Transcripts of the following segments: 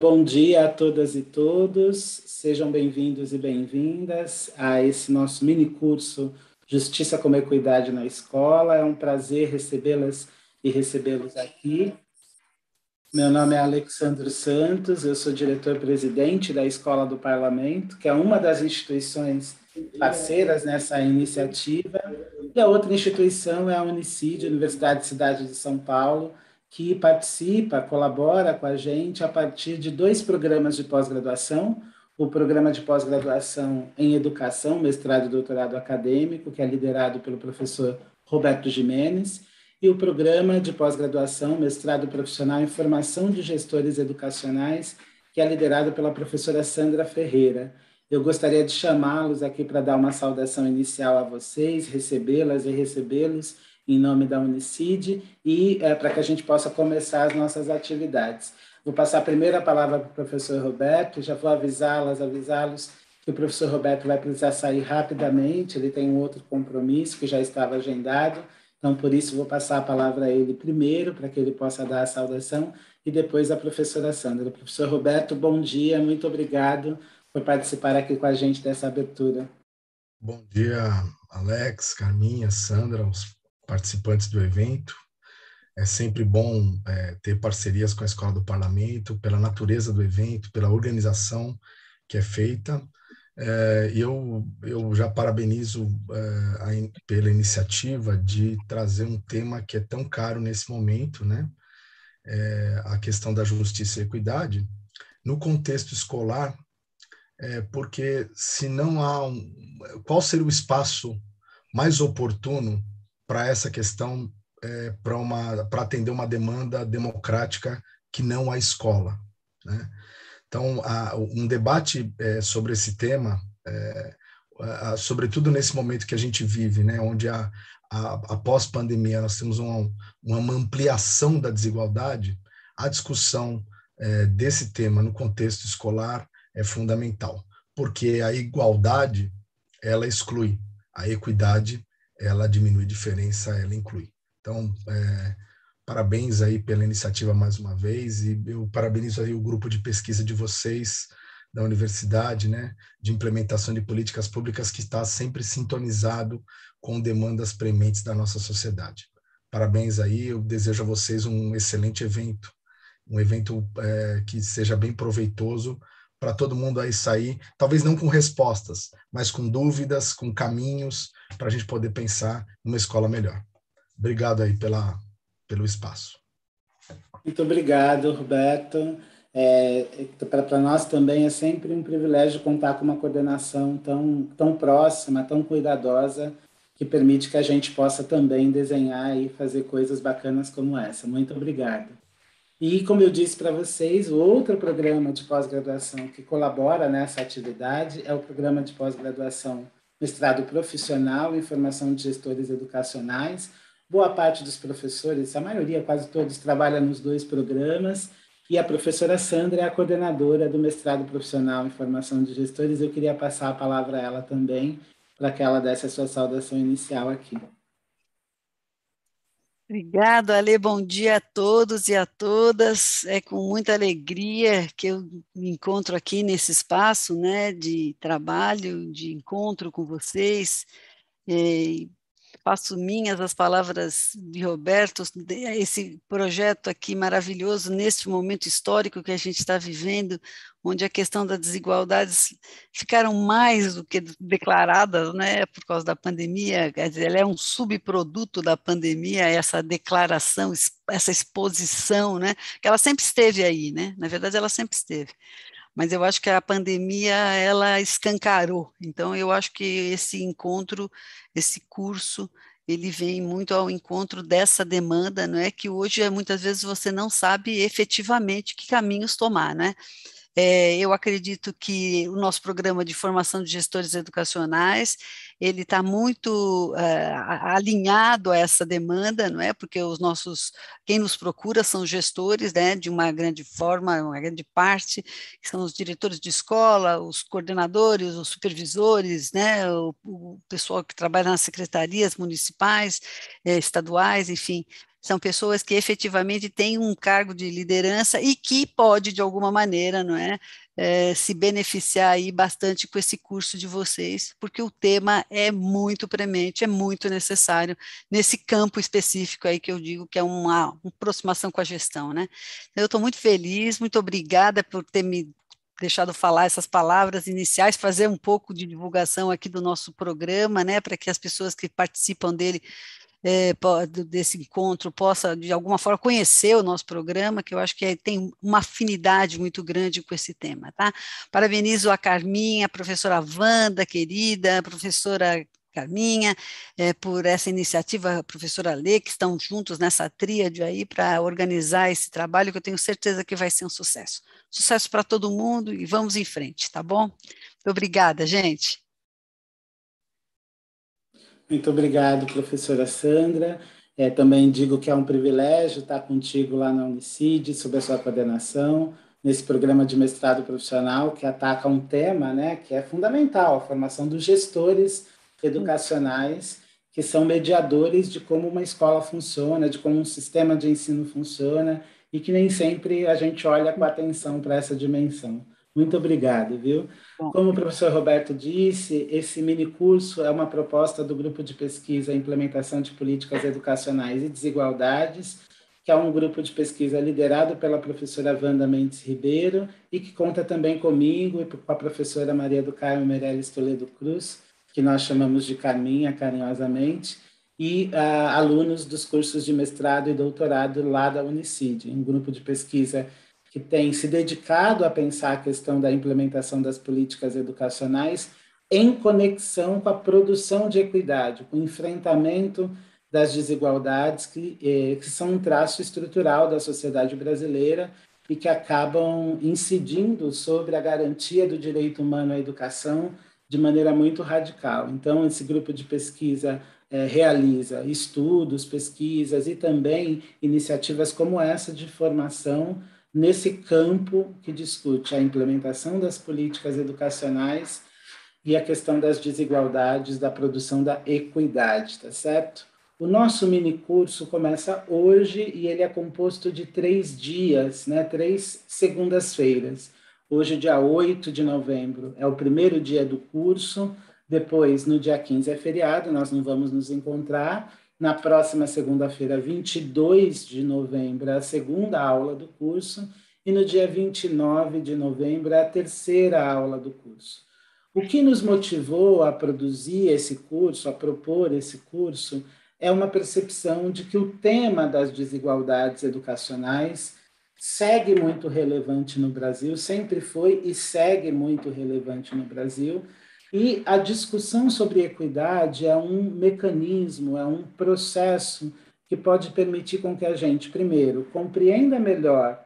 Bom dia a todas e todos, sejam bem-vindos e bem-vindas a esse nosso mini curso Justiça como é Equidade na Escola. É um prazer recebê-las e recebê-los aqui. Meu nome é Alexandre Santos, eu sou diretor-presidente da Escola do Parlamento, que é uma das instituições parceiras nessa iniciativa, e a outra instituição é a Unicid, Universidade Cidade de São Paulo, que participa, colabora com a gente a partir de dois programas de pós-graduação, o programa de pós-graduação em educação, mestrado e doutorado acadêmico, que é liderado pelo professor Roberto Jimenez, e o programa de pós-graduação, mestrado profissional em formação de gestores educacionais, que é liderado pela professora Sandra Ferreira. Eu gostaria de chamá-los aqui para dar uma saudação inicial a vocês, recebê-las e recebê-los em nome da Unicid e é, para que a gente possa começar as nossas atividades. Vou passar primeiro a palavra para o professor Roberto, já vou avisá-las, avisá-los que o professor Roberto vai precisar sair rapidamente, ele tem um outro compromisso que já estava agendado, então por isso vou passar a palavra a ele primeiro, para que ele possa dar a saudação, e depois a professora Sandra. Professor Roberto, bom dia, muito obrigado por participar aqui com a gente dessa abertura. Bom dia, Alex, Carminha, Sandra, os participantes do evento. É sempre bom é, ter parcerias com a Escola do Parlamento, pela natureza do evento, pela organização que é feita. É, eu, eu já parabenizo é, in, pela iniciativa de trazer um tema que é tão caro nesse momento, né? É, a questão da justiça e equidade, no contexto escolar, é, porque se não há um, qual seria o espaço mais oportuno para essa questão é, para uma para atender uma demanda democrática que não a escola né? então há um debate é, sobre esse tema é, a, a, sobretudo nesse momento que a gente vive né onde a, a após pandemia nós temos uma, uma ampliação da desigualdade a discussão é, desse tema no contexto escolar é fundamental porque a igualdade ela exclui a equidade ela diminui diferença, ela inclui. Então, é, parabéns aí pela iniciativa mais uma vez e eu parabenizo aí o grupo de pesquisa de vocês da universidade, né, de implementação de políticas públicas que está sempre sintonizado com demandas prementes da nossa sociedade. Parabéns aí, eu desejo a vocês um excelente evento, um evento é, que seja bem proveitoso para todo mundo aí sair, talvez não com respostas, mas com dúvidas, com caminhos, para a gente poder pensar uma escola melhor. Obrigado aí pela, pelo espaço. Muito obrigado, Roberto. É, é para nós também é sempre um privilégio contar com uma coordenação tão, tão próxima, tão cuidadosa, que permite que a gente possa também desenhar e fazer coisas bacanas como essa. Muito obrigado. E, como eu disse para vocês, o outro programa de pós-graduação que colabora nessa atividade é o programa de pós-graduação mestrado profissional em formação de gestores educacionais. Boa parte dos professores, a maioria, quase todos, trabalha nos dois programas. E a professora Sandra é a coordenadora do mestrado profissional em formação de gestores. Eu queria passar a palavra a ela também, para que ela desse a sua saudação inicial aqui. Obrigado, Ale. Bom dia a todos e a todas. É com muita alegria que eu me encontro aqui nesse espaço né, de trabalho, de encontro com vocês. Eh, faço minhas as palavras de Roberto, esse projeto aqui maravilhoso neste momento histórico que a gente está vivendo, onde a questão das desigualdades ficaram mais do que declaradas, né, por causa da pandemia, quer dizer, ela é um subproduto da pandemia, essa declaração, essa exposição, né, que ela sempre esteve aí, né, na verdade ela sempre esteve mas eu acho que a pandemia ela escancarou. Então eu acho que esse encontro, esse curso, ele vem muito ao encontro dessa demanda, não é que hoje muitas vezes você não sabe efetivamente que caminhos tomar, né? É, eu acredito que o nosso programa de formação de gestores educacionais ele está muito uh, alinhado a essa demanda, não é? Porque os nossos, quem nos procura são gestores, né? De uma grande forma, uma grande parte, que são os diretores de escola, os coordenadores, os supervisores, né? O, o pessoal que trabalha nas secretarias municipais, eh, estaduais, enfim, são pessoas que efetivamente têm um cargo de liderança e que pode de alguma maneira, não é, é, se beneficiar aí bastante com esse curso de vocês, porque o tema é muito premente, é muito necessário nesse campo específico aí que eu digo que é uma, uma aproximação com a gestão, né? Então, eu estou muito feliz, muito obrigada por ter me deixado falar essas palavras iniciais, fazer um pouco de divulgação aqui do nosso programa, né, para que as pessoas que participam dele é, desse encontro possa, de alguma forma, conhecer o nosso programa, que eu acho que é, tem uma afinidade muito grande com esse tema. Tá? Parabenizo a Carminha, a professora Wanda, querida, a professora Carminha, é, por essa iniciativa, a professora Lê, que estão juntos nessa tríade aí para organizar esse trabalho, que eu tenho certeza que vai ser um sucesso. Sucesso para todo mundo e vamos em frente, tá bom? Muito obrigada, gente. Muito obrigado, professora Sandra. É, também digo que é um privilégio estar contigo lá na Unicid, sob a sua coordenação, nesse programa de mestrado profissional que ataca um tema né, que é fundamental, a formação dos gestores educacionais, que são mediadores de como uma escola funciona, de como um sistema de ensino funciona, e que nem sempre a gente olha com atenção para essa dimensão. Muito obrigado, viu? Como o professor Roberto disse, esse mini curso é uma proposta do grupo de pesquisa Implementação de Políticas Educacionais e Desigualdades, que é um grupo de pesquisa liderado pela professora Wanda Mendes Ribeiro e que conta também comigo e com a professora Maria do Carmo Meirelles Toledo Cruz, que nós chamamos de Carminha carinhosamente, e ah, alunos dos cursos de mestrado e doutorado lá da Unicid, um grupo de pesquisa que tem se dedicado a pensar a questão da implementação das políticas educacionais em conexão com a produção de equidade, com o enfrentamento das desigualdades que, eh, que são um traço estrutural da sociedade brasileira e que acabam incidindo sobre a garantia do direito humano à educação de maneira muito radical. Então, esse grupo de pesquisa eh, realiza estudos, pesquisas e também iniciativas como essa de formação nesse campo que discute a implementação das políticas educacionais e a questão das desigualdades, da produção da equidade, tá certo? O nosso mini curso começa hoje e ele é composto de três dias, né? Três segundas-feiras. Hoje, dia 8 de novembro, é o primeiro dia do curso. Depois, no dia 15, é feriado, nós não vamos nos encontrar na próxima segunda-feira, 22 de novembro, é a segunda aula do curso, e no dia 29 de novembro, é a terceira aula do curso. O que nos motivou a produzir esse curso, a propor esse curso, é uma percepção de que o tema das desigualdades educacionais segue muito relevante no Brasil, sempre foi e segue muito relevante no Brasil, e a discussão sobre equidade é um mecanismo, é um processo que pode permitir com que a gente, primeiro, compreenda melhor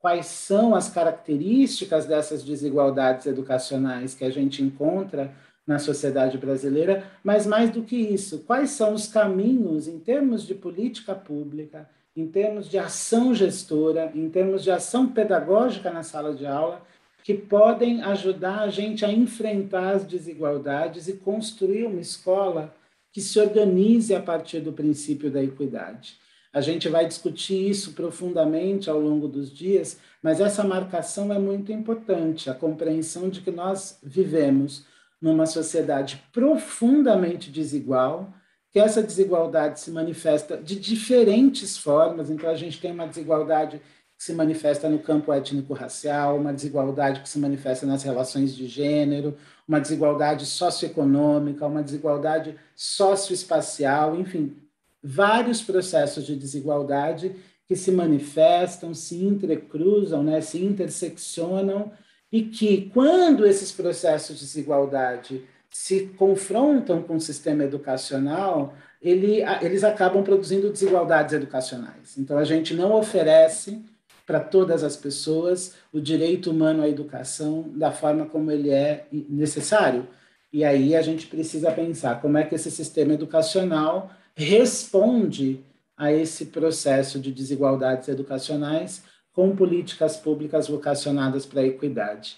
quais são as características dessas desigualdades educacionais que a gente encontra na sociedade brasileira, mas mais do que isso, quais são os caminhos em termos de política pública, em termos de ação gestora, em termos de ação pedagógica na sala de aula, que podem ajudar a gente a enfrentar as desigualdades e construir uma escola que se organize a partir do princípio da equidade. A gente vai discutir isso profundamente ao longo dos dias, mas essa marcação é muito importante, a compreensão de que nós vivemos numa sociedade profundamente desigual, que essa desigualdade se manifesta de diferentes formas, então a gente tem uma desigualdade que se manifesta no campo étnico-racial, uma desigualdade que se manifesta nas relações de gênero, uma desigualdade socioeconômica, uma desigualdade socioespacial, enfim, vários processos de desigualdade que se manifestam, se entrecruzam, né, se interseccionam, e que, quando esses processos de desigualdade se confrontam com o sistema educacional, ele, eles acabam produzindo desigualdades educacionais. Então, a gente não oferece para todas as pessoas o direito humano à educação da forma como ele é necessário. E aí a gente precisa pensar como é que esse sistema educacional responde a esse processo de desigualdades educacionais com políticas públicas vocacionadas para a equidade.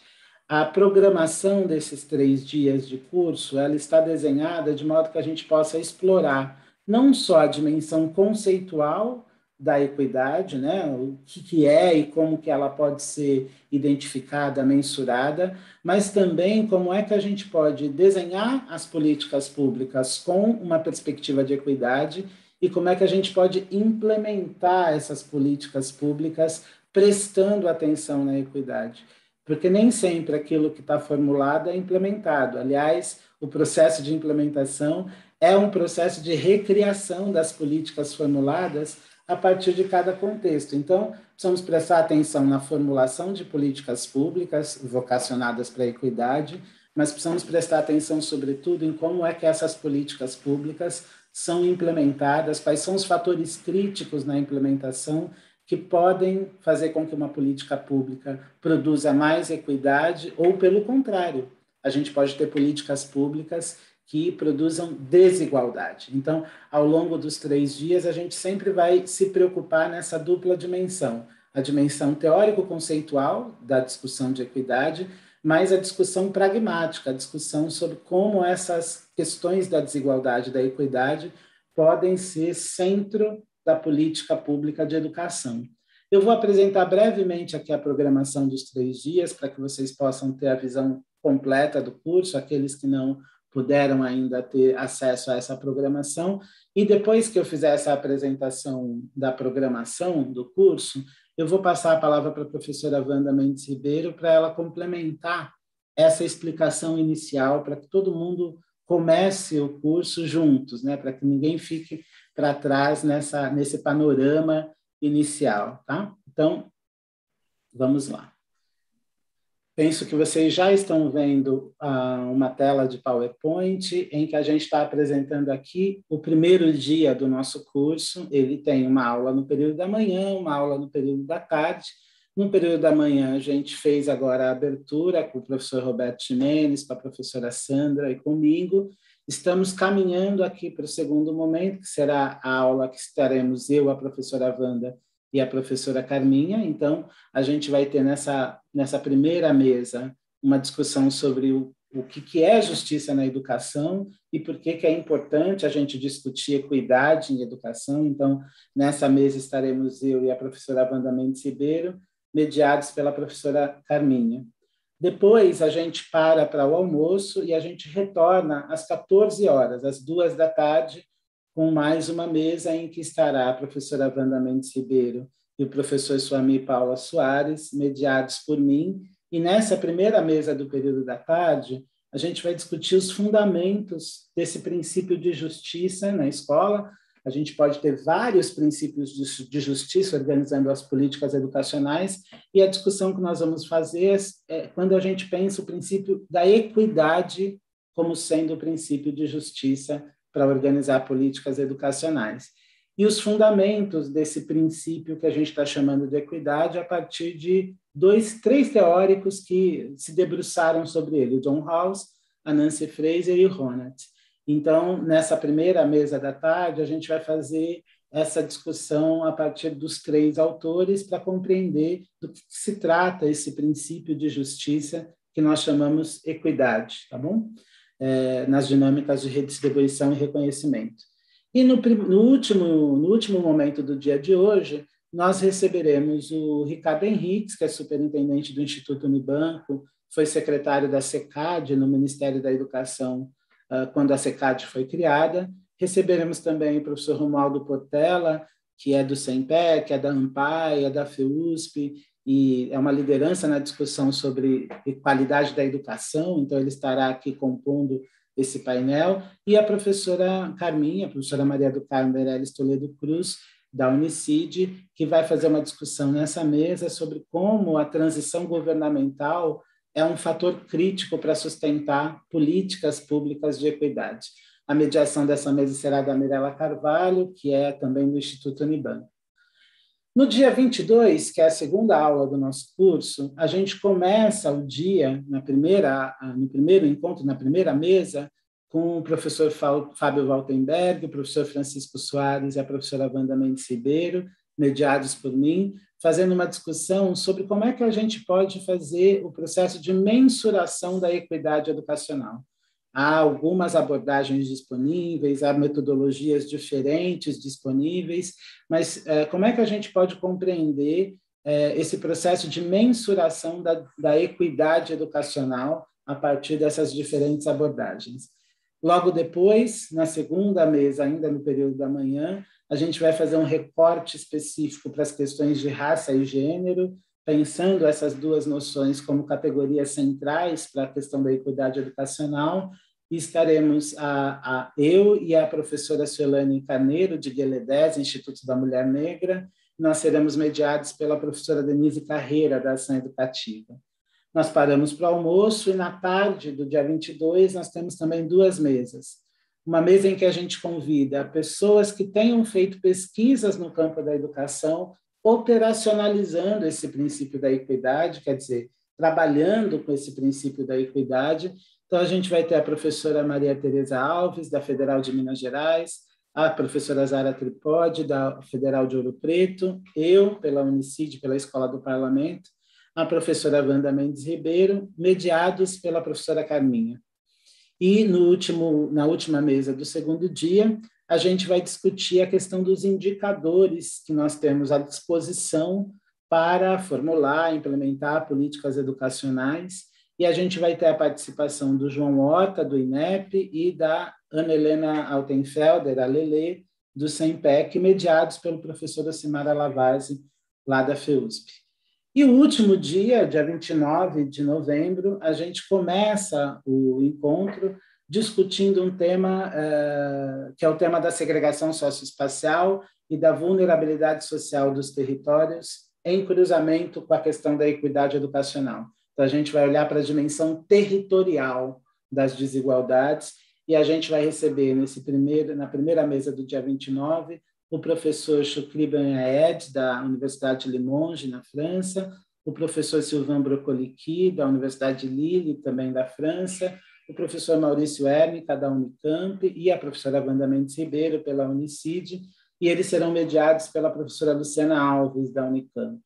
A programação desses três dias de curso, ela está desenhada de modo que a gente possa explorar não só a dimensão conceitual da equidade, né? o que, que é e como que ela pode ser identificada, mensurada, mas também como é que a gente pode desenhar as políticas públicas com uma perspectiva de equidade e como é que a gente pode implementar essas políticas públicas prestando atenção na equidade. Porque nem sempre aquilo que está formulado é implementado. Aliás, o processo de implementação é um processo de recriação das políticas formuladas a partir de cada contexto. Então, precisamos prestar atenção na formulação de políticas públicas vocacionadas para a equidade, mas precisamos prestar atenção, sobretudo, em como é que essas políticas públicas são implementadas, quais são os fatores críticos na implementação que podem fazer com que uma política pública produza mais equidade, ou, pelo contrário, a gente pode ter políticas públicas que produzam desigualdade. Então, ao longo dos três dias, a gente sempre vai se preocupar nessa dupla dimensão: a dimensão teórico-conceitual da discussão de equidade, mas a discussão pragmática, a discussão sobre como essas questões da desigualdade, da equidade, podem ser centro da política pública de educação. Eu vou apresentar brevemente aqui a programação dos três dias para que vocês possam ter a visão completa do curso, aqueles que não puderam ainda ter acesso a essa programação. E depois que eu fizer essa apresentação da programação do curso, eu vou passar a palavra para a professora Wanda Mendes Ribeiro para ela complementar essa explicação inicial, para que todo mundo comece o curso juntos, né? para que ninguém fique para trás nessa, nesse panorama inicial. Tá? Então, vamos lá. Penso que vocês já estão vendo ah, uma tela de PowerPoint em que a gente está apresentando aqui o primeiro dia do nosso curso. Ele tem uma aula no período da manhã, uma aula no período da tarde. No período da manhã, a gente fez agora a abertura com o professor Roberto Ximenes, com a professora Sandra e comigo. Estamos caminhando aqui para o segundo momento, que será a aula que estaremos eu, a professora Wanda e a professora Carminha. Então, a gente vai ter nessa, nessa primeira mesa uma discussão sobre o, o que, que é justiça na educação e por que, que é importante a gente discutir equidade em educação. Então, nessa mesa estaremos eu e a professora Wanda Mendes Ribeiro, mediados pela professora Carminha. Depois a gente para para o almoço e a gente retorna às 14 horas, às duas da tarde, com mais uma mesa em que estará a professora Wanda Mendes Ribeiro e o professor Suami Paula Soares, mediados por mim. E nessa primeira mesa do período da tarde, a gente vai discutir os fundamentos desse princípio de justiça na escola. A gente pode ter vários princípios de justiça organizando as políticas educacionais, e a discussão que nós vamos fazer é quando a gente pensa o princípio da equidade como sendo o princípio de justiça para organizar políticas educacionais. E os fundamentos desse princípio que a gente está chamando de equidade é a partir de dois, três teóricos que se debruçaram sobre ele, John House, a Nancy Fraser e o Ronat. Então, nessa primeira mesa da tarde, a gente vai fazer essa discussão a partir dos três autores para compreender do que se trata esse princípio de justiça que nós chamamos equidade, tá bom? é, nas dinâmicas de redistribuição e reconhecimento. E no, no, último, no último momento do dia de hoje, nós receberemos o Ricardo Henriques, que é superintendente do Instituto Unibanco, foi secretário da SECAD no Ministério da Educação ah, quando a SECAD foi criada. Receberemos também o professor Romualdo Portela, que é do SEMPE, é da AMPAI, é da FEUSP, e é uma liderança na né, discussão sobre qualidade da educação, então ele estará aqui compondo esse painel, e a professora Carminha, a professora Maria do Carmo Meirelles Toledo Cruz, da Unicid, que vai fazer uma discussão nessa mesa sobre como a transição governamental é um fator crítico para sustentar políticas públicas de equidade. A mediação dessa mesa será da Mirella Carvalho, que é também do Instituto Unibanco. No dia 22, que é a segunda aula do nosso curso, a gente começa o dia, na primeira, no primeiro encontro, na primeira mesa, com o professor Fábio Waltenberg, o professor Francisco Soares e a professora Wanda Mendes Ribeiro, mediados por mim, fazendo uma discussão sobre como é que a gente pode fazer o processo de mensuração da equidade educacional há algumas abordagens disponíveis, há metodologias diferentes disponíveis, mas é, como é que a gente pode compreender é, esse processo de mensuração da, da equidade educacional a partir dessas diferentes abordagens? Logo depois, na segunda mesa, ainda no período da manhã, a gente vai fazer um recorte específico para as questões de raça e gênero, pensando essas duas noções como categorias centrais para a questão da equidade educacional, estaremos a, a, eu e a professora Suelane Carneiro, de Gueledés, Instituto da Mulher Negra, nós seremos mediados pela professora Denise Carreira, da Ação Educativa. Nós paramos para o almoço e na tarde do dia 22 nós temos também duas mesas. Uma mesa em que a gente convida pessoas que tenham feito pesquisas no campo da educação, operacionalizando esse princípio da equidade, quer dizer, trabalhando com esse princípio da equidade então, a gente vai ter a professora Maria Tereza Alves, da Federal de Minas Gerais, a professora Zara Tripode, da Federal de Ouro Preto, eu, pela Unicid, pela Escola do Parlamento, a professora Wanda Mendes Ribeiro, mediados pela professora Carminha. E no último, na última mesa do segundo dia, a gente vai discutir a questão dos indicadores que nós temos à disposição para formular, implementar políticas educacionais e a gente vai ter a participação do João Horta, do INEP, e da Ana Helena Altenfelder, a Lele, do SEMPEC, mediados pelo professor Simara Lavazzi, lá da FEUSP. E o último dia, dia 29 de novembro, a gente começa o encontro discutindo um tema eh, que é o tema da segregação socioespacial e da vulnerabilidade social dos territórios em cruzamento com a questão da equidade educacional. Então, a gente vai olhar para a dimensão territorial das desigualdades e a gente vai receber nesse primeiro, na primeira mesa do dia 29 o professor Choukri Aed da Universidade de Limoges, na França, o professor Sylvain Brocoliqui, da Universidade de Lille, também da França, o professor Maurício Hermica, da Unicamp, e a professora Wanda Mendes Ribeiro, pela Unicid, e eles serão mediados pela professora Luciana Alves, da Unicamp.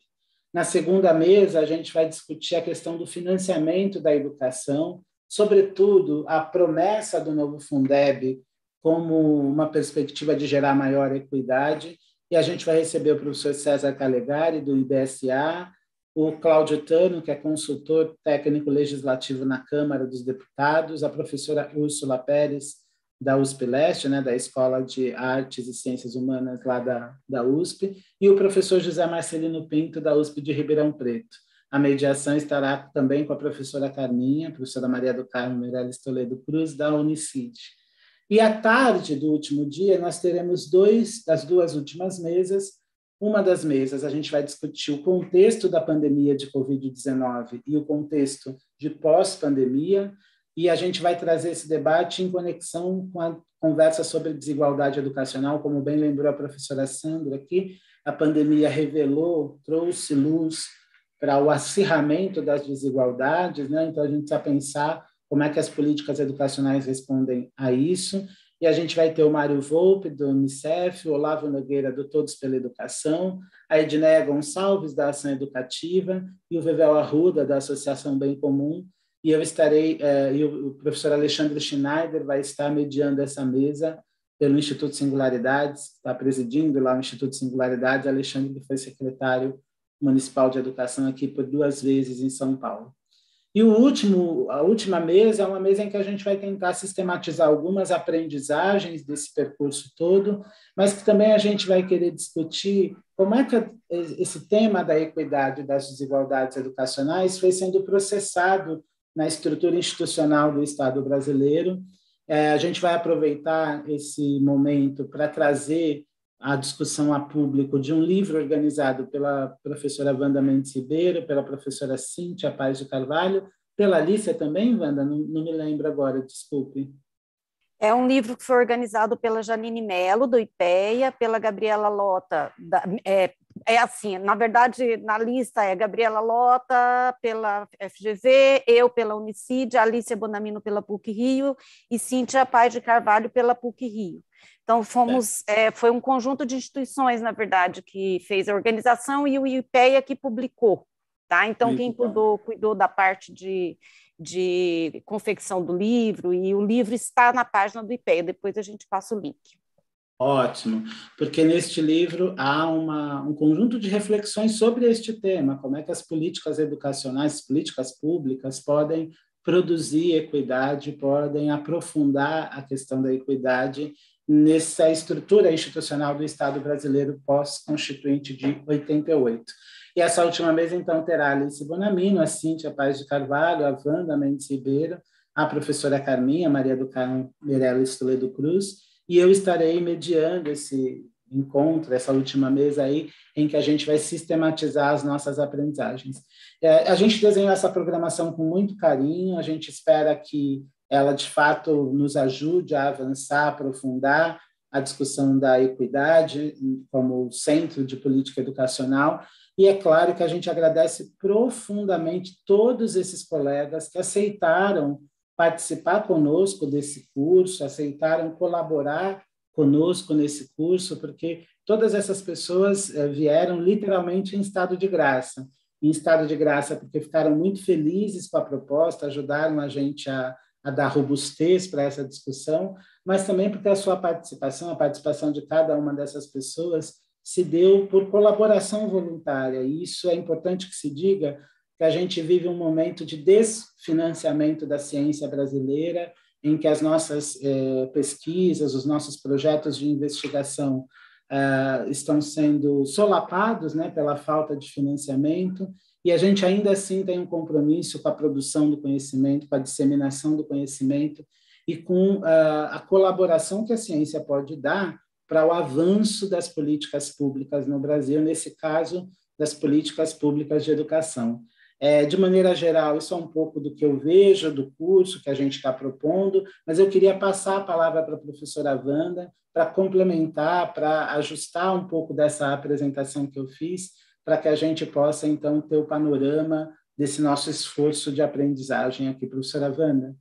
Na segunda mesa, a gente vai discutir a questão do financiamento da educação, sobretudo a promessa do novo Fundeb como uma perspectiva de gerar maior equidade. E a gente vai receber o professor César Calegari, do IBSA, o Cláudio Tano, que é consultor técnico legislativo na Câmara dos Deputados, a professora Úrsula Pérez, da USP Leste, né, da Escola de Artes e Ciências Humanas lá da, da USP, e o professor José Marcelino Pinto, da USP de Ribeirão Preto. A mediação estará também com a professora Carminha, a professora Maria do Carmo Meirelles Toledo Cruz, da Unicid. E à tarde do último dia, nós teremos dois das duas últimas mesas. Uma das mesas, a gente vai discutir o contexto da pandemia de Covid-19 e o contexto de pós-pandemia, e a gente vai trazer esse debate em conexão com a conversa sobre desigualdade educacional, como bem lembrou a professora Sandra aqui, a pandemia revelou, trouxe luz para o acirramento das desigualdades, né? Então a gente precisa pensar como é que as políticas educacionais respondem a isso. E a gente vai ter o Mário Volpe, do Unicef, o Olavo Nogueira, do Todos pela Educação, a Edneia Gonçalves, da Ação Educativa, e o Vevel Arruda, da Associação Bem Comum, e eu estarei, é, e o professor Alexandre Schneider vai estar mediando essa mesa pelo Instituto Singularidades, está presidindo lá o Instituto Singularidades. Alexandre foi secretário municipal de educação aqui por duas vezes em São Paulo. E o último, a última mesa é uma mesa em que a gente vai tentar sistematizar algumas aprendizagens desse percurso todo, mas que também a gente vai querer discutir como é que esse tema da equidade e das desigualdades educacionais foi sendo processado na estrutura institucional do Estado brasileiro. É, a gente vai aproveitar esse momento para trazer a discussão a público de um livro organizado pela professora Wanda Mendes Ribeiro, pela professora Cíntia Paz de Carvalho, pela Alícia também, Wanda? Não, não me lembro agora, desculpe. É um livro que foi organizado pela Janine Mello, do IPEA, pela Gabriela Lota, da, é, é assim, na verdade, na lista é Gabriela Lota pela FGV, eu pela Unicid, Alícia Bonamino pela PUC-Rio e Cíntia Paz de Carvalho pela PUC-Rio. Então, fomos, é. É, foi um conjunto de instituições, na verdade, que fez a organização e o IPEA que publicou. Tá? Então, quem cuidou, cuidou da parte de de confecção do livro, e o livro está na página do IPEA, depois a gente passa o link. Ótimo, porque neste livro há uma, um conjunto de reflexões sobre este tema, como é que as políticas educacionais, políticas públicas podem produzir equidade, podem aprofundar a questão da equidade nessa estrutura institucional do Estado brasileiro pós-constituinte de 88. E essa última mesa, então, terá a Alice Bonamino, a Cíntia Paz de Carvalho, a Wanda Mendes Ribeiro, a professora Carminha, Maria do Carmo Mirella Estoledo Cruz, e eu estarei mediando esse encontro, essa última mesa aí, em que a gente vai sistematizar as nossas aprendizagens. É, a gente desenhou essa programação com muito carinho, a gente espera que ela, de fato, nos ajude a avançar, aprofundar a discussão da equidade hum, como centro de política educacional, e é claro que a gente agradece profundamente todos esses colegas que aceitaram participar conosco desse curso, aceitaram colaborar conosco nesse curso, porque todas essas pessoas eh, vieram literalmente em estado de graça. Em estado de graça, porque ficaram muito felizes com a proposta, ajudaram a gente a, a dar robustez para essa discussão, mas também porque a sua participação, a participação de cada uma dessas pessoas, se deu por colaboração voluntária. E isso é importante que se diga, que a gente vive um momento de desfinanciamento da ciência brasileira, em que as nossas eh, pesquisas, os nossos projetos de investigação ah, estão sendo solapados né, pela falta de financiamento, e a gente ainda assim tem um compromisso com a produção do conhecimento, com a disseminação do conhecimento e com ah, a colaboração que a ciência pode dar para o avanço das políticas públicas no Brasil, nesse caso, das políticas públicas de educação. É, de maneira geral, isso é um pouco do que eu vejo do curso que a gente está propondo, mas eu queria passar a palavra para a professora Wanda para complementar, para ajustar um pouco dessa apresentação que eu fiz, para que a gente possa, então, ter o panorama desse nosso esforço de aprendizagem aqui, professora Wanda.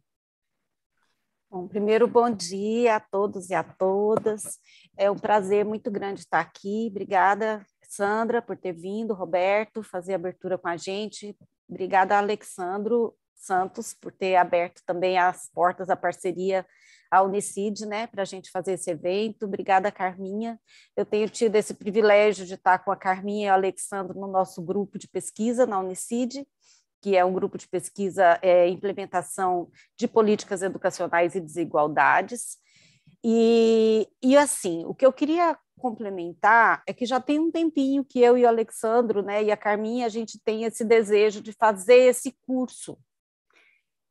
Bom, primeiro, bom dia a todos e a todas. É um prazer muito grande estar aqui. Obrigada, Sandra, por ter vindo, Roberto, fazer a abertura com a gente. Obrigada, Alexandro Santos, por ter aberto também as portas da parceria à Unicid, né, para a gente fazer esse evento. Obrigada, Carminha. Eu tenho tido esse privilégio de estar com a Carminha e o Alexandro no nosso grupo de pesquisa na Unicid que é um grupo de pesquisa é, implementação de políticas educacionais e desigualdades. E, e assim, o que eu queria complementar é que já tem um tempinho que eu e o Alexandro, né, e a Carminha, a gente tem esse desejo de fazer esse curso.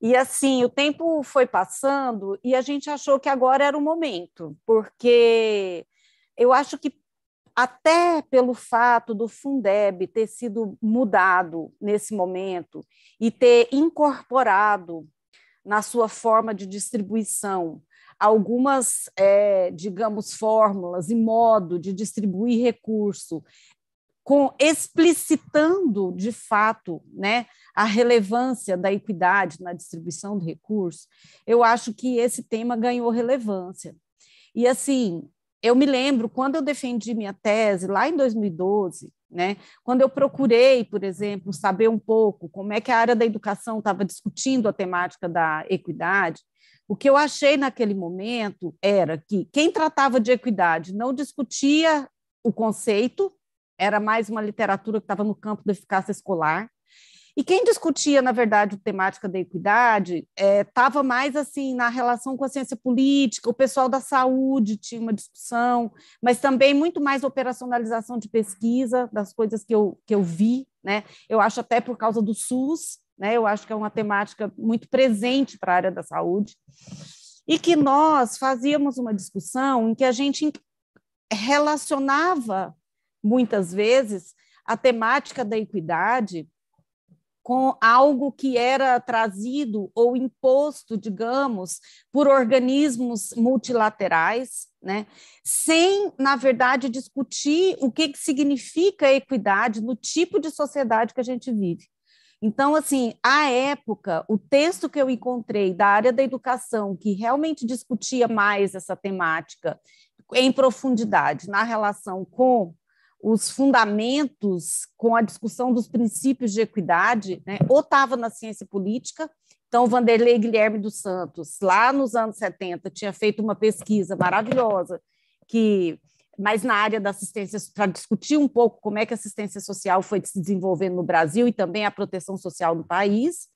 E assim, o tempo foi passando e a gente achou que agora era o momento, porque eu acho que até pelo fato do Fundeb ter sido mudado nesse momento e ter incorporado na sua forma de distribuição algumas, é, digamos, fórmulas e modo de distribuir recurso, com explicitando de fato né, a relevância da equidade na distribuição do recurso, eu acho que esse tema ganhou relevância. E assim, eu me lembro quando eu defendi minha tese lá em 2012, né, quando eu procurei, por exemplo, saber um pouco como é que a área da educação estava discutindo a temática da equidade, o que eu achei naquele momento era que quem tratava de equidade não discutia o conceito, era mais uma literatura que estava no campo da eficácia escolar. E quem discutia, na verdade, a temática da equidade estava é, mais assim na relação com a ciência política, o pessoal da saúde tinha uma discussão, mas também muito mais operacionalização de pesquisa das coisas que eu, que eu vi. Né? Eu acho até por causa do SUS, né? Eu acho que é uma temática muito presente para a área da saúde e que nós fazíamos uma discussão em que a gente relacionava muitas vezes a temática da equidade com algo que era trazido ou imposto, digamos, por organismos multilaterais, né? sem, na verdade, discutir o que, que significa equidade no tipo de sociedade que a gente vive. Então, assim, à época, o texto que eu encontrei da área da educação, que realmente discutia mais essa temática em profundidade na relação com os fundamentos, com a discussão dos princípios de equidade, né, ou estava na ciência política, então, Vanderlei Guilherme dos Santos, lá nos anos 70, tinha feito uma pesquisa maravilhosa que mas na área da assistência, para discutir um pouco como é que a assistência social foi se desenvolvendo no Brasil e também a proteção social no país.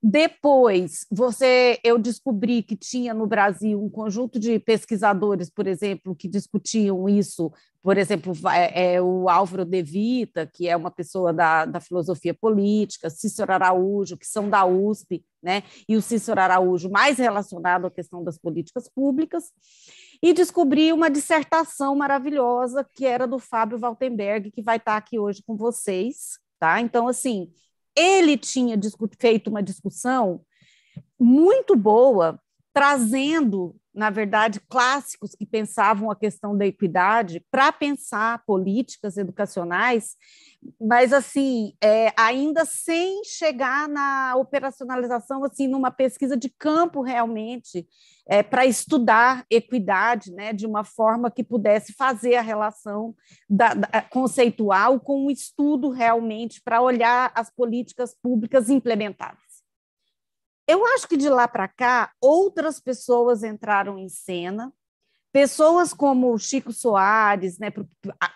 Depois, você, eu descobri que tinha no Brasil um conjunto de pesquisadores, por exemplo, que discutiam isso. Por exemplo, é, é o Álvaro De Vita, que é uma pessoa da, da filosofia política, Cícero Araújo, que são da USP, né? E o Cícero Araújo mais relacionado à questão das políticas públicas e descobri uma dissertação maravilhosa que era do Fábio Waltenberg, que vai estar aqui hoje com vocês, tá? Então, assim, ele tinha feito uma discussão muito boa, trazendo na verdade, clássicos que pensavam a questão da equidade para pensar políticas educacionais, mas assim é, ainda sem chegar na operacionalização, assim, numa pesquisa de campo realmente é, para estudar equidade, né, de uma forma que pudesse fazer a relação da, da, conceitual com um estudo realmente para olhar as políticas públicas implementadas. Eu acho que de lá para cá, outras pessoas entraram em cena, pessoas como Chico Soares, né, que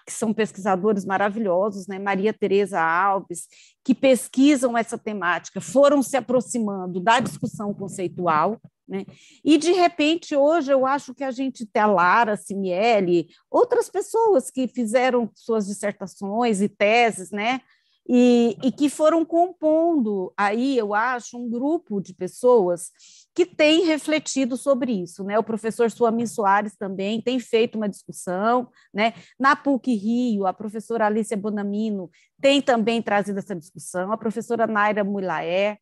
são pesquisadores maravilhosos, né, Maria Tereza Alves, que pesquisam essa temática, foram se aproximando da discussão conceitual, né? E de repente hoje eu acho que a gente tem a Lara Simiele, outras pessoas que fizeram suas dissertações e teses, né, e, e que foram compondo aí, eu acho, um grupo de pessoas que tem refletido sobre isso, né? O professor Suami Soares também tem feito uma discussão, né? Na PUC Rio, a professora Alicia Bonamino tem também trazido essa discussão, a professora Naira Mulaé,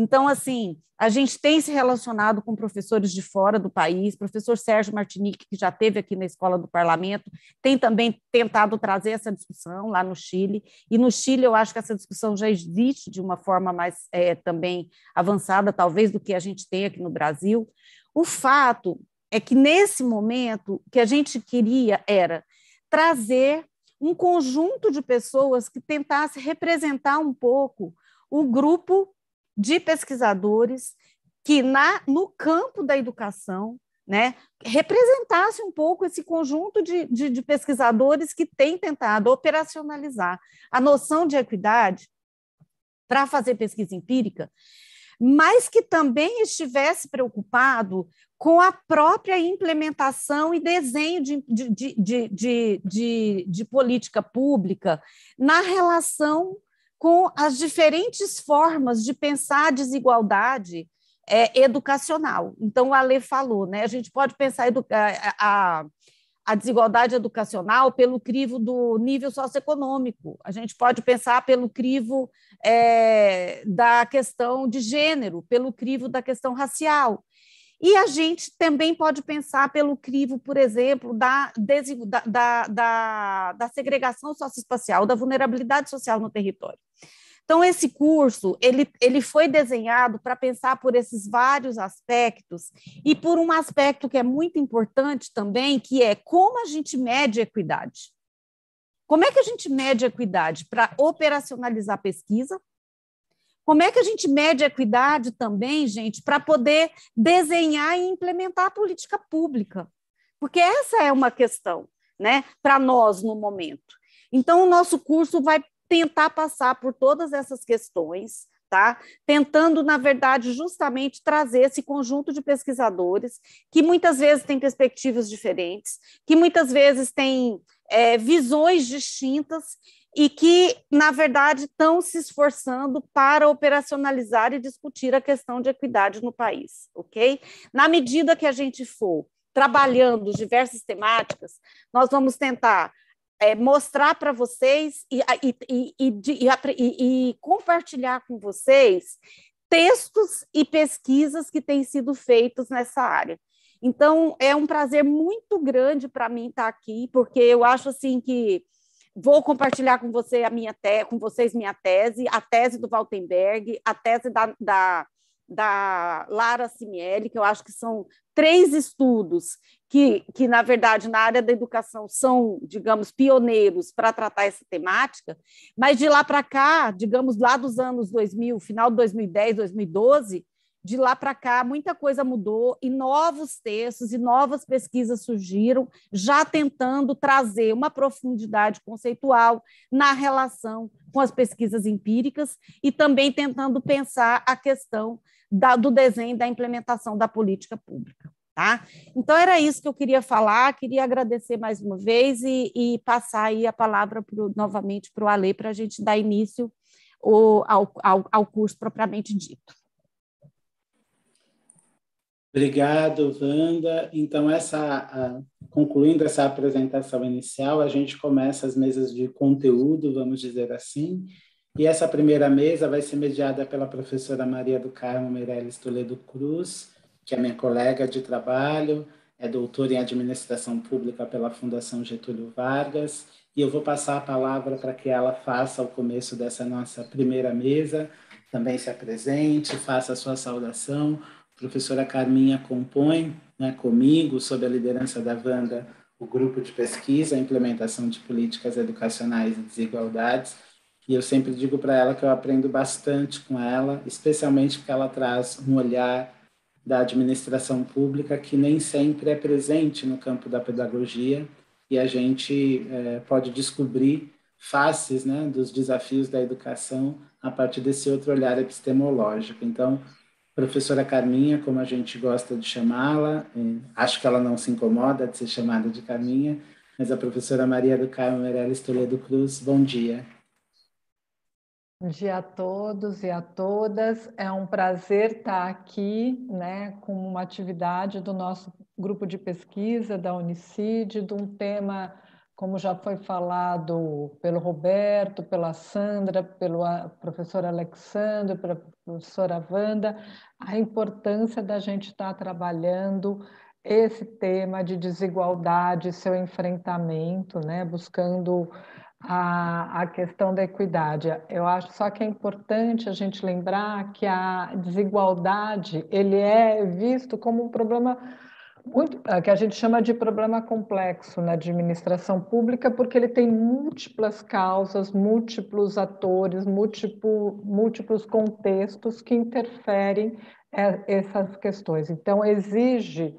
então, assim, a gente tem se relacionado com professores de fora do país, professor Sérgio Martinique, que já teve aqui na Escola do Parlamento, tem também tentado trazer essa discussão lá no Chile, e no Chile eu acho que essa discussão já existe de uma forma mais é, também avançada, talvez, do que a gente tem aqui no Brasil. O fato é que, nesse momento, o que a gente queria era trazer um conjunto de pessoas que tentasse representar um pouco o grupo de pesquisadores que na, no campo da educação né, representasse um pouco esse conjunto de, de, de pesquisadores que tem tentado operacionalizar a noção de equidade para fazer pesquisa empírica, mas que também estivesse preocupado com a própria implementação e desenho de, de, de, de, política pública na relação com as diferentes formas de pensar a desigualdade é, educacional. Então, a Lê falou, né? a gente pode pensar a, a, a desigualdade educacional pelo crivo do nível socioeconômico, a gente pode pensar pelo crivo é, da questão de gênero, pelo crivo da questão racial. E a gente também pode pensar pelo crivo, por exemplo, da, da, da, da segregação socioespacial, da vulnerabilidade social no território. Então, esse curso ele, ele foi desenhado para pensar por esses vários aspectos e por um aspecto que é muito importante também, que é como a gente mede equidade. Como é que a gente mede equidade? Para operacionalizar a pesquisa, como é que a gente mede a equidade também, gente, para poder desenhar e implementar a política pública? Porque essa é uma questão, né, para nós no momento. Então, o nosso curso vai tentar passar por todas essas questões, tá? Tentando, na verdade, justamente trazer esse conjunto de pesquisadores que muitas vezes têm perspectivas diferentes, que muitas vezes têm é, visões distintas e que, na verdade, estão se esforçando para operacionalizar e discutir a questão de equidade no país, ok? Na medida que a gente for trabalhando diversas temáticas, nós vamos tentar é, mostrar para vocês e, e, e, e, compartilhar com vocês textos e pesquisas que têm sido feitos nessa área. Então, é um prazer muito grande para mim estar aqui, porque eu acho assim que vou compartilhar com você a minha te, com vocês minha tese, a tese do Waltenberg, a tese da, da, da Lara Simielli, que eu acho que são três estudos que, que, na verdade, na área da educação são, digamos, pioneiros para tratar essa temática, mas de lá para cá, digamos, lá dos anos 2000, final de 2010, 2012, de lá para cá, muita coisa mudou e novos textos e novas pesquisas surgiram, já tentando trazer uma profundidade conceitual na relação com as pesquisas empíricas e também tentando pensar a questão da, do desenho da implementação da política pública. Tá? Então, era isso que eu queria falar, queria agradecer mais uma vez e, e passar aí a palavra pro, novamente para o Ale, para a gente dar início ao, ao, ao curso propriamente dito. Obrigado, Wanda. Então, essa, concluindo essa apresentação inicial, a gente começa as mesas de conteúdo, vamos dizer assim, e essa primeira mesa vai ser mediada pela professora Maria do Carmo Meirelles Toledo Cruz, que é minha colega de trabalho, é doutora em administração pública pela Fundação Getúlio Vargas, e eu vou passar a palavra para que ela faça o começo dessa nossa primeira mesa, também se apresente, faça a sua saudação, a professora Carminha compõe né, comigo, sob a liderança da Wanda, o grupo de pesquisa, a implementação de políticas educacionais e desigualdades. E eu sempre digo para ela que eu aprendo bastante com ela, especialmente porque ela traz um olhar da administração pública que nem sempre é presente no campo da pedagogia e a gente é, pode descobrir faces né, dos desafios da educação a partir desse outro olhar epistemológico. Então, professora Carminha, como a gente gosta de chamá-la, acho que ela não se incomoda de ser chamada de Carminha, mas a professora Maria do Carmo Meirelles Toledo Cruz, bom dia. Bom dia a todos e a todas. É um prazer estar aqui né, com uma atividade do nosso grupo de pesquisa da Unicid, de um tema como já foi falado pelo Roberto, pela Sandra, pelo professor Alexandre, pela professora Wanda, a importância da gente estar tá trabalhando esse tema de desigualdade, seu enfrentamento, né, buscando a, a questão da equidade. Eu acho só que é importante a gente lembrar que a desigualdade ele é visto como um problema muito, é, que a gente chama de problema complexo na administração pública, porque ele tem múltiplas causas, múltiplos atores, múltiplo, múltiplos contextos que interferem é, essas questões. Então, exige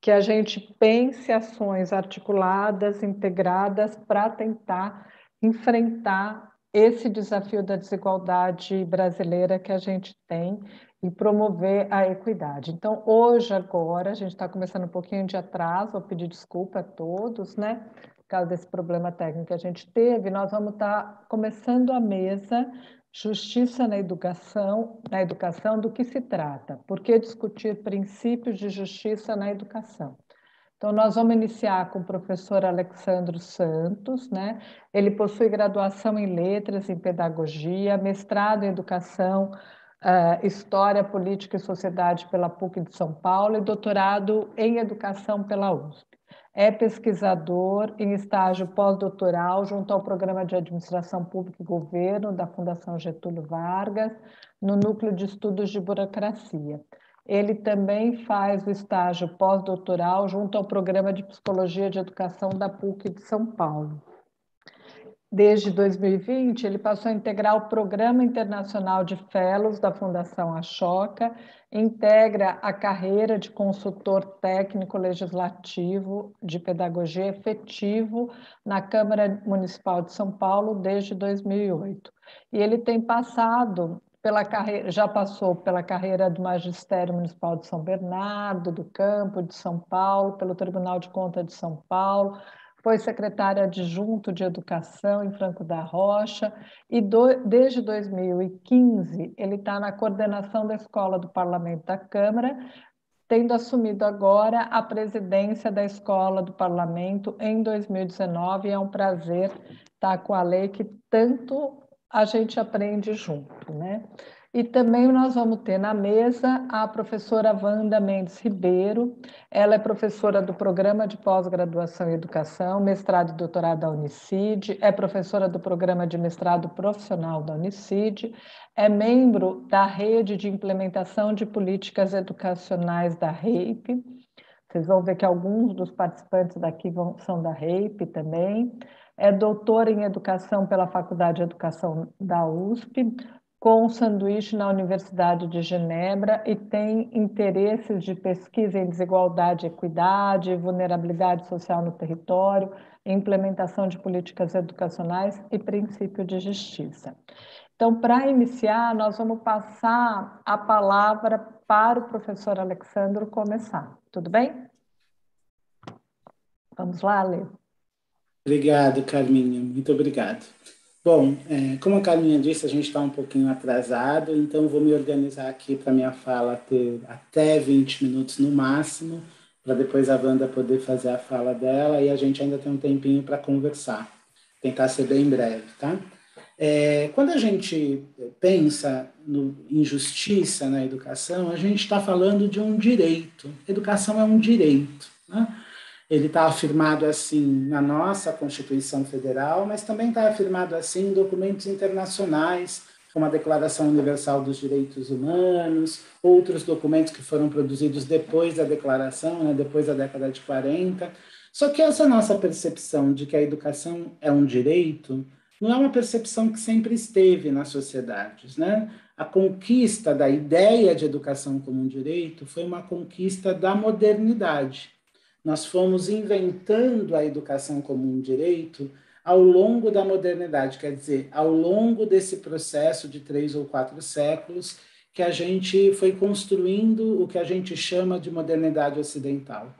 que a gente pense ações articuladas, integradas, para tentar enfrentar esse desafio da desigualdade brasileira que a gente tem e promover a equidade. Então, hoje, agora, a gente está começando um pouquinho de atraso, vou pedir desculpa a todos, né? Por causa desse problema técnico que a gente teve, nós vamos estar tá começando a mesa Justiça na Educação, na educação do que se trata? Por que discutir princípios de justiça na educação? Então, nós vamos iniciar com o professor Alexandro Santos, né? Ele possui graduação em letras, em pedagogia, mestrado em educação uh, História, Política e Sociedade pela PUC de São Paulo e doutorado em Educação pela USP. É pesquisador em estágio pós-doutoral junto ao Programa de Administração Pública e Governo da Fundação Getúlio Vargas, no Núcleo de Estudos de Burocracia. Ele também faz o estágio pós-doutoral junto ao Programa de Psicologia de Educação da PUC de São Paulo. Desde 2020, ele passou a integrar o Programa Internacional de Fellows da Fundação Achoca, integra a carreira de consultor técnico legislativo de pedagogia efetivo na Câmara Municipal de São Paulo desde 2008. E ele tem passado pela carreira, já passou pela carreira do Magistério Municipal de São Bernardo, do Campo de São Paulo, pelo Tribunal de Contas de São Paulo, foi secretário adjunto de Educação em Franco da Rocha e do, desde 2015 ele está na coordenação da Escola do Parlamento da Câmara, tendo assumido agora a presidência da Escola do Parlamento em 2019. É um prazer estar tá com a lei que tanto a gente aprende junto, né? E também nós vamos ter na mesa a professora Wanda Mendes Ribeiro. Ela é professora do Programa de Pós-Graduação em Educação, mestrado e doutorado da Unicid, é professora do Programa de Mestrado Profissional da Unicid, é membro da Rede de Implementação de Políticas Educacionais da REIP. Vocês vão ver que alguns dos participantes daqui vão, são da REIP também é doutora em educação pela Faculdade de Educação da USP, com um sanduíche na Universidade de Genebra e tem interesses de pesquisa em desigualdade, equidade, vulnerabilidade social no território, implementação de políticas educacionais e princípio de justiça. Então, para iniciar, nós vamos passar a palavra para o professor Alexandro começar. Tudo bem? Vamos lá, Lê. Obrigado, Carminha. Muito obrigado. Bom, é, como a Carminha disse, a gente está um pouquinho atrasado, então vou me organizar aqui para minha fala ter até 20 minutos no máximo, para depois a Wanda poder fazer a fala dela e a gente ainda tem um tempinho para conversar. Tentar ser bem breve, tá? É, quando a gente pensa no, em justiça na educação, a gente está falando de um direito. Educação é um direito. Né? Ele está afirmado assim na nossa Constituição Federal, mas também está afirmado assim em documentos internacionais, como a Declaração Universal dos Direitos Humanos, outros documentos que foram produzidos depois da declaração, né, depois da década de 40. Só que essa nossa percepção de que a educação é um direito não é uma percepção que sempre esteve nas sociedades, né? A conquista da ideia de educação como um direito foi uma conquista da modernidade. Nós fomos inventando a educação como um direito ao longo da modernidade, quer dizer, ao longo desse processo de três ou quatro séculos que a gente foi construindo o que a gente chama de modernidade ocidental.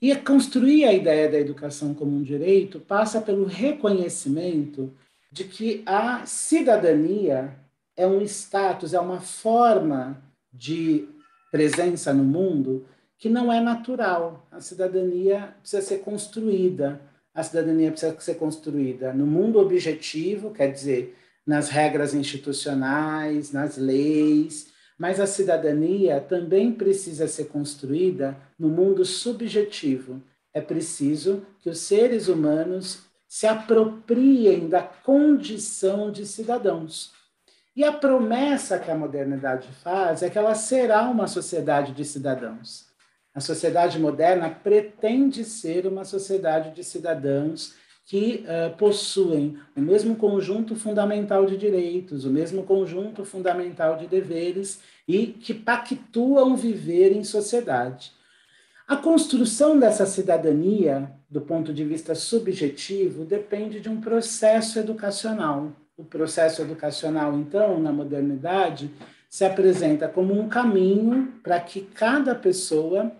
E é construir a ideia da educação como um direito passa pelo reconhecimento de que a cidadania é um status, é uma forma de presença no mundo que não é natural. A cidadania precisa ser construída. A cidadania precisa ser construída no mundo objetivo, quer dizer, nas regras institucionais, nas leis, mas a cidadania também precisa ser construída no mundo subjetivo. É preciso que os seres humanos se apropriem da condição de cidadãos. E a promessa que a modernidade faz é que ela será uma sociedade de cidadãos. A sociedade moderna pretende ser uma sociedade de cidadãos que uh, possuem o mesmo conjunto fundamental de direitos, o mesmo conjunto fundamental de deveres e que pactuam viver em sociedade. A construção dessa cidadania, do ponto de vista subjetivo, depende de um processo educacional. O processo educacional, então, na modernidade, se apresenta como um caminho para que cada pessoa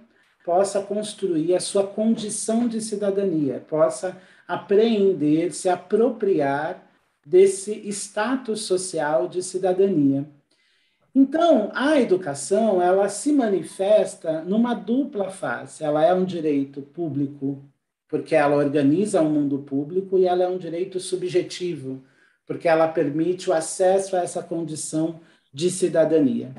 possa construir a sua condição de cidadania, possa apreender, se apropriar desse status social de cidadania. Então, a educação, ela se manifesta numa dupla face. Ela é um direito público, porque ela organiza o um mundo público e ela é um direito subjetivo, porque ela permite o acesso a essa condição de cidadania.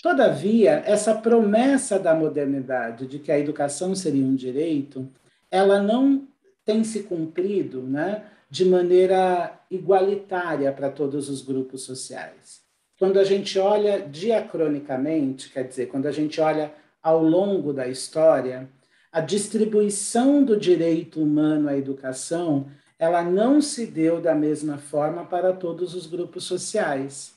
Todavia, essa promessa da modernidade de que a educação seria um direito, ela não tem se cumprido né, de maneira igualitária para todos os grupos sociais. Quando a gente olha diacronicamente, quer dizer, quando a gente olha ao longo da história, a distribuição do direito humano à educação, ela não se deu da mesma forma para todos os grupos sociais.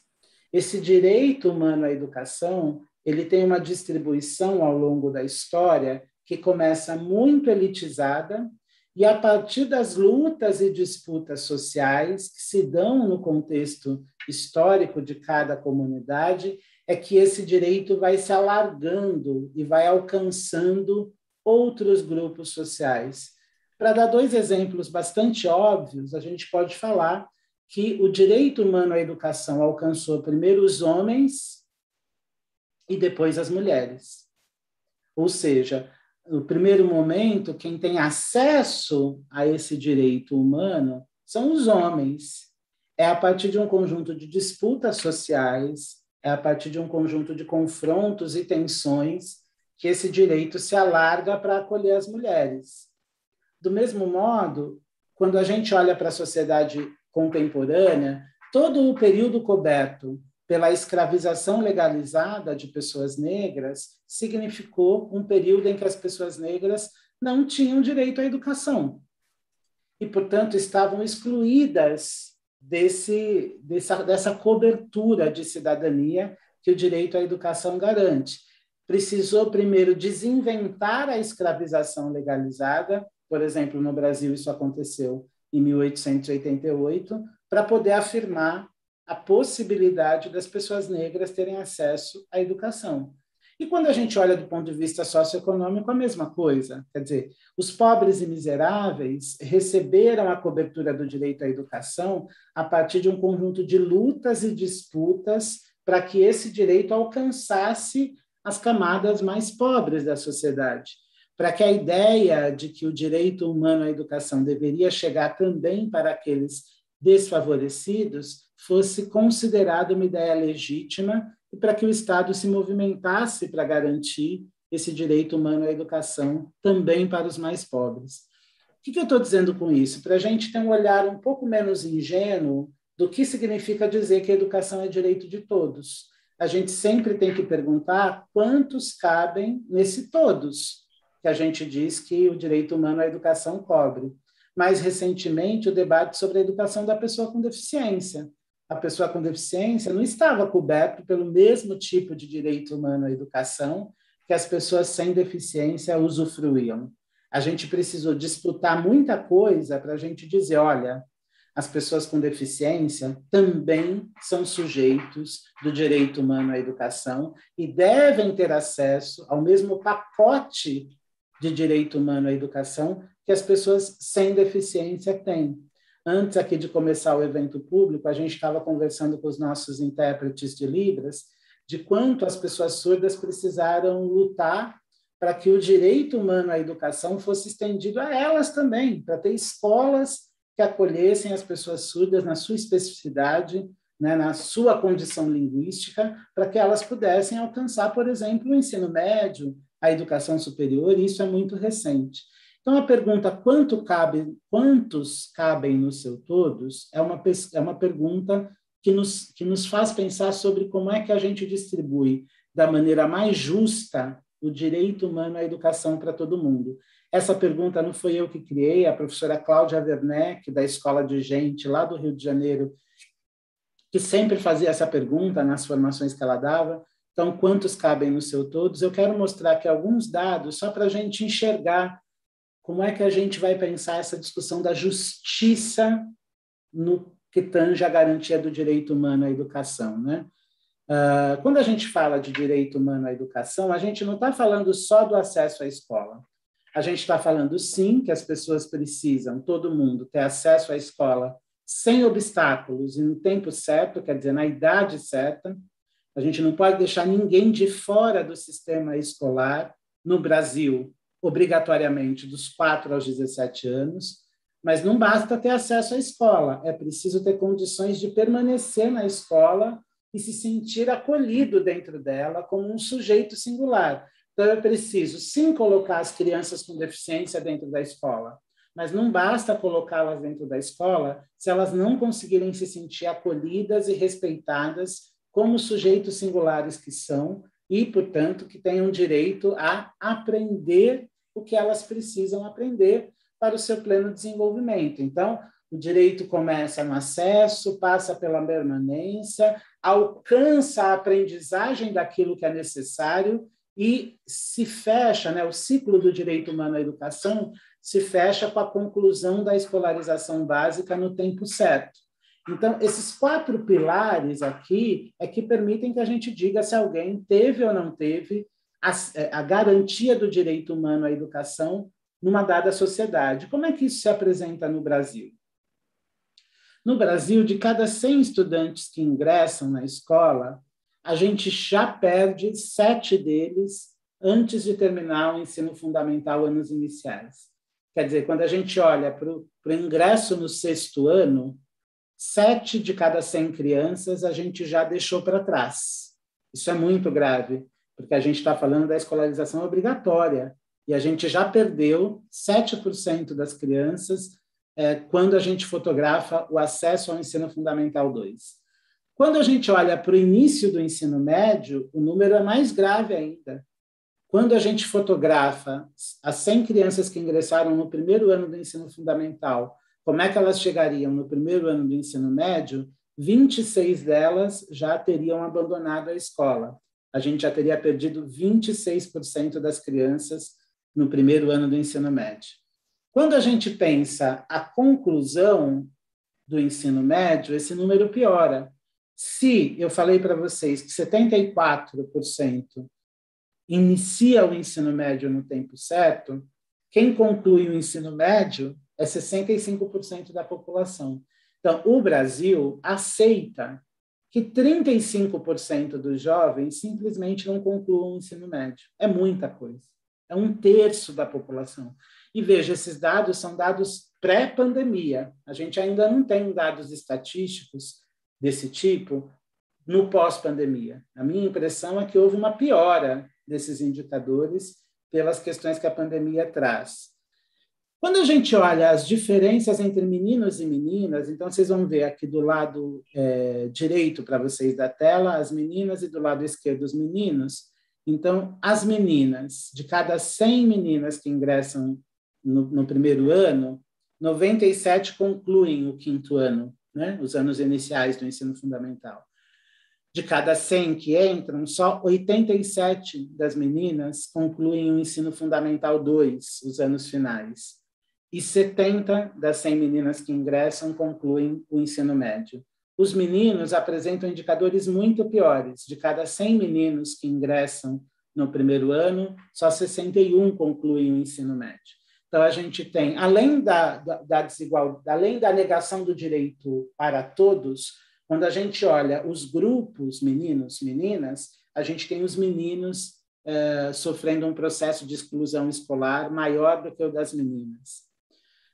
Esse direito humano à educação, ele tem uma distribuição ao longo da história que começa muito elitizada e a partir das lutas e disputas sociais que se dão no contexto histórico de cada comunidade, é que esse direito vai se alargando e vai alcançando outros grupos sociais. Para dar dois exemplos bastante óbvios, a gente pode falar que o direito humano à educação alcançou primeiro os homens e depois as mulheres. Ou seja, no primeiro momento, quem tem acesso a esse direito humano são os homens. É a partir de um conjunto de disputas sociais, é a partir de um conjunto de confrontos e tensões que esse direito se alarga para acolher as mulheres. Do mesmo modo, quando a gente olha para a sociedade contemporânea, todo o período coberto pela escravização legalizada de pessoas negras significou um período em que as pessoas negras não tinham direito à educação e, portanto, estavam excluídas desse, dessa, dessa cobertura de cidadania que o direito à educação garante. Precisou primeiro desinventar a escravização legalizada, por exemplo, no Brasil isso aconteceu em 1888, para poder afirmar a possibilidade das pessoas negras terem acesso à educação. E quando a gente olha do ponto de vista socioeconômico, a mesma coisa. Quer dizer, os pobres e miseráveis receberam a cobertura do direito à educação a partir de um conjunto de lutas e disputas para que esse direito alcançasse as camadas mais pobres da sociedade para que a ideia de que o direito humano à educação deveria chegar também para aqueles desfavorecidos fosse considerada uma ideia legítima e para que o Estado se movimentasse para garantir esse direito humano à educação também para os mais pobres. O que, eu estou dizendo com isso? Para a gente ter um olhar um pouco menos ingênuo do que significa dizer que a educação é direito de todos. A gente sempre tem que perguntar quantos cabem nesse todos que a gente diz que o direito humano à educação cobre. Mais recentemente, o debate sobre a educação da pessoa com deficiência. A pessoa com deficiência não estava coberta pelo mesmo tipo de direito humano à educação que as pessoas sem deficiência usufruíam. A gente precisou disputar muita coisa para a gente dizer: olha, as pessoas com deficiência também são sujeitos do direito humano à educação e devem ter acesso ao mesmo pacote de direito humano à educação que as pessoas sem deficiência têm. Antes aqui de começar o evento público, a gente estava conversando com os nossos intérpretes de Libras de quanto as pessoas surdas precisaram lutar para que o direito humano à educação fosse estendido a elas também, para ter escolas que acolhessem as pessoas surdas na sua especificidade, né, na sua condição linguística, para que elas pudessem alcançar, por exemplo, o ensino médio, à educação superior, e isso é muito recente. Então, a pergunta quanto cabe, quantos cabem no seu todos é uma, é uma pergunta que nos, que nos faz pensar sobre como é que a gente distribui da maneira mais justa o direito humano à educação para todo mundo. Essa pergunta não foi eu que criei, a professora Cláudia Werneck, da Escola de Gente, lá do Rio de Janeiro, que sempre fazia essa pergunta nas formações que ela dava, então, quantos cabem no seu todos? Eu quero mostrar aqui alguns dados só para a gente enxergar como é que a gente vai pensar essa discussão da justiça no que tange a garantia do direito humano à educação, né? Uh, quando a gente fala de direito humano à educação, a gente não está falando só do acesso à escola. A gente está falando, sim, que as pessoas precisam, todo mundo, ter acesso à escola sem obstáculos e no tempo certo, quer dizer, na idade certa, a gente não pode deixar ninguém de fora do sistema escolar no Brasil, obrigatoriamente, dos 4 aos 17 anos, mas não basta ter acesso à escola, é preciso ter condições de permanecer na escola e se sentir acolhido dentro dela como um sujeito singular. Então, é preciso, sim, colocar as crianças com deficiência dentro da escola, mas não basta colocá-las dentro da escola se elas não conseguirem se sentir acolhidas e respeitadas como sujeitos singulares que são e, portanto, que tenham direito a aprender o que elas precisam aprender para o seu pleno desenvolvimento. Então, o direito começa no acesso, passa pela permanência, alcança a aprendizagem daquilo que é necessário e se fecha, né, o ciclo do direito humano à educação se fecha com a conclusão da escolarização básica no tempo certo. Então, esses quatro pilares aqui é que permitem que a gente diga se alguém teve ou não teve a, a garantia do direito humano à educação numa dada sociedade. Como é que isso se apresenta no Brasil? No Brasil, de cada 100 estudantes que ingressam na escola, a gente já perde sete deles antes de terminar o ensino fundamental anos iniciais. Quer dizer, quando a gente olha para o ingresso no sexto ano, sete de cada cem crianças a gente já deixou para trás. Isso é muito grave, porque a gente está falando da escolarização obrigatória e a gente já perdeu 7% das crianças é, quando a gente fotografa o acesso ao ensino fundamental 2. Quando a gente olha para o início do ensino médio, o número é mais grave ainda. Quando a gente fotografa as 100 crianças que ingressaram no primeiro ano do ensino fundamental como é que elas chegariam no primeiro ano do ensino médio? 26 delas já teriam abandonado a escola. A gente já teria perdido 26% das crianças no primeiro ano do ensino médio. Quando a gente pensa a conclusão do ensino médio, esse número piora. Se eu falei para vocês que 74% inicia o ensino médio no tempo certo, quem conclui o ensino médio é 65% da população. Então, o Brasil aceita que 35% dos jovens simplesmente não concluam o ensino médio. É muita coisa. É um terço da população. E veja, esses dados são dados pré-pandemia. A gente ainda não tem dados estatísticos desse tipo no pós-pandemia. A minha impressão é que houve uma piora desses indicadores pelas questões que a pandemia traz. Quando a gente olha as diferenças entre meninos e meninas, então vocês vão ver aqui do lado é, direito para vocês da tela as meninas e do lado esquerdo os meninos. Então, as meninas, de cada 100 meninas que ingressam no, no primeiro ano, 97 concluem o quinto ano, né? os anos iniciais do ensino fundamental. De cada 100 que entram, só 87 das meninas concluem o ensino fundamental 2, os anos finais e 70 das 100 meninas que ingressam concluem o ensino médio. Os meninos apresentam indicadores muito piores. De cada 100 meninos que ingressam no primeiro ano, só 61 concluem o ensino médio. Então, a gente tem, além da, da, da desigualdade, além da negação do direito para todos, quando a gente olha os grupos meninos, meninas, a gente tem os meninos eh, sofrendo um processo de exclusão escolar maior do que o das meninas.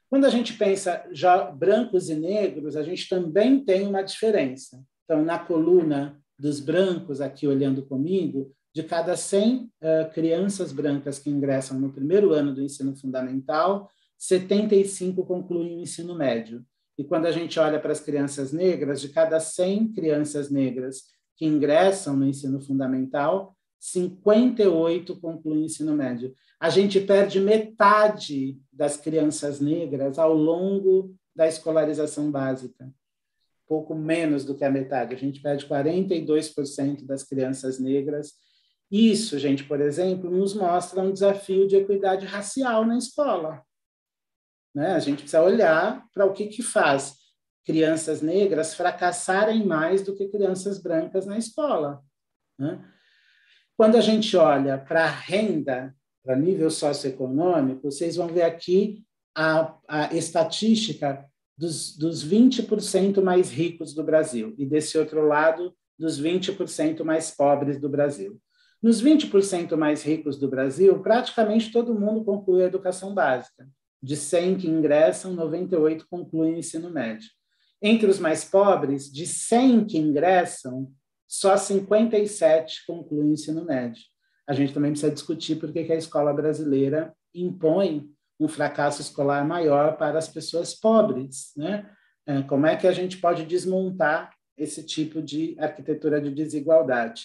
Quando a gente pensa já brancos e negros, a gente também tem uma diferença. Então, na coluna dos brancos, aqui olhando comigo, de cada 100 uh, eh, crianças brancas que ingressam no primeiro ano do ensino fundamental, 75 concluem o ensino médio. E quando a gente olha para as crianças negras, de cada 100 crianças negras que ingressam no ensino fundamental, 58 concluem o ensino médio a gente perde metade das crianças negras ao longo da escolarização básica. Pouco menos do que a metade, a gente perde 42% das crianças negras. Isso, gente, por exemplo, nos mostra um desafio de equidade racial na escola. Né? A gente precisa olhar para o que, que faz crianças negras fracassarem mais do que crianças brancas na escola. Né? Quando a gente olha para a renda para nível socioeconômico, vocês vão ver aqui a, a estatística dos, dos 20% mais ricos do Brasil e, desse outro lado, dos 20% mais pobres do Brasil. Nos 20% mais ricos do Brasil, praticamente todo mundo conclui a educação básica. De 100 que ingressam, 98 concluem o ensino médio. Entre os mais pobres, de 100 que ingressam, só 57 concluem o ensino médio a gente também precisa discutir por que a escola brasileira impõe um fracasso escolar maior para as pessoas pobres, né? É, como é que a gente pode desmontar esse tipo de arquitetura de desigualdade?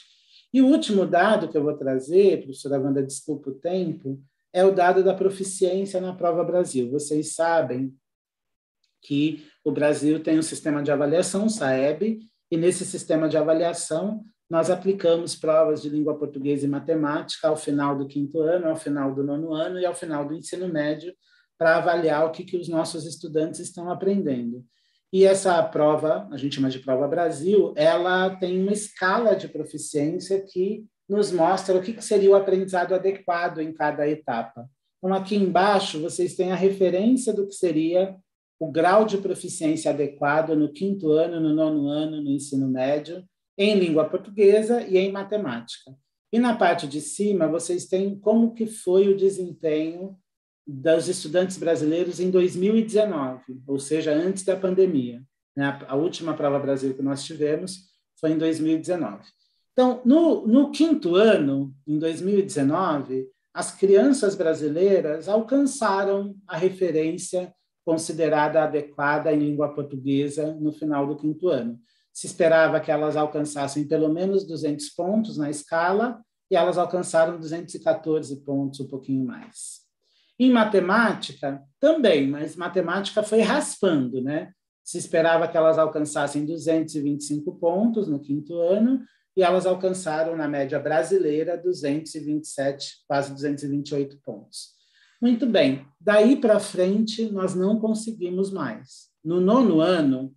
E o último dado que eu vou trazer, professora Wanda, desculpa o tempo, é o dado da proficiência na prova Brasil. Vocês sabem que o Brasil tem um sistema de avaliação, o SAEB, e nesse sistema de avaliação nós aplicamos provas de língua portuguesa e matemática ao final do quinto ano, ao final do nono ano e ao final do ensino médio, para avaliar o que, que os nossos estudantes estão aprendendo. E essa prova, a gente chama de prova Brasil, ela tem uma escala de proficiência que nos mostra o que seria o aprendizado adequado em cada etapa. Então, aqui embaixo, vocês têm a referência do que seria o grau de proficiência adequado no quinto ano, no nono ano, no ensino médio, em língua portuguesa e em matemática. E na parte de cima, vocês têm como que foi o desempenho dos estudantes brasileiros em 2019, ou seja, antes da pandemia. Né? A última prova Brasil que nós tivemos foi em 2019. Então, no, no quinto ano, em 2019, as crianças brasileiras alcançaram a referência considerada adequada em língua portuguesa no final do quinto ano se esperava que elas alcançassem pelo menos 200 pontos na escala, e elas alcançaram 214 pontos, um pouquinho mais. Em matemática, também, mas matemática foi raspando, né? Se esperava que elas alcançassem 225 pontos no quinto ano, e elas alcançaram, na média brasileira, 227, quase 228 pontos. Muito bem, daí para frente nós não conseguimos mais. No nono ano,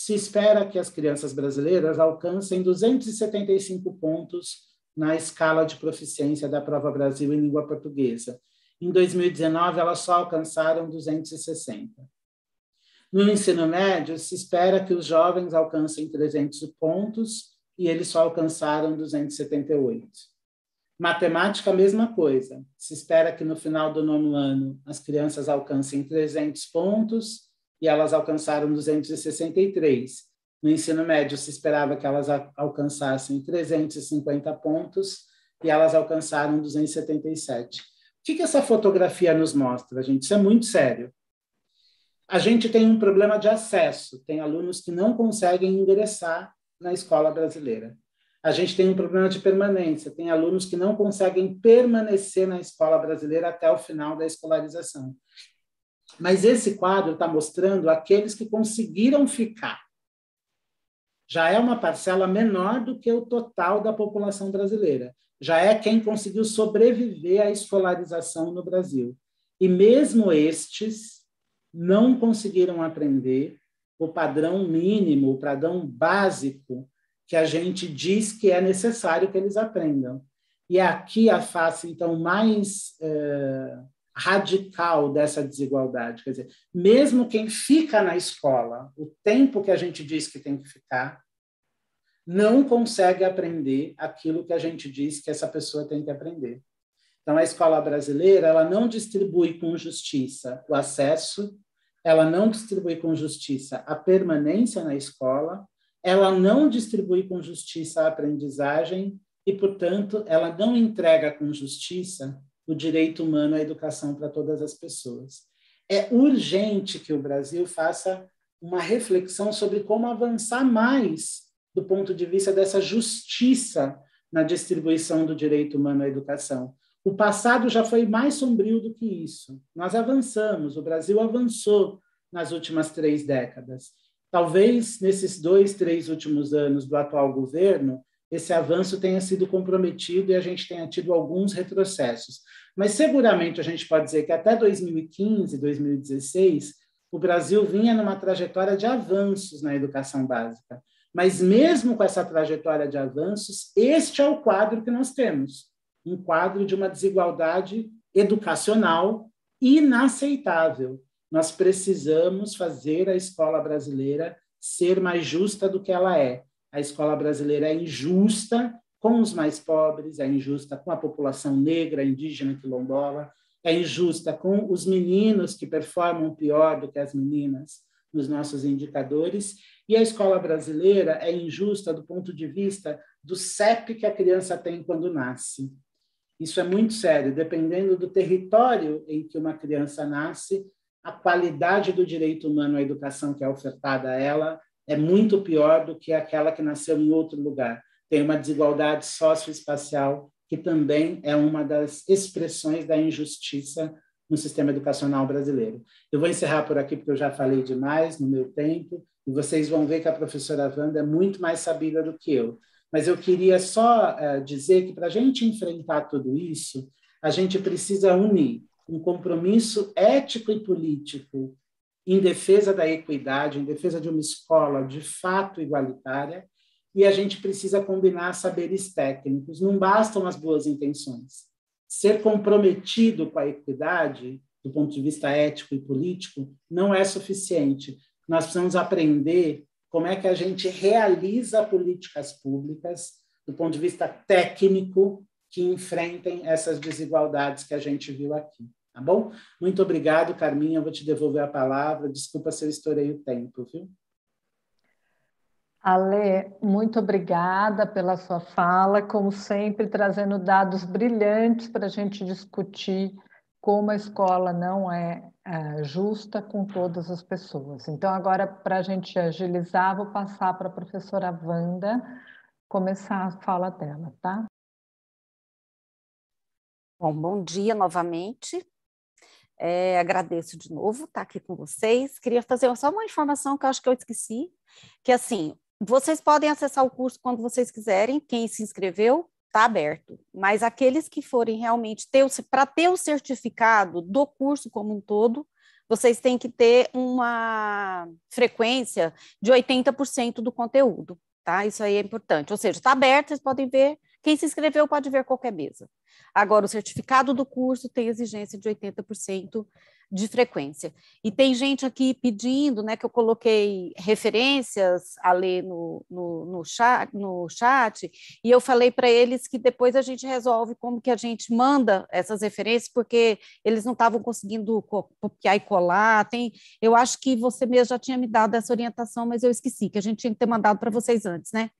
se espera que as crianças brasileiras alcancem 275 pontos na escala de proficiência da Prova Brasil em língua portuguesa. Em 2019, elas só alcançaram 260. No ensino médio, se espera que os jovens alcancem 300 pontos e eles só alcançaram 278. Matemática, mesma coisa. Se espera que no final do nono ano as crianças alcancem 300 pontos e elas alcançaram 263. No ensino médio, se esperava que elas alcançassem 350 pontos e elas alcançaram 277. O que, que essa fotografia nos mostra, gente? Isso é muito sério. A gente tem um problema de acesso, tem alunos que não conseguem ingressar na escola brasileira. A gente tem um problema de permanência, tem alunos que não conseguem permanecer na escola brasileira até o final da escolarização. Mas esse quadro está mostrando aqueles que conseguiram ficar. Já é uma parcela menor do que o total da população brasileira. Já é quem conseguiu sobreviver à escolarização no Brasil. E mesmo estes não conseguiram aprender o padrão mínimo, o padrão básico que a gente diz que é necessário que eles aprendam. E aqui a face, então, mais. Eh, radical dessa desigualdade. Quer dizer, mesmo quem fica na escola, o tempo que a gente diz que tem que ficar, não consegue aprender aquilo que a gente diz que essa pessoa tem que aprender. Então, a escola brasileira ela não distribui com justiça o acesso, ela não distribui com justiça a permanência na escola, ela não distribui com justiça a aprendizagem e, portanto, ela não entrega com justiça o direito humano à educação para todas as pessoas. É urgente que o Brasil faça uma reflexão sobre como avançar mais do ponto de vista dessa justiça na distribuição do direito humano à educação. O passado já foi mais sombrio do que isso. Nós avançamos, o Brasil avançou nas últimas três décadas. Talvez nesses dois, três últimos anos do atual governo, esse avanço tenha sido comprometido e a gente tenha tido alguns retrocessos. Mas seguramente a gente pode dizer que até 2015, 2016, o Brasil vinha numa trajetória de avanços na educação básica. Mas mesmo com essa trajetória de avanços, este é o quadro que nós temos, um quadro de uma desigualdade educacional inaceitável. Nós precisamos fazer a escola brasileira ser mais justa do que ela é a escola brasileira é injusta com os mais pobres, é injusta com a população negra, indígena, quilombola, é injusta com os meninos que performam pior do que as meninas nos nossos indicadores, e a escola brasileira é injusta do ponto de vista do CEP que a criança tem quando nasce. Isso é muito sério, dependendo do território em que uma criança nasce, a qualidade do direito humano à educação que é ofertada a ela é muito pior do que aquela que nasceu em outro lugar. Tem uma desigualdade socioespacial, que também é uma das expressões da injustiça no sistema educacional brasileiro. Eu vou encerrar por aqui, porque eu já falei demais no meu tempo, e vocês vão ver que a professora Wanda é muito mais sabida do que eu. Mas eu queria só uh, dizer que, para a gente enfrentar tudo isso, a gente precisa unir um compromisso ético e político em defesa da equidade, em defesa de uma escola de fato igualitária, e a gente precisa combinar saberes técnicos. Não bastam as boas intenções. Ser comprometido com a equidade, do ponto de vista ético e político, não é suficiente. Nós precisamos aprender como é que a gente realiza políticas públicas do ponto de vista técnico que enfrentem essas desigualdades que a gente viu aqui. Tá bom? Muito obrigado, Carminha. Eu vou te devolver a palavra. Desculpa se eu estourei o tempo, viu? Ale, muito obrigada pela sua fala, como sempre, trazendo dados brilhantes para a gente discutir como a escola não é, é, justa com todas as pessoas. Então, agora, para a gente agilizar, vou passar para a professora Wanda começar a fala dela, tá? Bom, bom dia novamente. É, agradeço de novo estar tá aqui com vocês. Queria fazer só uma informação que eu acho que eu esqueci, que assim, vocês podem acessar o curso quando vocês quiserem, quem se inscreveu está aberto, mas aqueles que forem realmente ter para ter o certificado do curso como um todo, vocês têm que ter uma frequência de 80% do conteúdo, tá? Isso aí é importante. Ou seja, está aberto, vocês podem ver, quem se inscreveu pode ver qualquer mesa. Agora, o certificado do curso tem exigência de 80% de frequência. E tem gente aqui pedindo, né, que eu coloquei referências a ler no, no, no, chat, no chat, e eu falei para eles que depois a gente resolve como que a gente manda essas referências, porque eles não estavam conseguindo copiar e colar. Tem, eu acho que você mesmo já tinha me dado essa orientação, mas eu esqueci, que a gente tinha que ter mandado para vocês antes, né?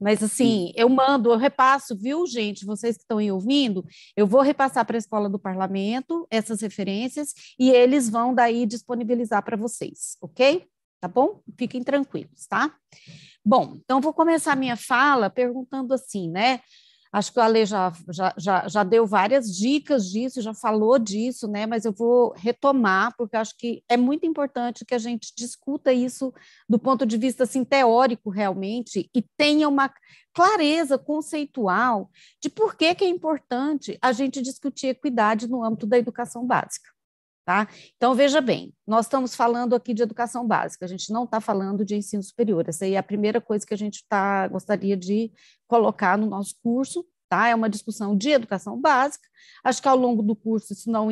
Mas assim, eu mando, eu repasso, viu, gente, vocês que estão aí ouvindo, eu vou repassar para a Escola do Parlamento essas referências e eles vão daí disponibilizar para vocês, ok? Tá bom? Fiquem tranquilos, tá? Bom, então vou começar minha fala perguntando assim, né? Acho que a Lei já, já, já, já deu várias dicas disso, já falou disso, né? Mas eu vou retomar, porque acho que é muito importante que a gente discuta isso do ponto de vista assim, teórico realmente e tenha uma clareza conceitual de por que, que é importante a gente discutir equidade no âmbito da educação básica. Tá? Então, veja bem, nós estamos falando aqui de educação básica, a gente não está falando de ensino superior. Essa aí é a primeira coisa que a gente tá, gostaria de colocar no nosso curso, tá? É uma discussão de educação básica. Acho que ao longo do curso isso não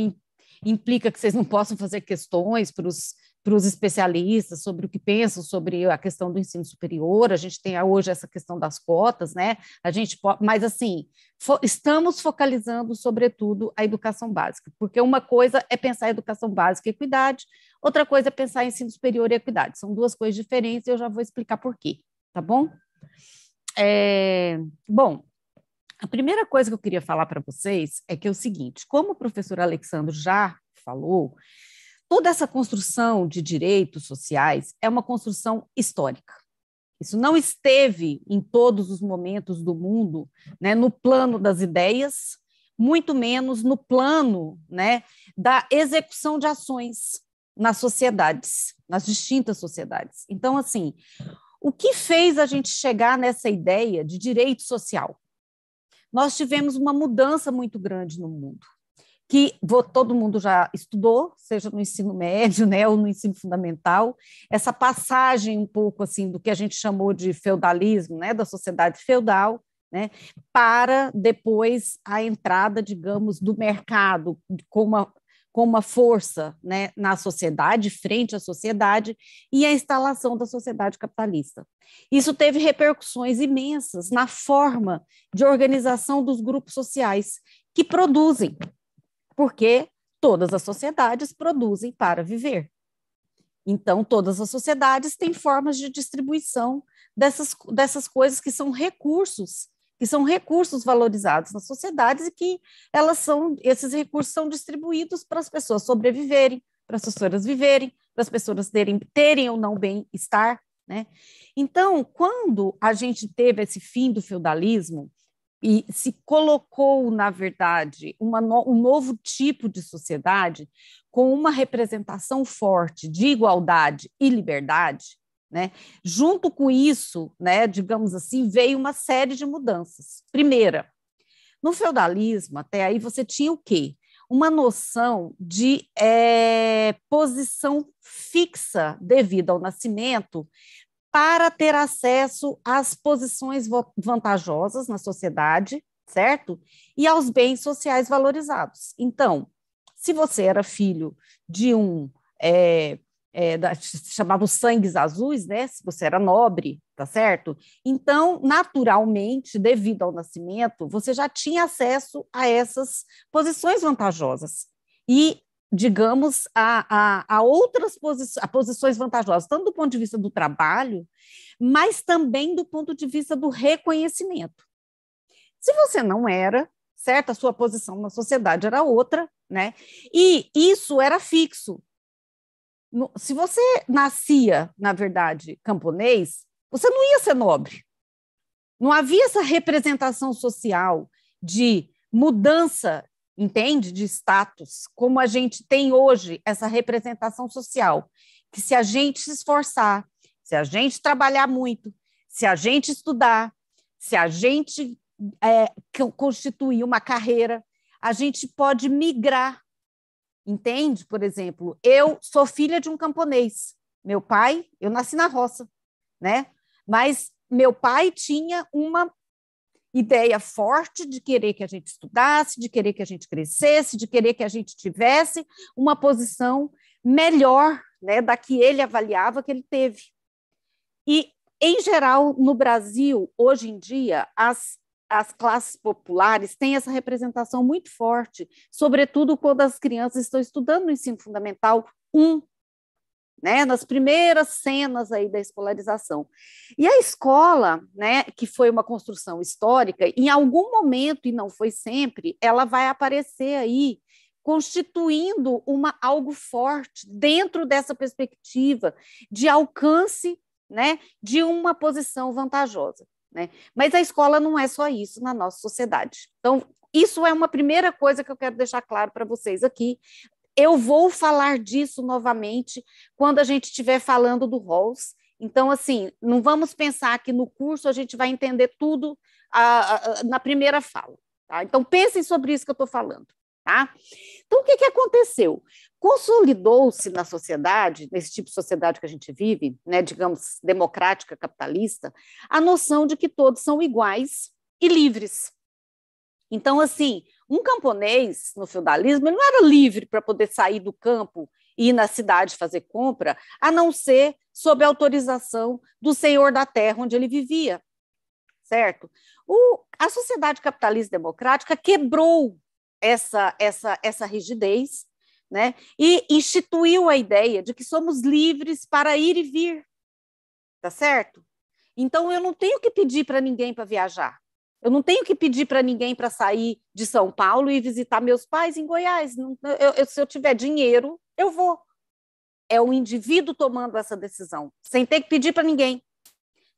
implica que vocês não possam fazer questões para os para os especialistas sobre o que pensam sobre a questão do ensino superior. A gente tem hoje essa questão das cotas, né? A gente pode, mas assim, fo, estamos focalizando sobretudo a educação básica, porque uma coisa é pensar educação básica e equidade, outra coisa é pensar ensino superior e equidade. São duas coisas diferentes e eu já vou explicar por quê, tá bom? É, bom, a primeira coisa que eu queria falar para vocês é que é o seguinte, como o professor Alexandre já falou, Toda essa construção de direitos sociais é uma construção histórica. Isso não esteve em todos os momentos do mundo, né, no plano das ideias, muito menos no plano né, da execução de ações nas sociedades, nas distintas sociedades. Então, assim, o que fez a gente chegar nessa ideia de direito social? Nós tivemos uma mudança muito grande no mundo que todo mundo já estudou, seja no ensino médio, né, ou no ensino fundamental, essa passagem um pouco assim do que a gente chamou de feudalismo, né, da sociedade feudal, né, para depois a entrada, digamos, do mercado com uma com uma força né, na sociedade, frente à sociedade, e a instalação da sociedade capitalista. Isso teve repercussões imensas na forma de organização dos grupos sociais que produzem porque todas as sociedades produzem para viver. Então, todas as sociedades têm formas de distribuição dessas, dessas coisas que são recursos, que são recursos valorizados nas sociedades e que elas são, esses recursos são distribuídos para as pessoas sobreviverem, para as pessoas viverem, para as pessoas terem, terem ou não bem-estar. Né? Então, quando a gente teve esse fim do feudalismo, e se colocou, na verdade, no, um novo tipo de sociedade com uma representação forte de igualdade e liberdade, né? junto com isso, né, digamos assim, veio uma série de mudanças. Primeira, no feudalismo, até aí você tinha o quê? Uma noção de é, posição fixa devido ao nascimento para ter acesso às posições vantajosas na sociedade, certo? E aos bens sociais valorizados. Então, se você era filho de um. É, é, da, chamava os sangues azuis, né? Se você era nobre, tá certo? Então, naturalmente, devido ao nascimento, você já tinha acesso a essas posições vantajosas. E digamos, a, a, a outras posi a posições vantajosas, tanto do ponto de vista do trabalho, mas também do ponto de vista do reconhecimento. Se você não era, certo? A sua posição na sociedade era outra, né? E isso era fixo. No, se você nascia, na verdade, camponês, você não ia ser nobre. Não havia essa representação social de mudança entende? De status, como a gente tem hoje essa representação social, que se a gente se esforçar, se a gente trabalhar muito, se a gente estudar, se a gente é, constituir uma carreira, a gente pode migrar. Entende? Por exemplo, eu sou filha de um camponês. Meu pai, eu nasci na roça, né? Mas meu pai tinha uma ideia forte de querer que a gente estudasse, de querer que a gente crescesse, de querer que a gente tivesse uma posição melhor né, da que ele avaliava que ele teve. E, em geral, no Brasil, hoje em dia, as, as classes populares têm essa representação muito forte, sobretudo quando as crianças estão estudando no ensino fundamental 1, né, nas primeiras cenas aí da escolarização. E a escola, né, que foi uma construção histórica, em algum momento, e não foi sempre, ela vai aparecer aí constituindo uma algo forte dentro dessa perspectiva de alcance, né, de uma posição vantajosa, né? Mas a escola não é só isso na nossa sociedade. Então, isso é uma primeira coisa que eu quero deixar claro para vocês aqui, eu vou falar disso novamente quando a gente estiver falando do Rawls. Então, assim, não vamos pensar que no curso a gente vai entender tudo a, a, na primeira fala. Tá? Então, pensem sobre isso que eu estou falando. Tá? Então, o que, que aconteceu? Consolidou-se na sociedade, nesse tipo de sociedade que a gente vive, né, digamos, democrática, capitalista, a noção de que todos são iguais e livres. Então, assim, um camponês no feudalismo ele não era livre para poder sair do campo e ir na cidade fazer compra, a não ser sob autorização do senhor da terra onde ele vivia. Certo? O, a sociedade capitalista democrática quebrou essa, essa, essa rigidez né? e instituiu a ideia de que somos livres para ir e vir. Tá certo? Então eu não tenho que pedir para ninguém para viajar. Eu não tenho que pedir para ninguém para sair de São Paulo e visitar meus pais em Goiás. eu, eu, se eu tiver dinheiro, eu vou. É o indivíduo tomando essa decisão, sem ter que pedir para ninguém.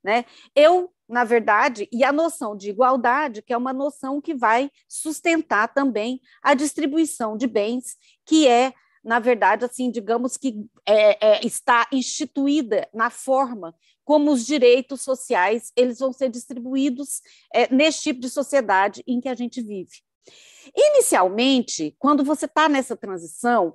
Né? Eu, na verdade, e a noção de igualdade, que é uma noção que vai sustentar também a distribuição de bens, que é, na verdade, assim, digamos que é, é, está instituída na forma como os direitos sociais eles vão ser distribuídos é, nesse tipo de sociedade em que a gente vive. Inicialmente, quando você está nessa transição,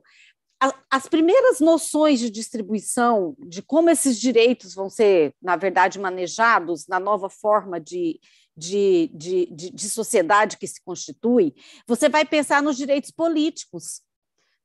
a, as primeiras noções de distribuição, de como esses direitos vão ser, na verdade, manejados na nova forma de, de, de, de, de sociedade que se constitui, você vai pensar nos direitos políticos,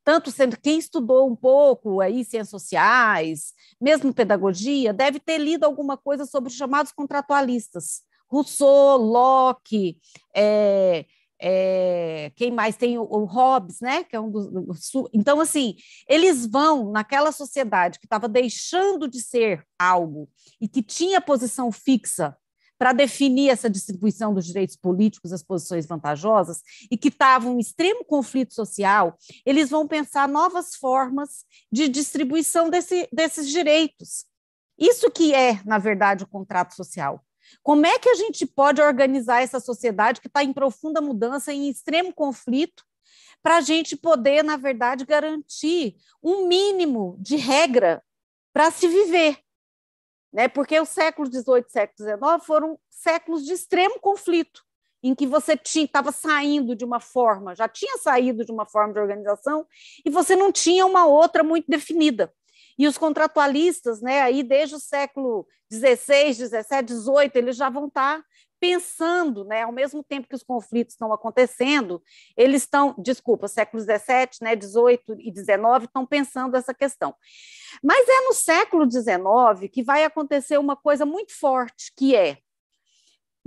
tanto sendo quem estudou um pouco aí ciências sociais, mesmo pedagogia, deve ter lido alguma coisa sobre os chamados contratualistas. Rousseau, Locke, é, é, quem mais tem o, o, Hobbes, né? Que é um dos, do, então, assim, eles vão naquela sociedade que estava deixando de ser algo e que tinha posição fixa para definir essa distribuição dos direitos políticos, as posições vantajosas, e que estavam em extremo conflito social, eles vão pensar novas formas de distribuição desse, desses direitos. Isso que é, na verdade, o contrato social. Como é que a gente pode organizar essa sociedade que está em profunda mudança, em extremo conflito, para a gente poder, na verdade, garantir um mínimo de regra para se viver? né? Porque o século XVIII, século XIX foram séculos de extremo conflito, em que você estava saindo de uma forma, já tinha saído de uma forma de organização e você não tinha uma outra muito definida. E os contratualistas, né, aí desde o século XVI, XVII, XVIII, eles já vão estar tá pensando, né, ao mesmo tempo que os conflitos estão acontecendo, eles estão, desculpa, séculos XVII, né, 18 e 19 estão pensando essa questão. Mas é no século XIX que vai acontecer uma coisa muito forte, que é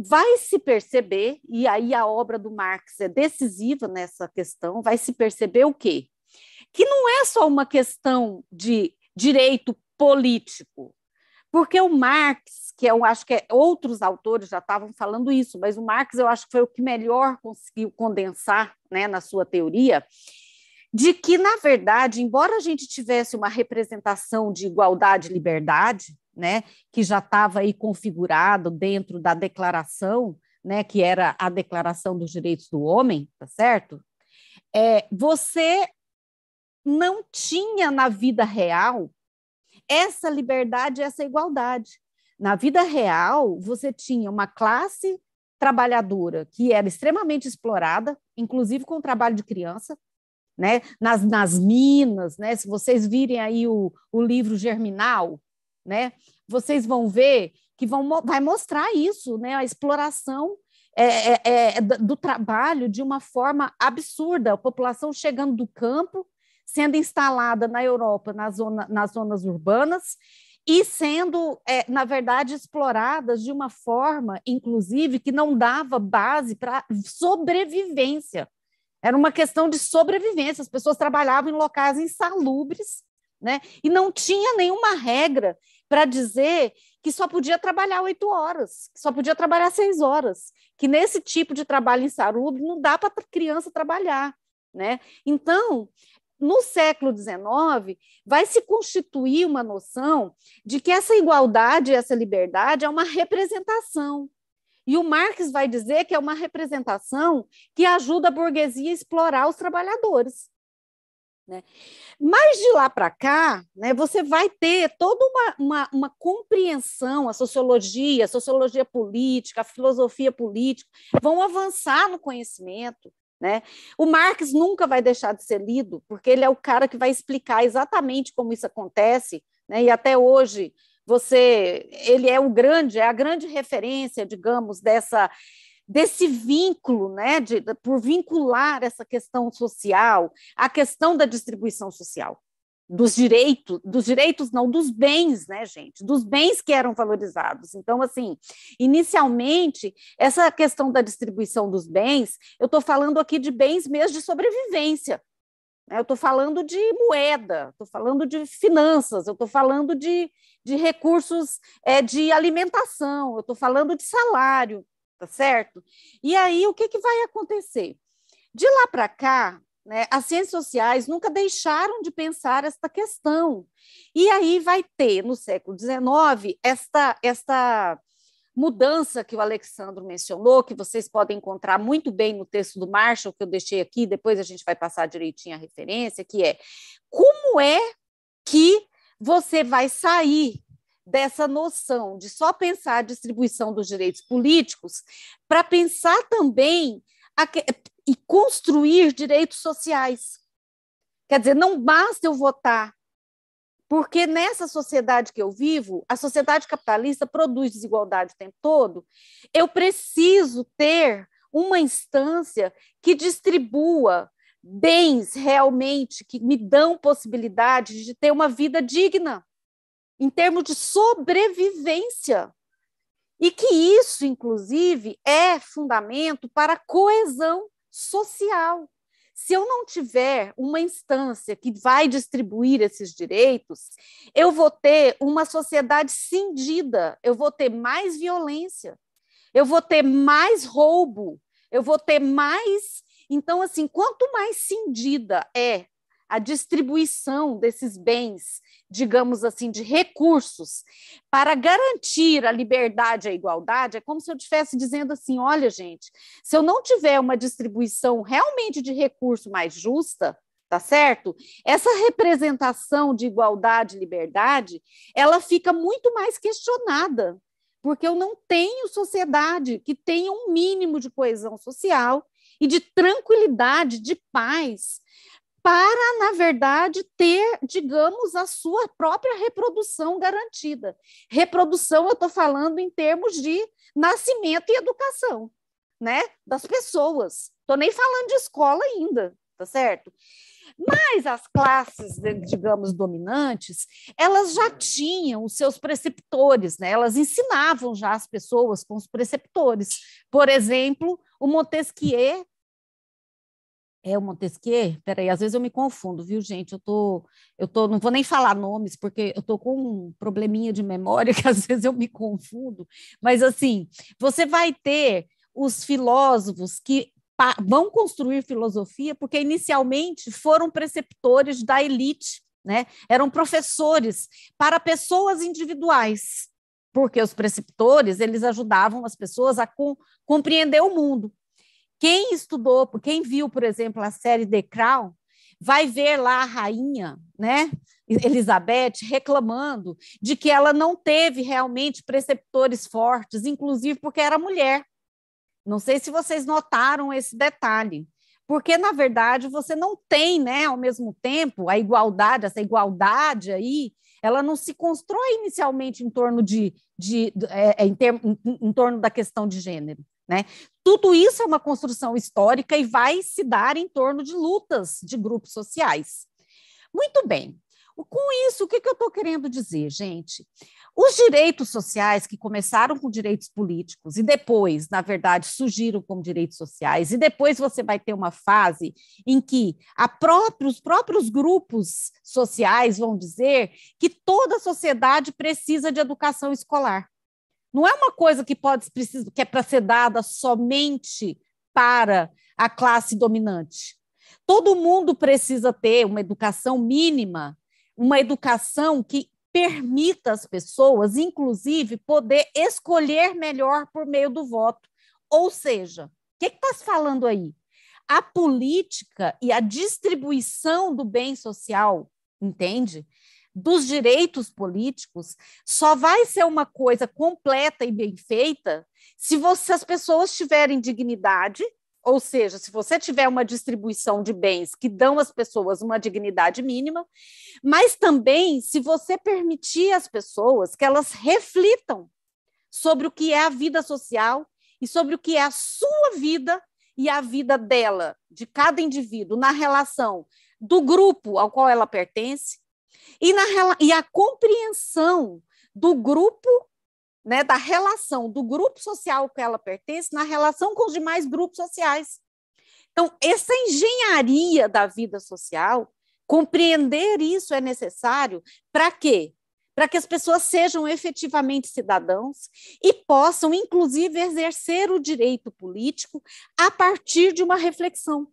vai se perceber, e aí a obra do Marx é decisiva nessa questão, vai se perceber o quê? Que não é só uma questão de direito político, porque o Marx, que eu é acho que é, outros autores já estavam falando isso, mas o Marx eu acho que foi o que melhor conseguiu condensar né, na sua teoria, de que, na verdade, embora a gente tivesse uma representação de igualdade e liberdade, né, que já estava aí configurado dentro da declaração, né, que era a Declaração dos Direitos do Homem, tá certo? É, você não tinha na vida real essa liberdade, essa igualdade. Na vida real, você tinha uma classe trabalhadora que era extremamente explorada, inclusive com o trabalho de criança, né? nas, nas minas. Né? Se vocês virem aí o, o livro Germinal, né? vocês vão ver que vão, vai mostrar isso, né? a exploração é, é, é, do trabalho de uma forma absurda, a população chegando do campo sendo instalada na Europa, na zona, nas zonas urbanas, e sendo, é, na verdade, exploradas de uma forma, inclusive, que não dava base para sobrevivência. Era uma questão de sobrevivência. As pessoas trabalhavam em locais insalubres, né? E não tinha nenhuma regra para dizer que só podia trabalhar oito horas, que só podia trabalhar seis horas, que nesse tipo de trabalho insalubre não dá para criança trabalhar, né? Então, no século XIX, vai se constituir uma noção de que essa igualdade, essa liberdade é uma representação. E o Marx vai dizer que é uma representação que ajuda a burguesia a explorar os trabalhadores. Né? Mas de lá para cá, né, você vai ter toda uma, uma, uma, compreensão, a sociologia, a sociologia política, a filosofia política, vão avançar no conhecimento, né? O Marx nunca vai deixar de ser lido, porque ele é o cara que vai explicar exatamente como isso acontece, né? e até hoje você, ele é o grande, é a grande referência, digamos, dessa desse vínculo, né, de, por vincular essa questão social, a questão da distribuição social dos direitos, dos direitos não, dos bens, né, gente? Dos bens que eram valorizados. Então, assim, inicialmente, essa questão da distribuição dos bens, eu estou falando aqui de bens mesmo de sobrevivência. Né? Eu estou falando de moeda, estou falando de finanças, eu estou falando de, de recursos é, de alimentação, eu estou falando de salário, tá certo? E aí, o que, que vai acontecer? De lá para cá, né? As ciências sociais nunca deixaram de pensar esta questão. E aí vai ter, no século XIX, esta, esta mudança que o Alexandro mencionou, que vocês podem encontrar muito bem no texto do Marshall, que eu deixei aqui, depois a gente vai passar direitinho a referência, que é como é que você vai sair dessa noção de só pensar a distribuição dos direitos políticos para pensar também a, e construir direitos sociais. Quer dizer, não basta eu votar, porque nessa sociedade que eu vivo, a sociedade capitalista produz desigualdade o tempo todo, eu preciso ter uma instância que distribua bens realmente que me dão possibilidade de ter uma vida digna em termos de sobrevivência. E que isso, inclusive, é fundamento para a coesão social. Se eu não tiver uma instância que vai distribuir esses direitos, eu vou ter uma sociedade cindida, eu vou ter mais violência, eu vou ter mais roubo, eu vou ter mais. Então, assim, quanto mais cindida é a distribuição desses bens, digamos assim, de recursos, para garantir a liberdade e a igualdade, é como se eu estivesse dizendo assim: olha, gente, se eu não tiver uma distribuição realmente de recurso mais justa, tá certo? Essa representação de igualdade e liberdade, ela fica muito mais questionada, porque eu não tenho sociedade que tenha um mínimo de coesão social e de tranquilidade, de paz, para, na verdade, ter, digamos, a sua própria reprodução garantida. Reprodução, eu estou falando em termos de nascimento e educação, né? Das pessoas. Estou nem falando de escola ainda, tá certo? Mas as classes, digamos, dominantes, elas já tinham os seus preceptores, né? elas ensinavam já as pessoas com os preceptores. Por exemplo, o Montesquieu é o Montesquieu? Peraí, às vezes eu me confundo, viu, gente? Eu tô, eu tô, não vou nem falar nomes, porque eu tô com um probleminha de memória que às vezes eu me confundo. Mas assim, você vai ter os filósofos que vão construir filosofia porque inicialmente foram preceptores da elite, né? Eram professores para pessoas individuais, porque os preceptores, eles ajudavam as pessoas a com, compreender o mundo. Quem estudou, quem viu, por exemplo, a série The Crown, vai ver lá a rainha, né, Elizabeth, reclamando de que ela não teve realmente preceptores fortes, inclusive porque era mulher. Não sei se vocês notaram esse detalhe, porque na verdade você não tem, né, ao mesmo tempo a igualdade, essa igualdade aí, ela não se constrói inicialmente em torno de, de é, é em, term, em, em torno da questão de gênero. Né? Tudo isso é uma construção histórica e vai se dar em torno de lutas de grupos sociais. Muito bem. Com isso, o que, que eu estou querendo dizer, gente? Os direitos sociais, que começaram com direitos políticos e depois, na verdade, surgiram como direitos sociais, e depois você vai ter uma fase em que os próprios grupos sociais vão dizer que toda a sociedade precisa de educação escolar. Não é uma coisa que pode precisa, que é para ser dada somente para a classe dominante. Todo mundo precisa ter uma educação mínima, uma educação que permita às pessoas, inclusive, poder escolher melhor por meio do voto. Ou seja, o que está se falando aí? A política e a distribuição do bem social, entende? dos direitos políticos só vai ser uma coisa completa e bem feita se, você, se as pessoas tiverem dignidade, ou seja, se você tiver uma distribuição de bens que dão às pessoas uma dignidade mínima, mas também se você permitir às pessoas que elas reflitam sobre o que é a vida social e sobre o que é a sua vida e a vida dela, de cada indivíduo, na relação do grupo ao qual ela pertence, e, na, e a compreensão do grupo, né, da relação do grupo social que ela pertence na relação com os demais grupos sociais. Então, essa engenharia da vida social, compreender isso é necessário para quê? Para que as pessoas sejam efetivamente cidadãos e possam, inclusive, exercer o direito político a partir de uma reflexão.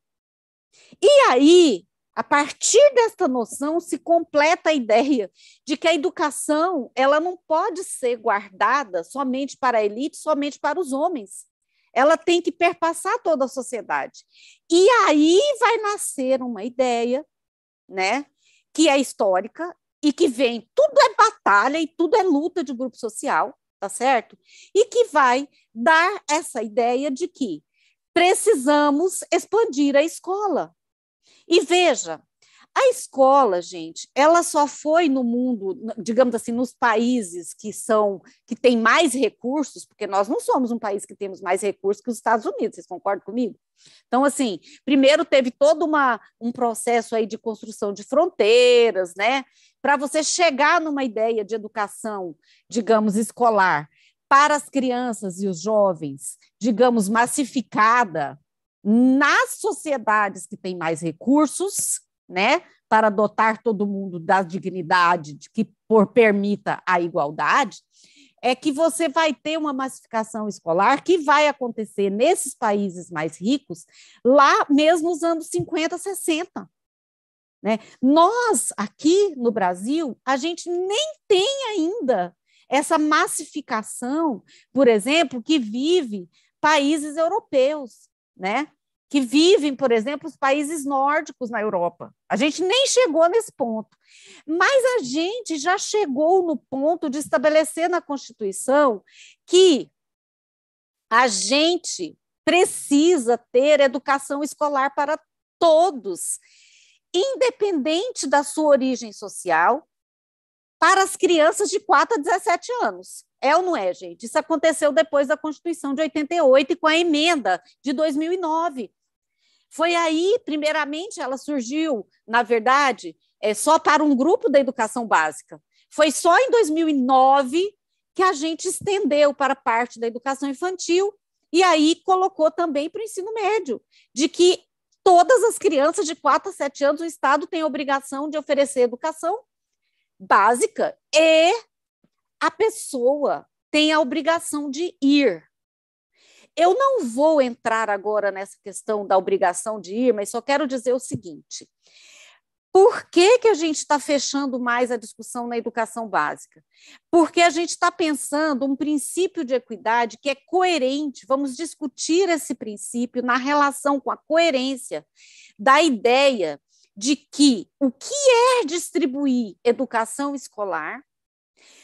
E aí, a partir desta noção se completa a ideia de que a educação ela não pode ser guardada somente para a elite, somente para os homens. Ela tem que perpassar toda a sociedade. E aí vai nascer uma ideia, né, que é histórica e que vem tudo é batalha e tudo é luta de grupo social, tá certo? E que vai dar essa ideia de que precisamos expandir a escola, e veja, a escola, gente, ela só foi no mundo, digamos assim, nos países que são que têm mais recursos, porque nós não somos um país que temos mais recursos que os Estados Unidos, vocês concordam comigo? Então, assim, primeiro teve todo uma, um processo aí de construção de fronteiras, né? Para você chegar numa ideia de educação, digamos, escolar para as crianças e os jovens, digamos, massificada, nas sociedades que têm mais recursos, né, para dotar todo mundo da dignidade de que por permita a igualdade, é que você vai ter uma massificação escolar que vai acontecer nesses países mais ricos, lá mesmo nos anos 50, 60. Né? Nós, aqui no Brasil, a gente nem tem ainda essa massificação, por exemplo, que vive países europeus, né? que vivem, por exemplo, os países nórdicos na Europa. A gente nem chegou nesse ponto. Mas a gente já chegou no ponto de estabelecer na Constituição que a gente precisa ter educação escolar para todos, independente da sua origem social, para as crianças de 4 a 17 anos. É ou não é, gente? Isso aconteceu depois da Constituição de 88 e com a emenda de 2009. Foi aí, primeiramente, ela surgiu, na verdade, é, só para um grupo da educação básica. Foi só em 2009 que a gente estendeu para parte da educação infantil e aí colocou também para o ensino médio, de que todas as crianças de 4 a 7 anos o Estado tem a obrigação de oferecer educação básica e a pessoa tem a obrigação de ir. Eu não vou entrar agora nessa questão da obrigação de ir, mas só quero dizer o seguinte: por que, que a gente está fechando mais a discussão na educação básica? Porque a gente está pensando um princípio de equidade que é coerente, vamos discutir esse princípio na relação com a coerência da ideia de que o que é distribuir educação escolar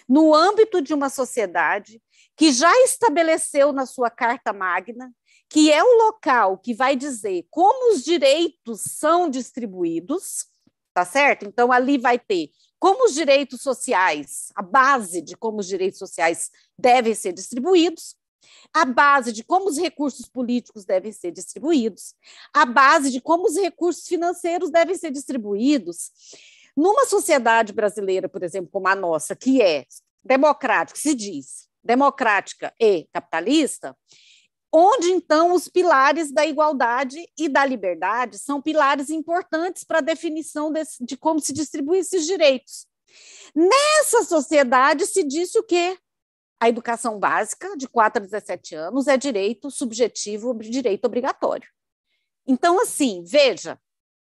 no âmbito de uma sociedade que já estabeleceu na sua Carta Magna, que é o local que vai dizer como os direitos são distribuídos, tá certo? Então, ali vai ter como os direitos sociais, a base de como os direitos sociais devem ser distribuídos, a base de como os recursos políticos devem ser distribuídos, a base de como os recursos financeiros devem ser distribuídos. Numa sociedade brasileira, por exemplo, como a nossa, que é democrática, se diz democrática e capitalista, onde então os pilares da igualdade e da liberdade são pilares importantes para a definição desse, de como se distribuem esses direitos. Nessa sociedade se disse o quê? A educação básica, de 4 a 17 anos, é direito subjetivo, direito obrigatório. Então, assim, veja,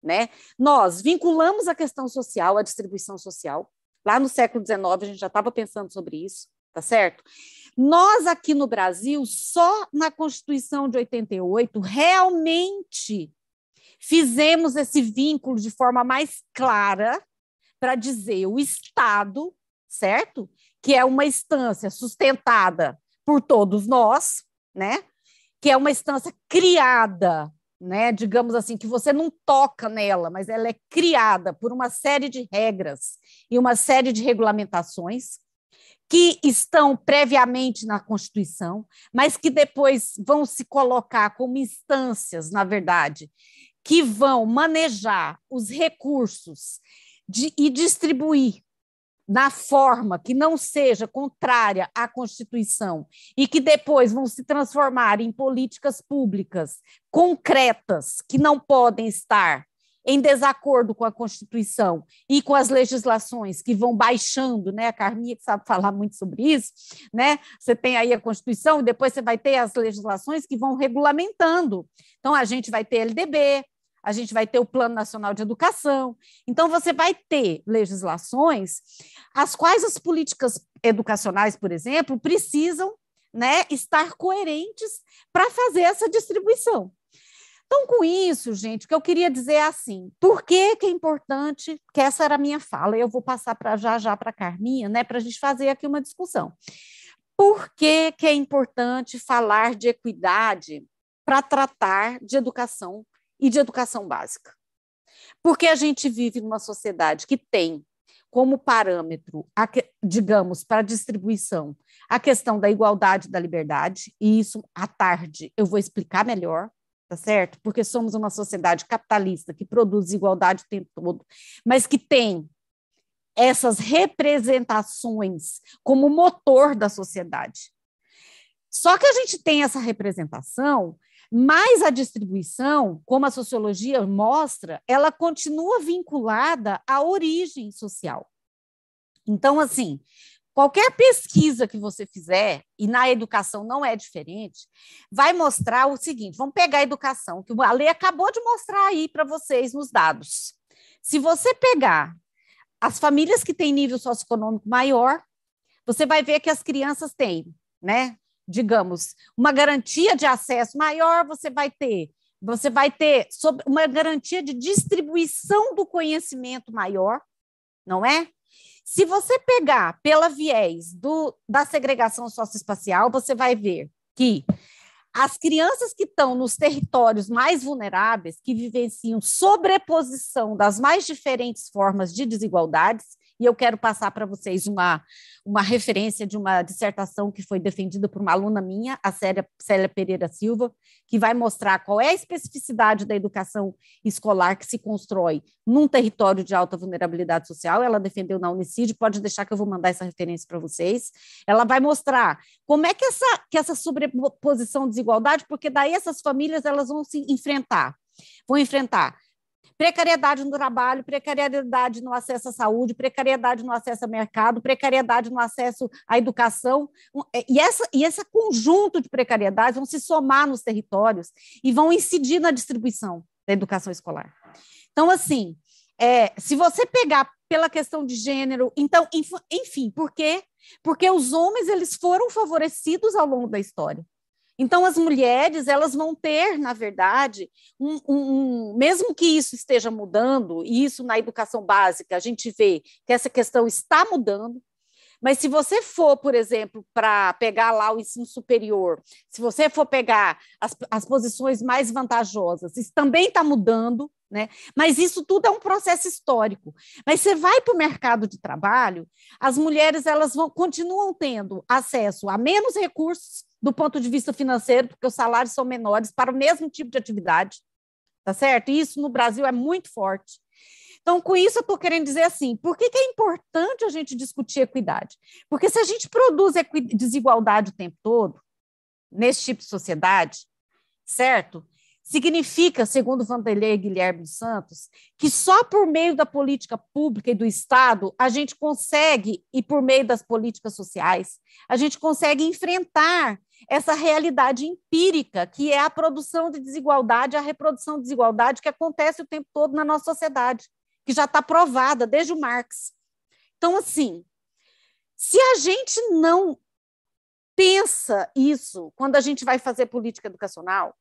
né? Nós vinculamos a questão social à distribuição social. Lá no século XIX a gente já estava pensando sobre isso, tá certo? Nós aqui no Brasil, só na Constituição de 88, realmente fizemos esse vínculo de forma mais clara para dizer o Estado, certo? Que é uma instância sustentada por todos nós, né? Que é uma instância criada né? Digamos assim, que você não toca nela, mas ela é criada por uma série de regras e uma série de regulamentações que estão previamente na Constituição, mas que depois vão se colocar como instâncias, na verdade, que vão manejar os recursos de, e distribuir na forma que não seja contrária à Constituição e que depois vão se transformar em políticas públicas concretas que não podem estar em desacordo com a Constituição e com as legislações que vão baixando, né? A Carminha que sabe falar muito sobre isso, né? Você tem aí a Constituição e depois você vai ter as legislações que vão regulamentando. Então a gente vai ter LDB, a gente vai ter o Plano Nacional de Educação. Então, você vai ter legislações as quais as políticas educacionais, por exemplo, precisam né, estar coerentes para fazer essa distribuição. Então, com isso, gente, o que eu queria dizer é assim: por que, que é importante, que essa era a minha fala, eu vou passar para já já para a Carminha, né, para a gente fazer aqui uma discussão. Por que, que é importante falar de equidade para tratar de educação e de educação básica. Porque a gente vive numa sociedade que tem como parâmetro, digamos, para distribuição, a questão da igualdade e da liberdade, e isso à tarde eu vou explicar melhor, tá certo? Porque somos uma sociedade capitalista que produz igualdade o tempo todo, mas que tem essas representações como motor da sociedade. Só que a gente tem essa representação mas a distribuição, como a sociologia mostra, ela continua vinculada à origem social. Então, assim, qualquer pesquisa que você fizer, e na educação não é diferente, vai mostrar o seguinte: vamos pegar a educação, que a lei acabou de mostrar aí para vocês nos dados. Se você pegar as famílias que têm nível socioeconômico maior, você vai ver que as crianças têm, né? digamos, uma garantia de acesso maior você vai ter. Você vai ter uma garantia de distribuição do conhecimento maior, não é? Se você pegar pela viés do, da segregação socioespacial, você vai ver que as crianças que estão nos territórios mais vulneráveis, que vivenciam sobreposição das mais diferentes formas de desigualdades, e eu quero passar para vocês uma, uma referência de uma dissertação que foi defendida por uma aluna minha, a Célia, Célia Pereira Silva, que vai mostrar qual é a especificidade da educação escolar que se constrói num território de alta vulnerabilidade social. Ela defendeu na Unicid, pode deixar que eu vou mandar essa referência para vocês. Ela vai mostrar como é que essa, que essa sobreposição desigualdade, porque daí essas famílias elas vão se enfrentar. Vão enfrentar Precariedade no trabalho, precariedade no acesso à saúde, precariedade no acesso ao mercado, precariedade no acesso à educação. É, e, essa, e esse conjunto de precariedades vão se somar nos territórios e vão incidir na distribuição da educação escolar. Então, assim, é, se você pegar pela questão de gênero, então, enfim, por quê? Porque os homens eles foram favorecidos ao longo da história. Então, as mulheres elas vão ter, na verdade, um, um, um, mesmo que isso esteja mudando, e isso na educação básica a gente vê que essa questão está mudando. Mas se você for, por exemplo, para pegar lá o ensino superior, se você for pegar as, as posições mais vantajosas, isso também está mudando. Né? Mas isso tudo é um processo histórico. Mas você vai para o mercado de trabalho, as mulheres elas vão, continuam tendo acesso a menos recursos do ponto de vista financeiro, porque os salários são menores para o mesmo tipo de atividade, tá certo? E isso no Brasil é muito forte. Então, com isso, eu estou querendo dizer assim: por que, que, é importante a gente discutir equidade? Porque se a gente produz desigualdade o tempo todo, nesse tipo de sociedade, certo? significa, segundo Vanderlei e Guilherme Santos, que só por meio da política pública e do Estado a gente consegue, e por meio das políticas sociais, a gente consegue enfrentar essa realidade empírica, que é a produção de desigualdade, a reprodução de desigualdade que acontece o tempo todo na nossa sociedade, que já está provada desde o Marx. Então, assim, se a gente não pensa isso quando a gente vai fazer política educacional,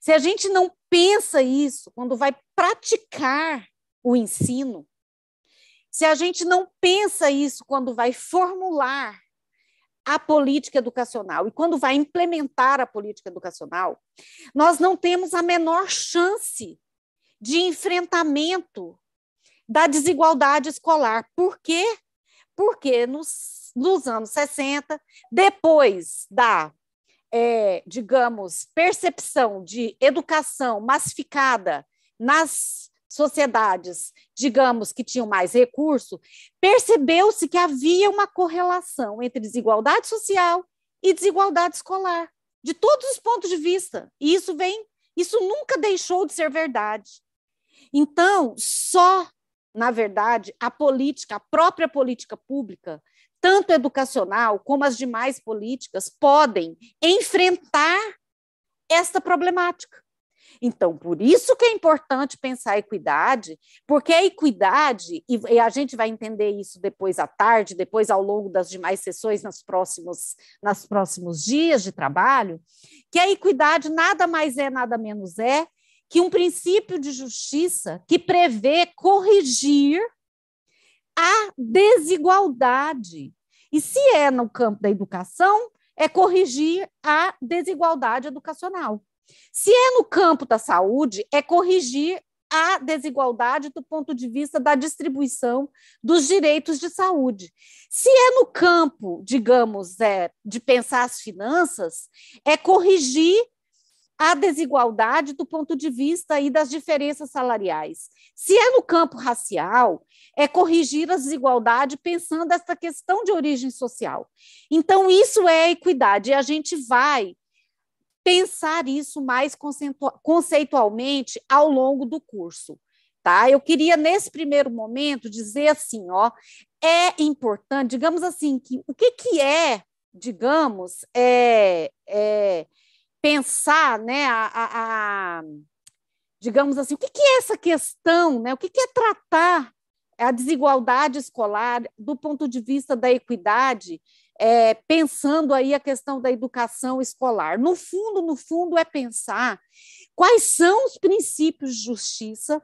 se a gente não pensa isso quando vai praticar o ensino, se a gente não pensa isso quando vai formular a política educacional e quando vai implementar a política educacional, nós não temos a menor chance de enfrentamento da desigualdade escolar. Por quê? Porque nos, nos anos 60, depois da é, digamos, percepção de educação massificada nas sociedades, digamos, que tinham mais recurso, percebeu-se que havia uma correlação entre desigualdade social e desigualdade escolar, de todos os pontos de vista. E isso vem, isso nunca deixou de ser verdade. Então, só, na verdade, a política, a própria política pública, tanto educacional como as demais políticas, podem enfrentar esta problemática. Então, por isso que é importante pensar a equidade, porque a equidade, e a gente vai entender isso depois à tarde, depois ao longo das demais sessões, nas próximos, nas próximos dias de trabalho, que a equidade nada mais é, nada menos é, que um princípio de justiça que prevê corrigir a desigualdade. E se é no campo da educação, é corrigir a desigualdade educacional. Se é no campo da saúde, é corrigir a desigualdade do ponto de vista da distribuição dos direitos de saúde. Se é no campo, digamos, é, de pensar as finanças, é corrigir a desigualdade do ponto de vista e das diferenças salariais. Se é no campo racial, é corrigir a desigualdade pensando essa questão de origem social. Então, isso é equidade, e a gente vai pensar isso mais conceitualmente ao longo do curso. Tá? Eu queria, nesse primeiro momento, dizer assim: ó, é importante, digamos assim, que, o que, que é, digamos, é, é pensar, né, a, a, a digamos assim, o que, que, é essa questão, né? O que, que é tratar a desigualdade escolar do ponto de vista da equidade, é, pensando aí a questão da educação escolar. No fundo, no fundo, é pensar quais são os princípios de justiça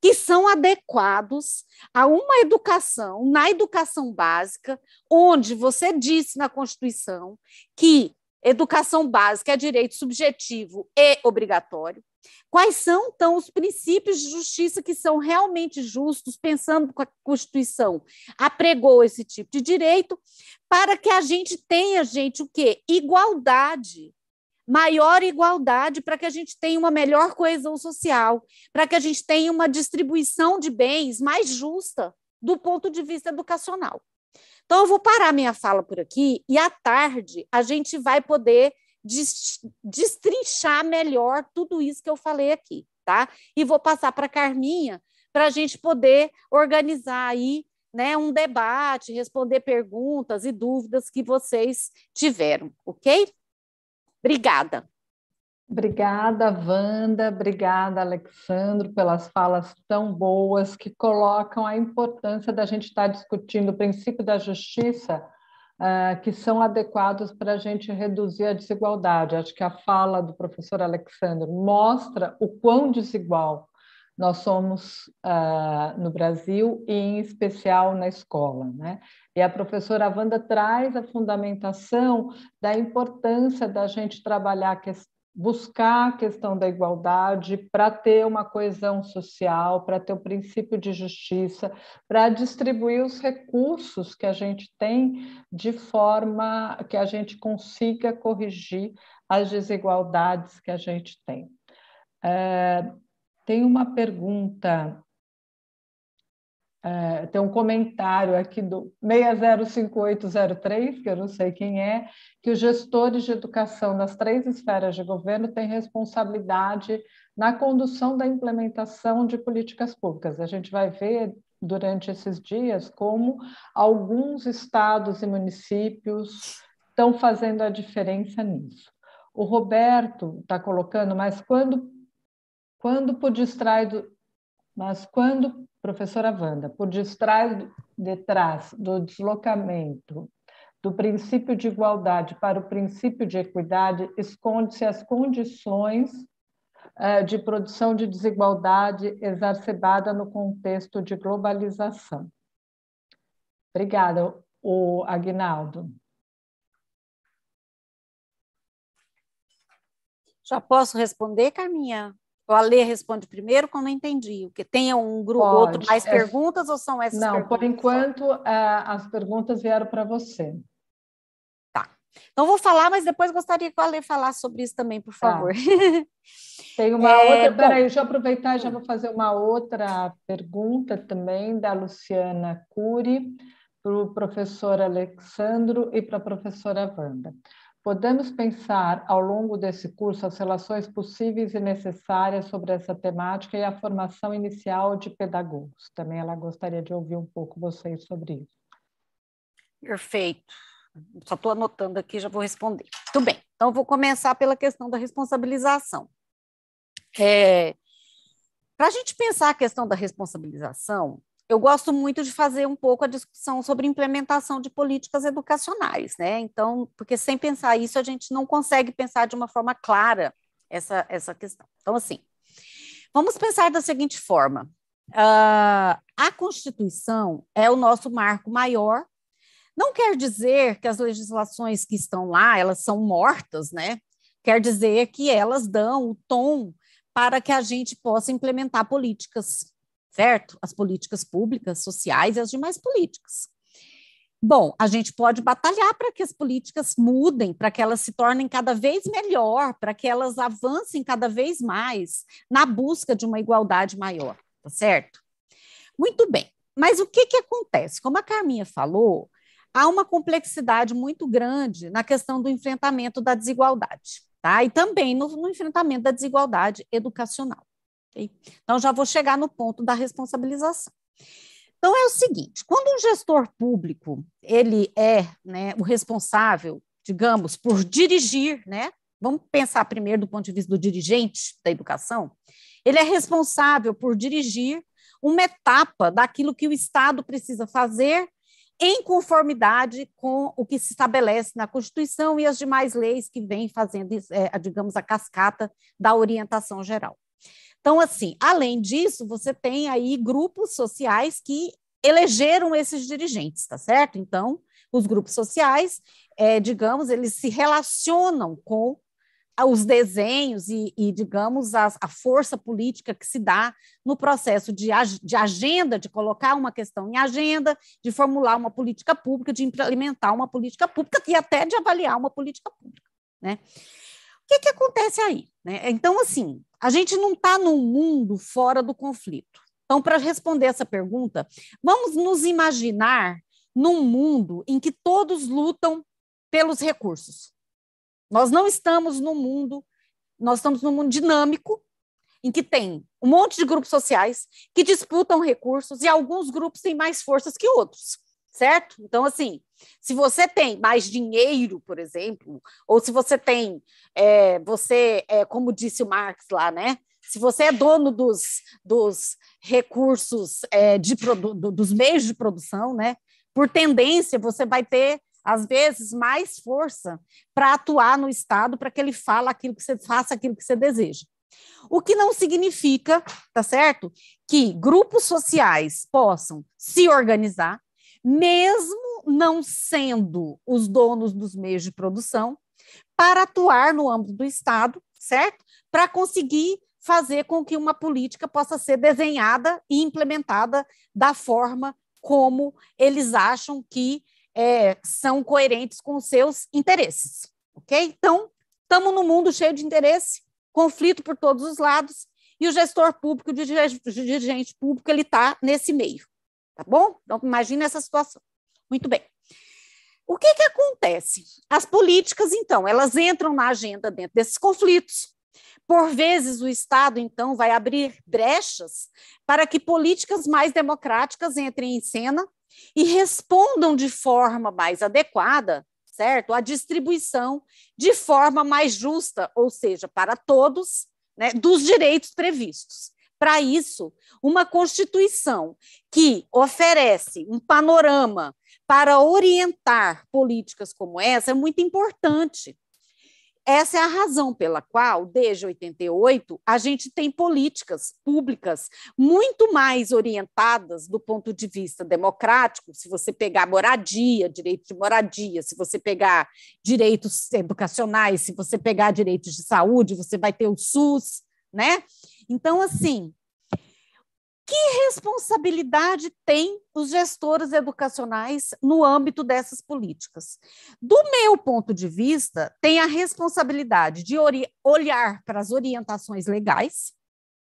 que são adequados a uma educação, na educação básica, onde você disse na Constituição que Educação básica é direito subjetivo e obrigatório. Quais são, então, os princípios de justiça que são realmente justos, pensando que a Constituição apregou esse tipo de direito, para que a gente tenha, gente, o quê? Igualdade. Maior igualdade para que a gente tenha uma melhor coesão social, para que a gente tenha uma distribuição de bens mais justa do ponto de vista educacional. Então, eu vou parar minha fala por aqui e à tarde a gente vai poder destrinchar melhor tudo isso que eu falei aqui, tá? E vou passar para a Carminha para a gente poder organizar aí né, um debate, responder perguntas e dúvidas que vocês tiveram, ok? Obrigada. Obrigada, Wanda, obrigada, Alexandro, pelas falas tão boas que colocam a importância da gente estar discutindo o princípio da justiça, uh, que são adequados para a gente reduzir a desigualdade. Acho que a fala do professor Alexandro mostra o quão desigual nós somos uh, no Brasil e, em especial, na escola. Né? E a professora Wanda traz a fundamentação da importância da gente trabalhar a questão buscar a questão da igualdade para ter uma coesão social, para ter o princípio de justiça, para distribuir os recursos que a gente tem de forma que a gente consiga corrigir as desigualdades que a gente tem. É, tem uma pergunta é, tem um comentário aqui do 605803, que eu não sei quem é, que os gestores de educação nas três esferas de governo têm responsabilidade na condução da implementação de políticas públicas. A gente vai ver durante esses dias como alguns estados e municípios estão fazendo a diferença nisso. O Roberto está colocando, mas quando, quando por distraído mas quando, professora Wanda, por detrás, detrás do deslocamento do princípio de igualdade para o princípio de equidade, esconde-se as condições eh, de produção de desigualdade exacerbada no contexto de globalização. Obrigada, o Agnaldo. Já posso responder, Carminha? O Alê responde primeiro quando eu entendi. O que tem é um grupo, Pode. outro mais é... perguntas ou são essas? Não, por enquanto as perguntas vieram para você. Tá. Então vou falar, mas depois gostaria que o Alê falasse sobre isso também, por tá. favor. Tá. Tem uma é, outra. Bom... Peraí, deixa eu aproveitar, já vou fazer uma outra pergunta também da Luciana Cury para o professor Alexandro e para a professora Wanda. Podemos pensar ao longo desse curso as relações possíveis e necessárias sobre essa temática e a formação inicial de pedagogos. Também ela gostaria de ouvir um pouco vocês sobre isso. Perfeito. Só estou anotando aqui, já vou responder. Tudo bem. Então, vou começar pela questão da responsabilização. É, Para a gente pensar a questão da responsabilização, eu gosto muito de fazer um pouco a discussão sobre implementação de políticas educacionais, né? Então, porque sem pensar isso, a gente não consegue pensar de uma forma clara essa, essa questão. Então, assim, vamos pensar da seguinte forma: uh, a Constituição é o nosso marco maior. Não quer dizer que as legislações que estão lá elas são mortas, né? Quer dizer que elas dão o tom para que a gente possa implementar políticas certo? As políticas públicas, sociais e as demais políticas. Bom, a gente pode batalhar para que as políticas mudem, para que elas se tornem cada vez melhor, para que elas avancem cada vez mais na busca de uma igualdade maior, tá certo? Muito bem, mas o que, que acontece? Como a Carminha falou, há uma complexidade muito grande na questão do enfrentamento da desigualdade, tá? E também no, no enfrentamento da desigualdade educacional. Então, já vou chegar no ponto da responsabilização. Então, é o seguinte, quando um gestor público, ele é né, o responsável, digamos, por dirigir, né? Vamos pensar primeiro do ponto de vista do dirigente da educação. Ele é responsável por dirigir uma etapa daquilo que o Estado precisa fazer em conformidade com o que se estabelece na Constituição e as demais leis que vêm fazendo, é, digamos, a cascata da orientação geral. Então, assim, além disso, você tem aí grupos sociais que elegeram esses dirigentes, tá certo? Então, os grupos sociais, é, digamos, eles se relacionam com os desenhos e, e digamos, a, a, força política que se dá no processo de, de, agenda, de colocar uma questão em agenda, de formular uma política pública, de implementar uma política pública e até de avaliar uma política pública, né? O que, que acontece aí? Né? Então, assim, a gente não está num mundo fora do conflito. Então, para responder essa pergunta, vamos nos imaginar num mundo em que todos lutam pelos recursos. Nós não estamos num mundo, nós estamos num mundo dinâmico em que tem um monte de grupos sociais que disputam recursos e alguns grupos têm mais forças que outros certo? Então, assim, se você tem mais dinheiro, por exemplo, ou se você tem, é, você, é, como disse o Marx lá, né? Se você é dono dos, dos recursos, é, de dos meios de produção, né? Por tendência, você vai ter, às vezes, mais força para atuar no Estado para que ele fala aquilo que você faça aquilo que você deseja. O que não significa, tá certo, que grupos sociais possam se organizar, mesmo não sendo os donos dos meios de produção, para atuar no âmbito do Estado, certo? Para conseguir fazer com que uma política possa ser desenhada e implementada da forma como eles acham que é, são coerentes com seus interesses, ok? Então, estamos num mundo cheio de interesse, conflito por todos os lados, e o gestor público, o dirigente público, ele está nesse meio, Tá bom? Então, imagina essa situação. Muito bem. O que, que acontece? As políticas, então, elas entram na agenda dentro desses conflitos. Por vezes, o Estado, então, vai abrir brechas para que políticas mais democráticas entrem em cena e respondam de forma mais adequada, certo? A distribuição de forma mais justa, ou seja, para todos, né, dos direitos previstos. Para isso, uma Constituição que oferece um panorama para orientar políticas como essa é muito importante. Essa é a razão pela qual, desde 88, a gente tem políticas públicas muito mais orientadas do ponto de vista democrático. Se você pegar moradia, direito de moradia, se você pegar direitos educacionais, se você pegar direitos de saúde, você vai ter o SUS, né? Então, assim, que responsabilidade têm os gestores educacionais no âmbito dessas políticas? Do meu ponto de vista, tem a responsabilidade de olhar para as orientações legais,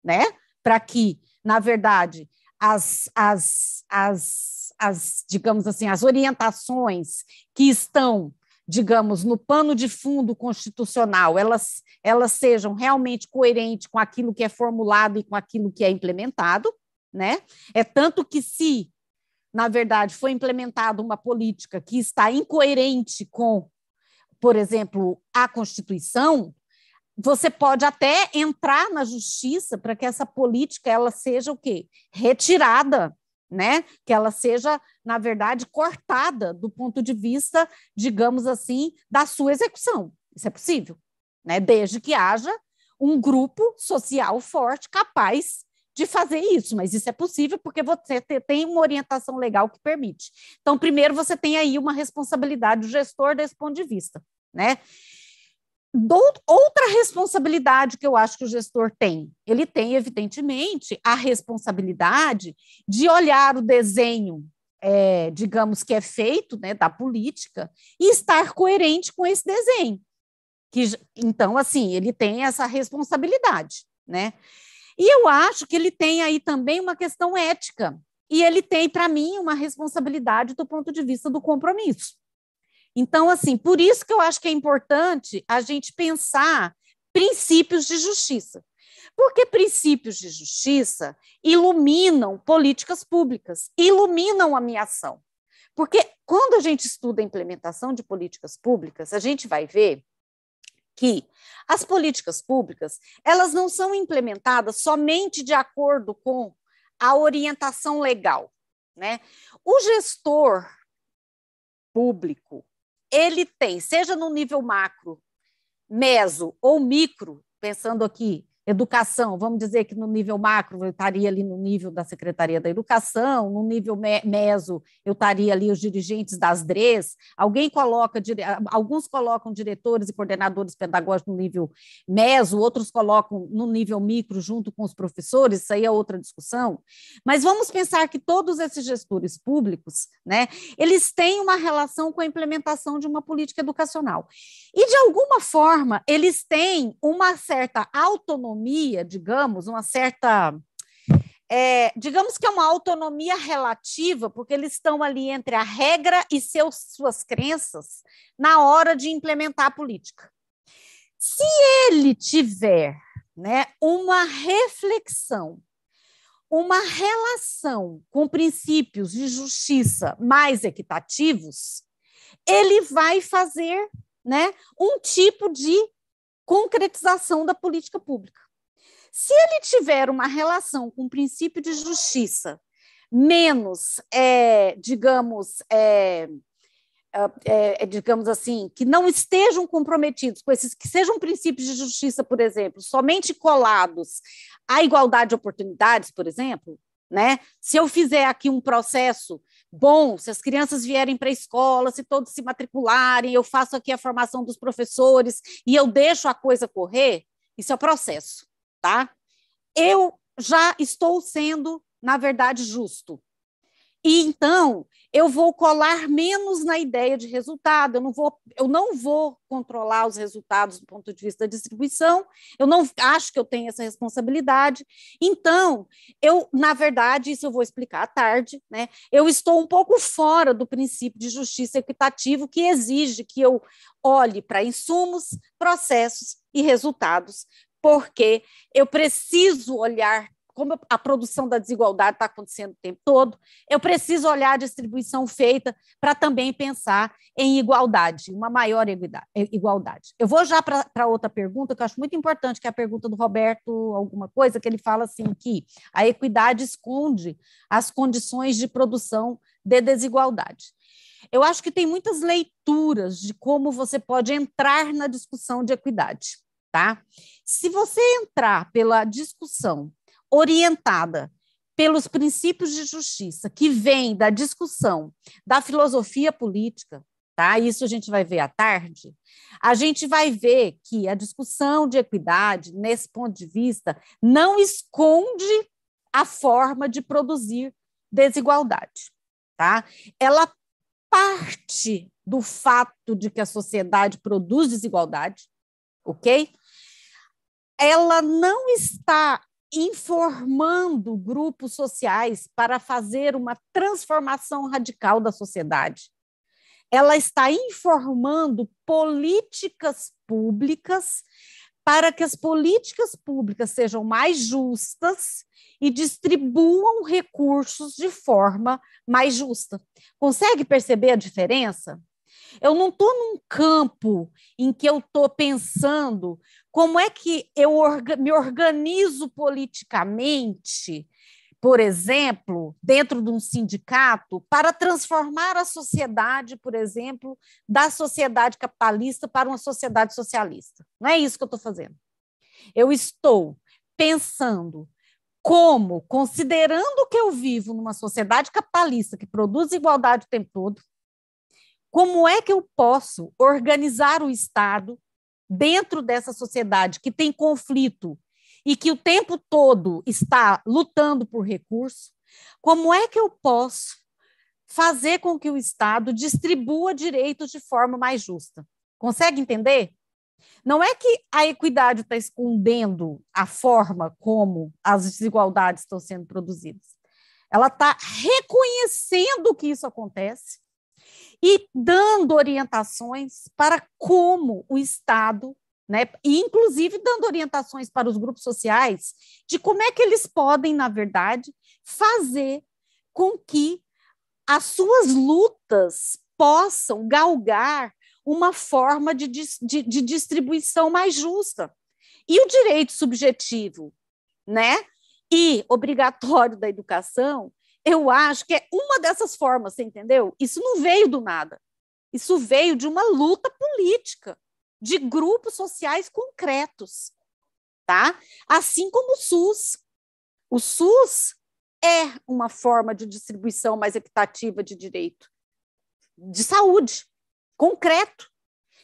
né? Para que, na verdade, as, as, as, as, digamos assim, as orientações que estão digamos, no pano de fundo constitucional, elas, elas sejam realmente coerentes com aquilo que é formulado e com aquilo que é implementado, né? É tanto que se, na verdade, foi implementada uma política que está incoerente com, por exemplo, a Constituição, você pode até entrar na justiça para que essa política ela seja o quê? Retirada né? Que ela seja, na verdade, cortada do ponto de vista, digamos assim, da sua execução. Isso é possível, né? Desde que haja um grupo social forte capaz de fazer isso, mas isso é possível porque você tem uma orientação legal que permite. Então, primeiro você tem aí uma responsabilidade do gestor desse ponto de vista, né? outra responsabilidade que eu acho que o gestor tem. Ele tem, evidentemente, a responsabilidade de olhar o desenho, é, digamos, que é feito né, da política e estar coerente com esse desenho. Que, então, assim, ele tem essa responsabilidade, né? E eu acho que ele tem aí também uma questão ética. E ele tem, para mim, uma responsabilidade do ponto de vista do compromisso. Então, assim, por isso que eu acho que é importante a gente pensar princípios de justiça. Porque princípios de justiça iluminam políticas públicas, iluminam a minha ação. Porque quando a gente estuda a implementação de políticas públicas, a gente vai ver que as políticas públicas, elas não são implementadas somente de acordo com a orientação legal, né? O gestor público, ele tem, seja no nível macro, meso ou micro, pensando aqui educação, vamos dizer que no nível macro eu estaria ali no nível da Secretaria da Educação, no nível me meso eu estaria ali os dirigentes das DREs, alguém coloca, alguns colocam diretores e coordenadores pedagógicos no nível meso, outros colocam no nível micro junto com os professores, isso aí é outra discussão, mas vamos pensar que todos esses gestores públicos, né, eles têm uma relação com a implementação de uma política educacional, e de alguma forma eles têm uma certa autonomia autonomia, digamos, uma certa. É, digamos que é uma autonomia relativa, porque eles estão ali entre a regra e seus, suas crenças na hora de implementar a política. Se ele tiver né, uma reflexão, uma relação com princípios de justiça mais equitativos, ele vai fazer né, um tipo de concretização da política pública. Se ele tiver uma relação com o princípio de justiça menos, é, digamos, é é, é, é, digamos assim, que não estejam comprometidos com esses, que sejam princípios de justiça, por exemplo, somente colados à igualdade de oportunidades, por exemplo, né? Se eu fizer aqui um processo bom, se as crianças vierem para a escola, se todos se matricularem, eu faço aqui a formação dos professores e eu deixo a coisa correr, isso é o processo tá? Eu já estou sendo, na verdade, justo. E então, eu vou colar menos na ideia de resultado, eu não vou, eu não vou controlar os resultados do ponto de vista da distribuição, eu não acho que eu tenho essa responsabilidade. Então, eu, na verdade, isso eu vou explicar à tarde, né? Eu estou um pouco fora do princípio de justiça equitativo que exige que eu olhe para insumos, processos e resultados porque eu preciso olhar como a produção da desigualdade está acontecendo o tempo todo, eu preciso olhar a distribuição feita para também pensar em igualdade, uma maior igualdade. Eu vou já para outra pergunta, que eu acho muito importante, que é a pergunta do Roberto, alguma coisa, que ele fala assim que a equidade esconde as condições de produção de desigualdade. Eu acho que tem muitas leituras de como você pode entrar na discussão de equidade tá? Se você entrar pela discussão orientada pelos princípios de justiça que vem da discussão da filosofia política, tá? Isso a gente vai ver à tarde. A gente vai ver que a discussão de equidade, nesse ponto de vista, não esconde a forma de produzir desigualdade, tá? Ela parte do fato de que a sociedade produz desigualdade, ok? ela não está informando grupos sociais para fazer uma transformação radical da sociedade. Ela está informando políticas públicas para que as políticas públicas sejam mais justas e distribuam recursos de forma mais justa. Consegue perceber a diferença? Eu não estou num campo em que eu estou pensando como é que eu orga me organizo politicamente, por exemplo, dentro de um sindicato, para transformar a sociedade, por exemplo, da sociedade capitalista para uma sociedade socialista? Não é isso que eu estou fazendo. Eu estou pensando como, considerando que eu vivo numa sociedade capitalista que produz igualdade o tempo todo, como é que eu posso organizar o Estado dentro dessa sociedade que tem conflito e que o tempo todo está lutando por recurso, como é que eu posso fazer com que o Estado distribua direitos de forma mais justa? Consegue entender? Não é que a equidade está escondendo a forma como as desigualdades estão sendo produzidas. Ela está reconhecendo que isso acontece e dando orientações para como o Estado, né, e inclusive dando orientações para os grupos sociais, de como é que eles podem, na verdade, fazer com que as suas lutas possam galgar uma forma de, de, de distribuição mais justa. E o direito subjetivo, né? E obrigatório da educação, eu acho que é uma dessas formas, você entendeu? Isso não veio do nada. Isso veio de uma luta política, de grupos sociais concretos, tá? Assim como o SUS. O SUS é uma forma de distribuição mais equitativa de direito de saúde, concreto.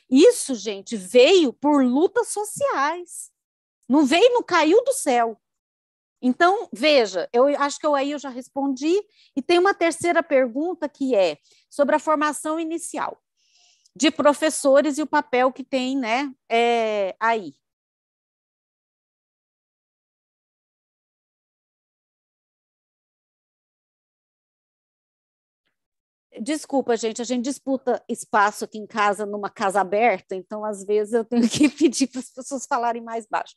Isso, gente, veio por lutas sociais. Não veio, não caiu do céu. Então, veja, eu acho que eu, aí eu já respondi. E tem uma terceira pergunta que é sobre a formação inicial de professores e o papel que tem né, é, aí. Desculpa, gente, a gente disputa espaço aqui em casa, numa casa aberta, então às vezes eu tenho que pedir para as pessoas falarem mais baixo.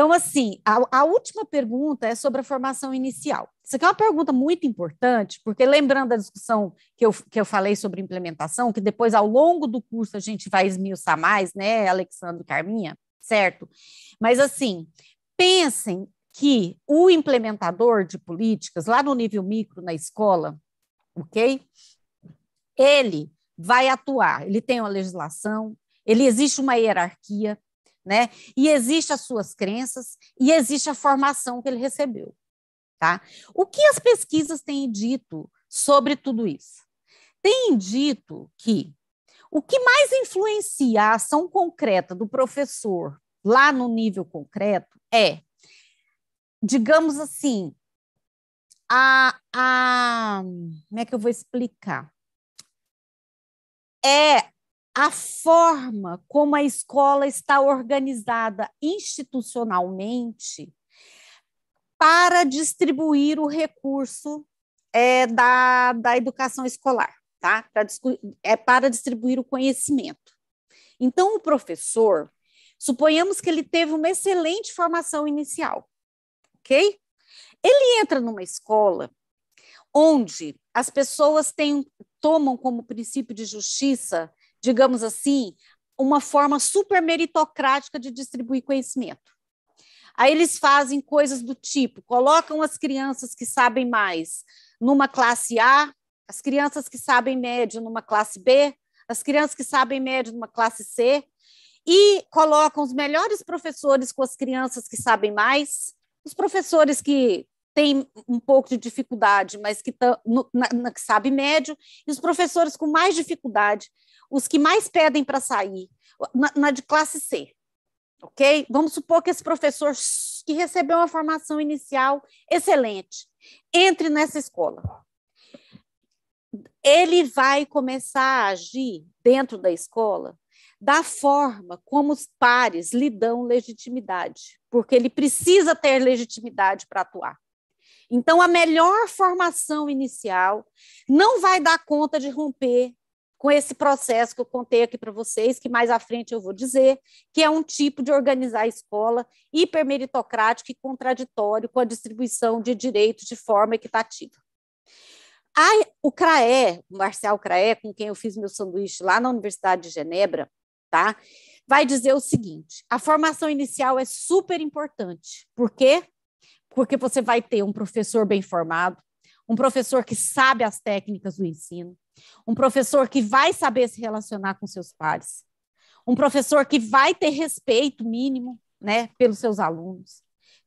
Então, assim, a, a, última pergunta é sobre a formação inicial. Isso aqui é uma pergunta muito importante, porque lembrando a discussão que eu, que eu falei sobre implementação, que depois, ao longo do curso, a gente vai esmiuçar mais, né, Alexandre e Carminha, certo? Mas, assim, pensem que o implementador de políticas, lá no nível micro, na escola, ok? Ele vai atuar, ele tem uma legislação, ele existe uma hierarquia, né? E existe as suas crenças e existe a formação que ele recebeu, tá? O que as pesquisas têm dito sobre tudo isso? Têm dito que o que mais influencia a ação concreta do professor lá no nível concreto é, digamos assim, a, a como é que eu vou explicar? É a forma como a escola está organizada institucionalmente para distribuir o recurso é, da, da educação escolar, tá? Pra, é para distribuir o conhecimento. Então, o professor, suponhamos que ele teve uma excelente formação inicial, ok? Ele entra numa escola onde as pessoas têm, tomam como princípio de justiça digamos assim, uma forma super meritocrática de distribuir conhecimento. Aí eles fazem coisas do tipo: colocam as crianças que sabem mais numa classe A, as crianças que sabem médio numa classe B, as crianças que sabem médio numa classe C, e colocam os melhores professores com as crianças que sabem mais, os professores que têm um pouco de dificuldade, mas que, tão, no, na, na, que sabe médio, e os professores com mais dificuldade os que mais pedem para sair, na, na, de classe C, ok? Vamos supor que esse professor que recebeu uma formação inicial excelente entre nessa escola. Ele vai começar a agir dentro da escola da forma como os pares lhe dão legitimidade, porque ele precisa ter legitimidade para atuar. Então, a melhor formação inicial não vai dar conta de romper com esse processo que eu contei aqui para vocês, que mais à frente eu vou dizer, que é um tipo de organizar a escola hipermeritocrático e contraditório com a distribuição de direitos de forma equitativa. A, o CRAE, o Marcial CRAE, com quem eu fiz meu sanduíche lá na Universidade de Genebra, tá? vai dizer o seguinte: a formação inicial é super importante. Por quê? Porque você vai ter um professor bem formado, um professor que sabe as técnicas do ensino, um professor que vai saber se relacionar com seus pares. Um professor que vai ter respeito mínimo né, pelos seus alunos.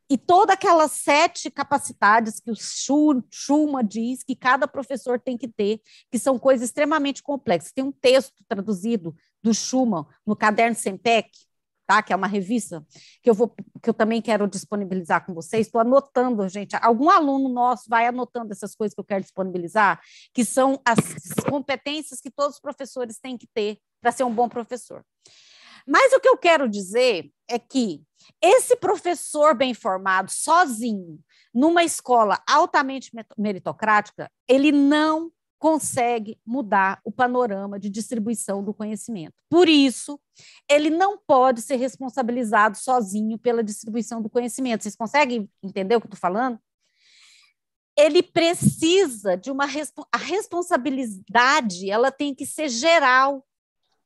E todas aquelas sete capacidades que o Schuma diz que cada professor tem que ter, que são coisas extremamente complexas. Tem um texto traduzido do Schumann no Caderno Sempec, tá? Que é uma revista que eu vou, que eu também quero disponibilizar com vocês. Estou anotando, gente. Algum aluno nosso vai anotando essas coisas que eu quero disponibilizar, que são as competências que todos os professores têm que ter para ser um bom professor. Mas o que eu quero dizer é que esse professor bem formado, sozinho, numa escola altamente meritocrática, ele não consegue mudar o panorama de distribuição do conhecimento. Por isso, ele não pode ser responsabilizado sozinho pela distribuição do conhecimento. Vocês conseguem entender o que eu estou falando? Ele precisa de uma a responsabilidade, ela tem que ser geral.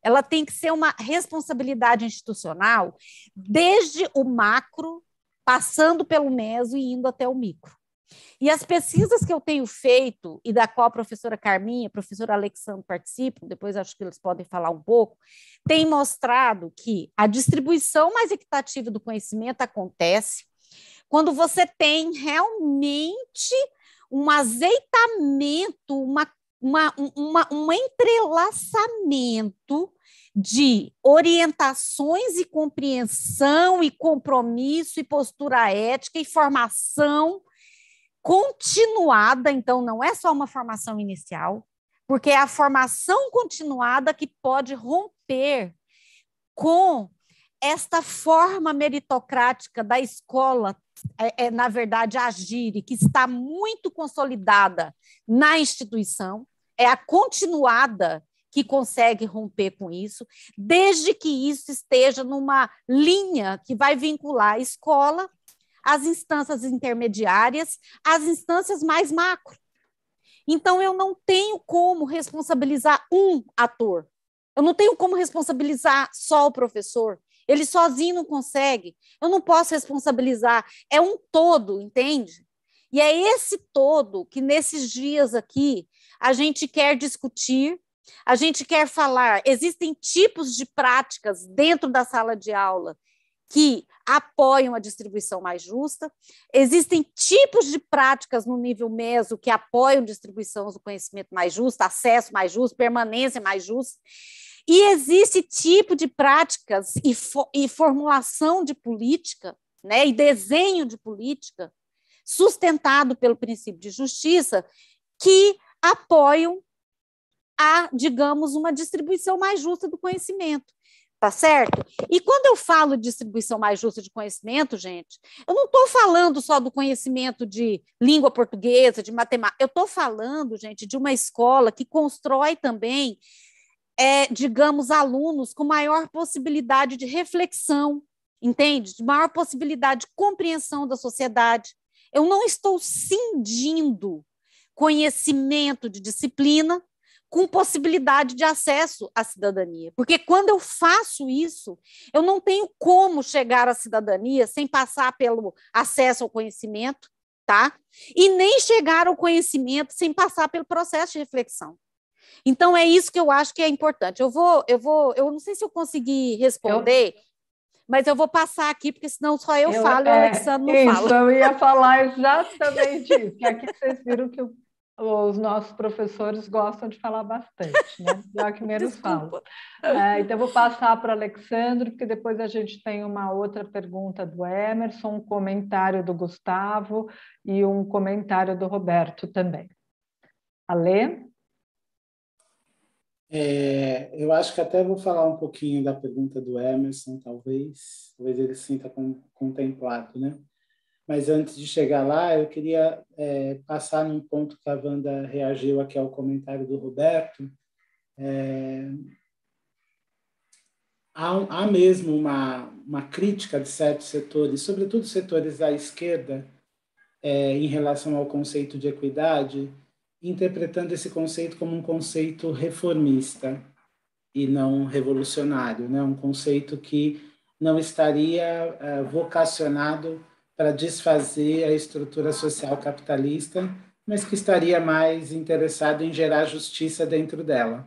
Ela tem que ser uma responsabilidade institucional, desde o macro, passando pelo meso e indo até o micro. E as pesquisas que eu tenho feito, e da qual a professora Carminha, a professora Alexandre participam, depois acho que eles podem falar um pouco, têm mostrado que a distribuição mais equitativa do conhecimento acontece quando você tem realmente um azeitamento, uma, uma, uma, um entrelaçamento de orientações e compreensão e compromisso e postura ética e formação continuada, então não é só uma formação inicial, porque é a formação continuada que pode romper com esta forma meritocrática da escola, é, é, na verdade, agir e que está muito consolidada na instituição, é a continuada que consegue romper com isso, desde que isso esteja numa linha que vai vincular a escola as instâncias intermediárias, as instâncias mais macro. Então, eu não tenho como responsabilizar um ator. Eu não tenho como responsabilizar só o professor. Ele sozinho não consegue. Eu não posso responsabilizar. É um todo, entende? E é esse todo que nesses dias aqui a gente quer discutir, a gente quer falar. Existem tipos de práticas dentro da sala de aula que apoiam a distribuição mais justa, existem tipos de práticas no nível meso que apoiam distribuição do conhecimento mais justa, acesso mais justo, permanência mais justa, e existe tipo de práticas e, fo e formulação de política, né, e desenho de política sustentado pelo princípio de justiça que apoiam a, digamos, uma distribuição mais justa do conhecimento. Tá certo? E quando eu falo de distribuição mais justa de conhecimento, gente, eu não estou falando só do conhecimento de língua portuguesa, de matemática. Eu estou falando, gente, de uma escola que constrói também, é, digamos, alunos com maior possibilidade de reflexão, entende? De maior possibilidade de compreensão da sociedade. Eu não estou cindindo conhecimento de disciplina com possibilidade de acesso à cidadania. Porque quando eu faço isso, eu não tenho como chegar à cidadania sem passar pelo acesso ao conhecimento, tá? E nem chegar ao conhecimento sem passar pelo processo de reflexão. Então é isso que eu acho que é importante. Eu vou, eu vou, eu não sei se eu consegui responder. Eu... Mas eu vou passar aqui, porque senão só eu, eu falo é, e o é, Alexandre não isso, fala. Eu ia falar exatamente isso. Que aqui vocês viram que o eu os nossos professores gostam de falar bastante, né? Já que menos falam. É, então, vou passar para o Alexandre, porque depois a gente tem uma outra pergunta do Emerson, um comentário do Gustavo e um comentário do Roberto também. Alê? É, eu acho que até vou falar um pouquinho da pergunta do Emerson, talvez. Talvez ele sinta contemplado, né? Mas antes de chegar lá, eu queria é, passar num ponto que a Wanda reagiu aqui ao comentário do Roberto. É, há, há mesmo uma, uma crítica de certos setores, sobretudo setores da esquerda, é, em relação ao conceito de equidade, interpretando esse conceito como um conceito reformista e não revolucionário, né? um conceito que não estaria é, vocacionado para desfazer a estrutura social capitalista, mas que estaria mais interessado em gerar justiça dentro dela.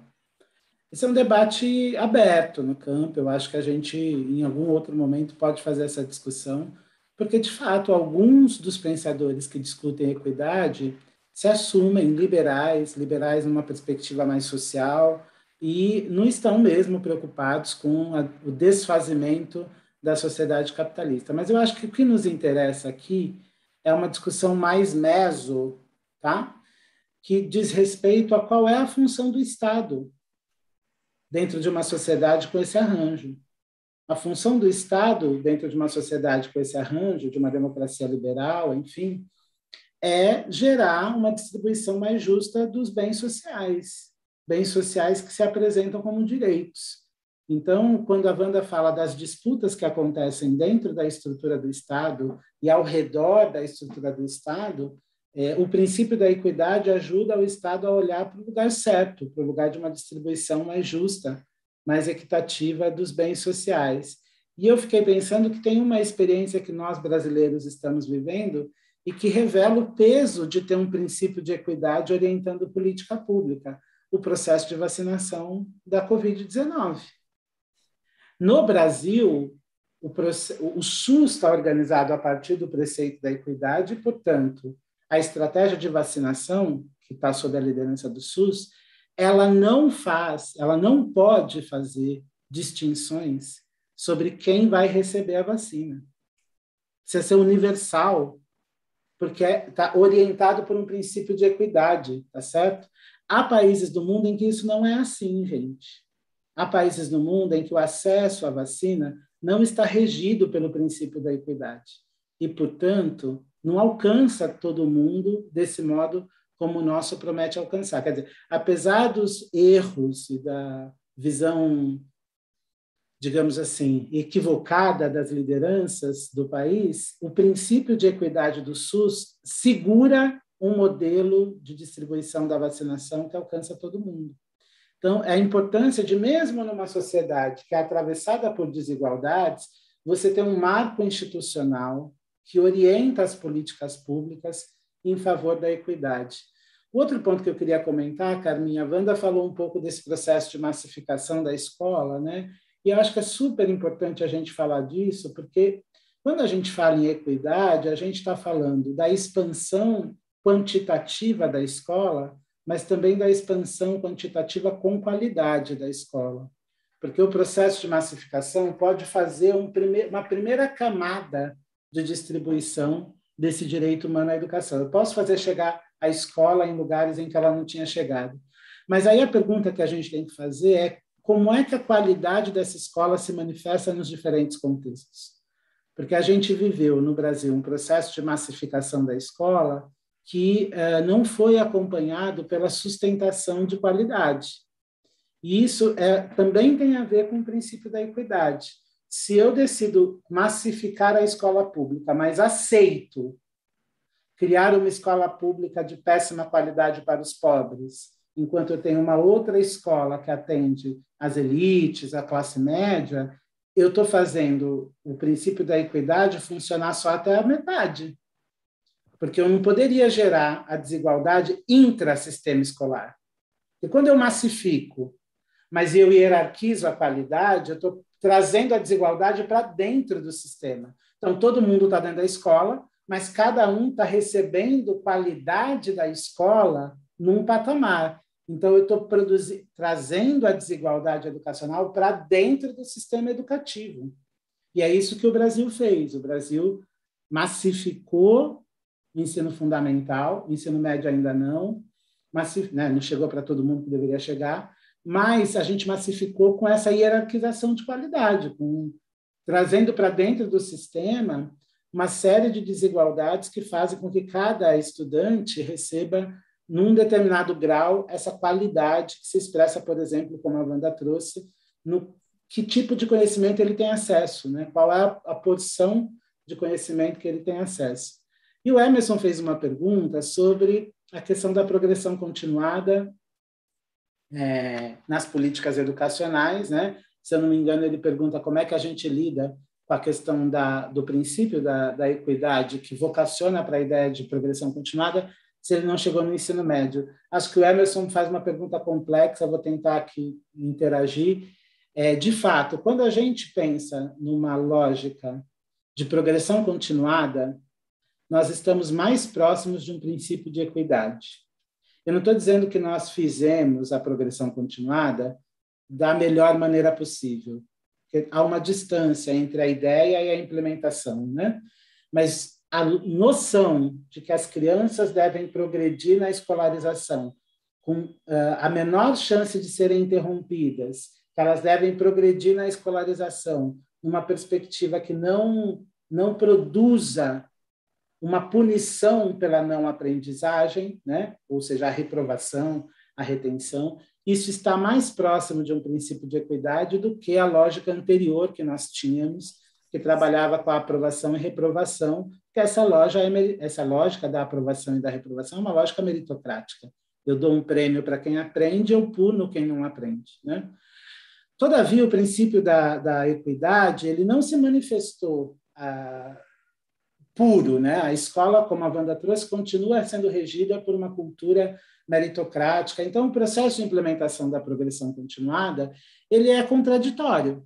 Esse é um debate aberto no campo, eu acho que a gente, em algum outro momento, pode fazer essa discussão, porque, de fato, alguns dos pensadores que discutem equidade se assumem liberais, liberais numa perspectiva mais social, e não estão mesmo preocupados com a, o desfazimento da sociedade capitalista. Mas eu acho que o que nos interessa aqui é uma discussão mais meso, tá? que diz respeito a qual é a função do Estado dentro de uma sociedade com esse arranjo. A função do Estado dentro de uma sociedade com esse arranjo, de uma democracia liberal, enfim, é gerar uma distribuição mais justa dos bens sociais, bens sociais que se apresentam como direitos. Então, quando a Wanda fala das disputas que acontecem dentro da estrutura do Estado e ao redor da estrutura do Estado, é, o princípio da equidade ajuda o Estado a olhar para o lugar certo, para o lugar de uma distribuição mais justa, mais equitativa dos bens sociais. E eu fiquei pensando que tem uma experiência que nós brasileiros estamos vivendo e que revela o peso de ter um princípio de equidade orientando política pública, o processo de vacinação da Covid-19. No Brasil, o, o SUS está organizado a partir do preceito da equidade, e, portanto, a estratégia de vacinação, que está sob a liderança do SUS, ela não faz, ela não pode fazer distinções sobre quem vai receber a vacina. Precisa ser universal, porque está é, orientado por um princípio de equidade, tá certo? Há países do mundo em que isso não é assim, gente. Há países no mundo em que o acesso à vacina não está regido pelo princípio da equidade e, portanto, não alcança todo mundo desse modo como o nosso promete alcançar. Quer dizer, apesar dos erros e da visão, digamos assim, equivocada das lideranças do país, o princípio de equidade do SUS segura um modelo de distribuição da vacinação que alcança todo mundo. Então, é a importância de, mesmo numa sociedade que é atravessada por desigualdades, você ter um marco institucional que orienta as políticas públicas em favor da equidade. Outro ponto que eu queria comentar, Carminha, a Wanda falou um pouco desse processo de massificação da escola, né? E eu acho que é super importante a gente falar disso, porque quando a gente fala em equidade, a gente está falando da expansão quantitativa da escola, mas também da expansão quantitativa com qualidade da escola. Porque o processo de massificação pode fazer um uma primeira camada de distribuição desse direito humano à educação. Eu posso fazer chegar a escola em lugares em que ela não tinha chegado. Mas aí a pergunta que a gente tem que fazer é como é que a qualidade dessa escola se manifesta nos diferentes contextos? Porque a gente viveu no Brasil um processo de massificação da escola que eh, não foi acompanhado pela sustentação de qualidade. E isso é, também tem a ver com o princípio da equidade. Se eu decido massificar a escola pública, mas aceito criar uma escola pública de péssima qualidade para os pobres, enquanto eu tenho uma outra escola que atende as elites, a classe média, eu estou fazendo o princípio da equidade funcionar só até a metade porque eu não poderia gerar a desigualdade intra-sistema escolar. E quando eu massifico, mas eu hierarquizo a qualidade, eu estou trazendo a desigualdade para dentro do sistema. Então, todo mundo está dentro da escola, mas cada um está recebendo qualidade da escola num patamar. Então, eu estou trazendo a desigualdade educacional para dentro do sistema educativo. E é isso que o Brasil fez. O Brasil massificou ensino fundamental, ensino médio ainda não, mas né, não chegou para todo mundo que deveria chegar, mas a gente massificou com essa hierarquização de qualidade, com, trazendo para dentro do sistema uma série de desigualdades que fazem com que cada estudante receba, num determinado grau, essa qualidade que se expressa, por exemplo, como a Wanda trouxe, no que tipo de conhecimento ele tem acesso, né? qual é a porção de conhecimento que ele tem acesso. E o Emerson fez uma pergunta sobre a questão da progressão continuada é, nas políticas educacionais, né? Se eu não me engano, ele pergunta como é que a gente lida com a questão da, do princípio da, da equidade que vocaciona para a ideia de progressão continuada se ele não chegou no ensino médio. Acho que o Emerson faz uma pergunta complexa, vou tentar aqui interagir. É, de fato, quando a gente pensa numa lógica de progressão continuada, nós estamos mais próximos de um princípio de equidade. Eu não estou dizendo que nós fizemos a progressão continuada da melhor maneira possível. Há uma distância entre a ideia e a implementação, né? Mas a noção de que as crianças devem progredir na escolarização com uh, a menor chance de serem interrompidas, que elas devem progredir na escolarização numa perspectiva que não não produza uma punição pela não aprendizagem, né? ou seja, a reprovação, a retenção. Isso está mais próximo de um princípio de equidade do que a lógica anterior que nós tínhamos, que trabalhava com a aprovação e reprovação, que essa, loja, é essa lógica da aprovação e da reprovação é uma lógica meritocrática. Eu dou um prêmio para quem aprende, eu puno quem não aprende. Né? Todavia, o princípio da, da equidade ele não se manifestou ah, puro. Né? A escola, como a Wanda trouxe, continua sendo regida por uma cultura meritocrática. Então, o processo de implementação da progressão continuada ele é contraditório.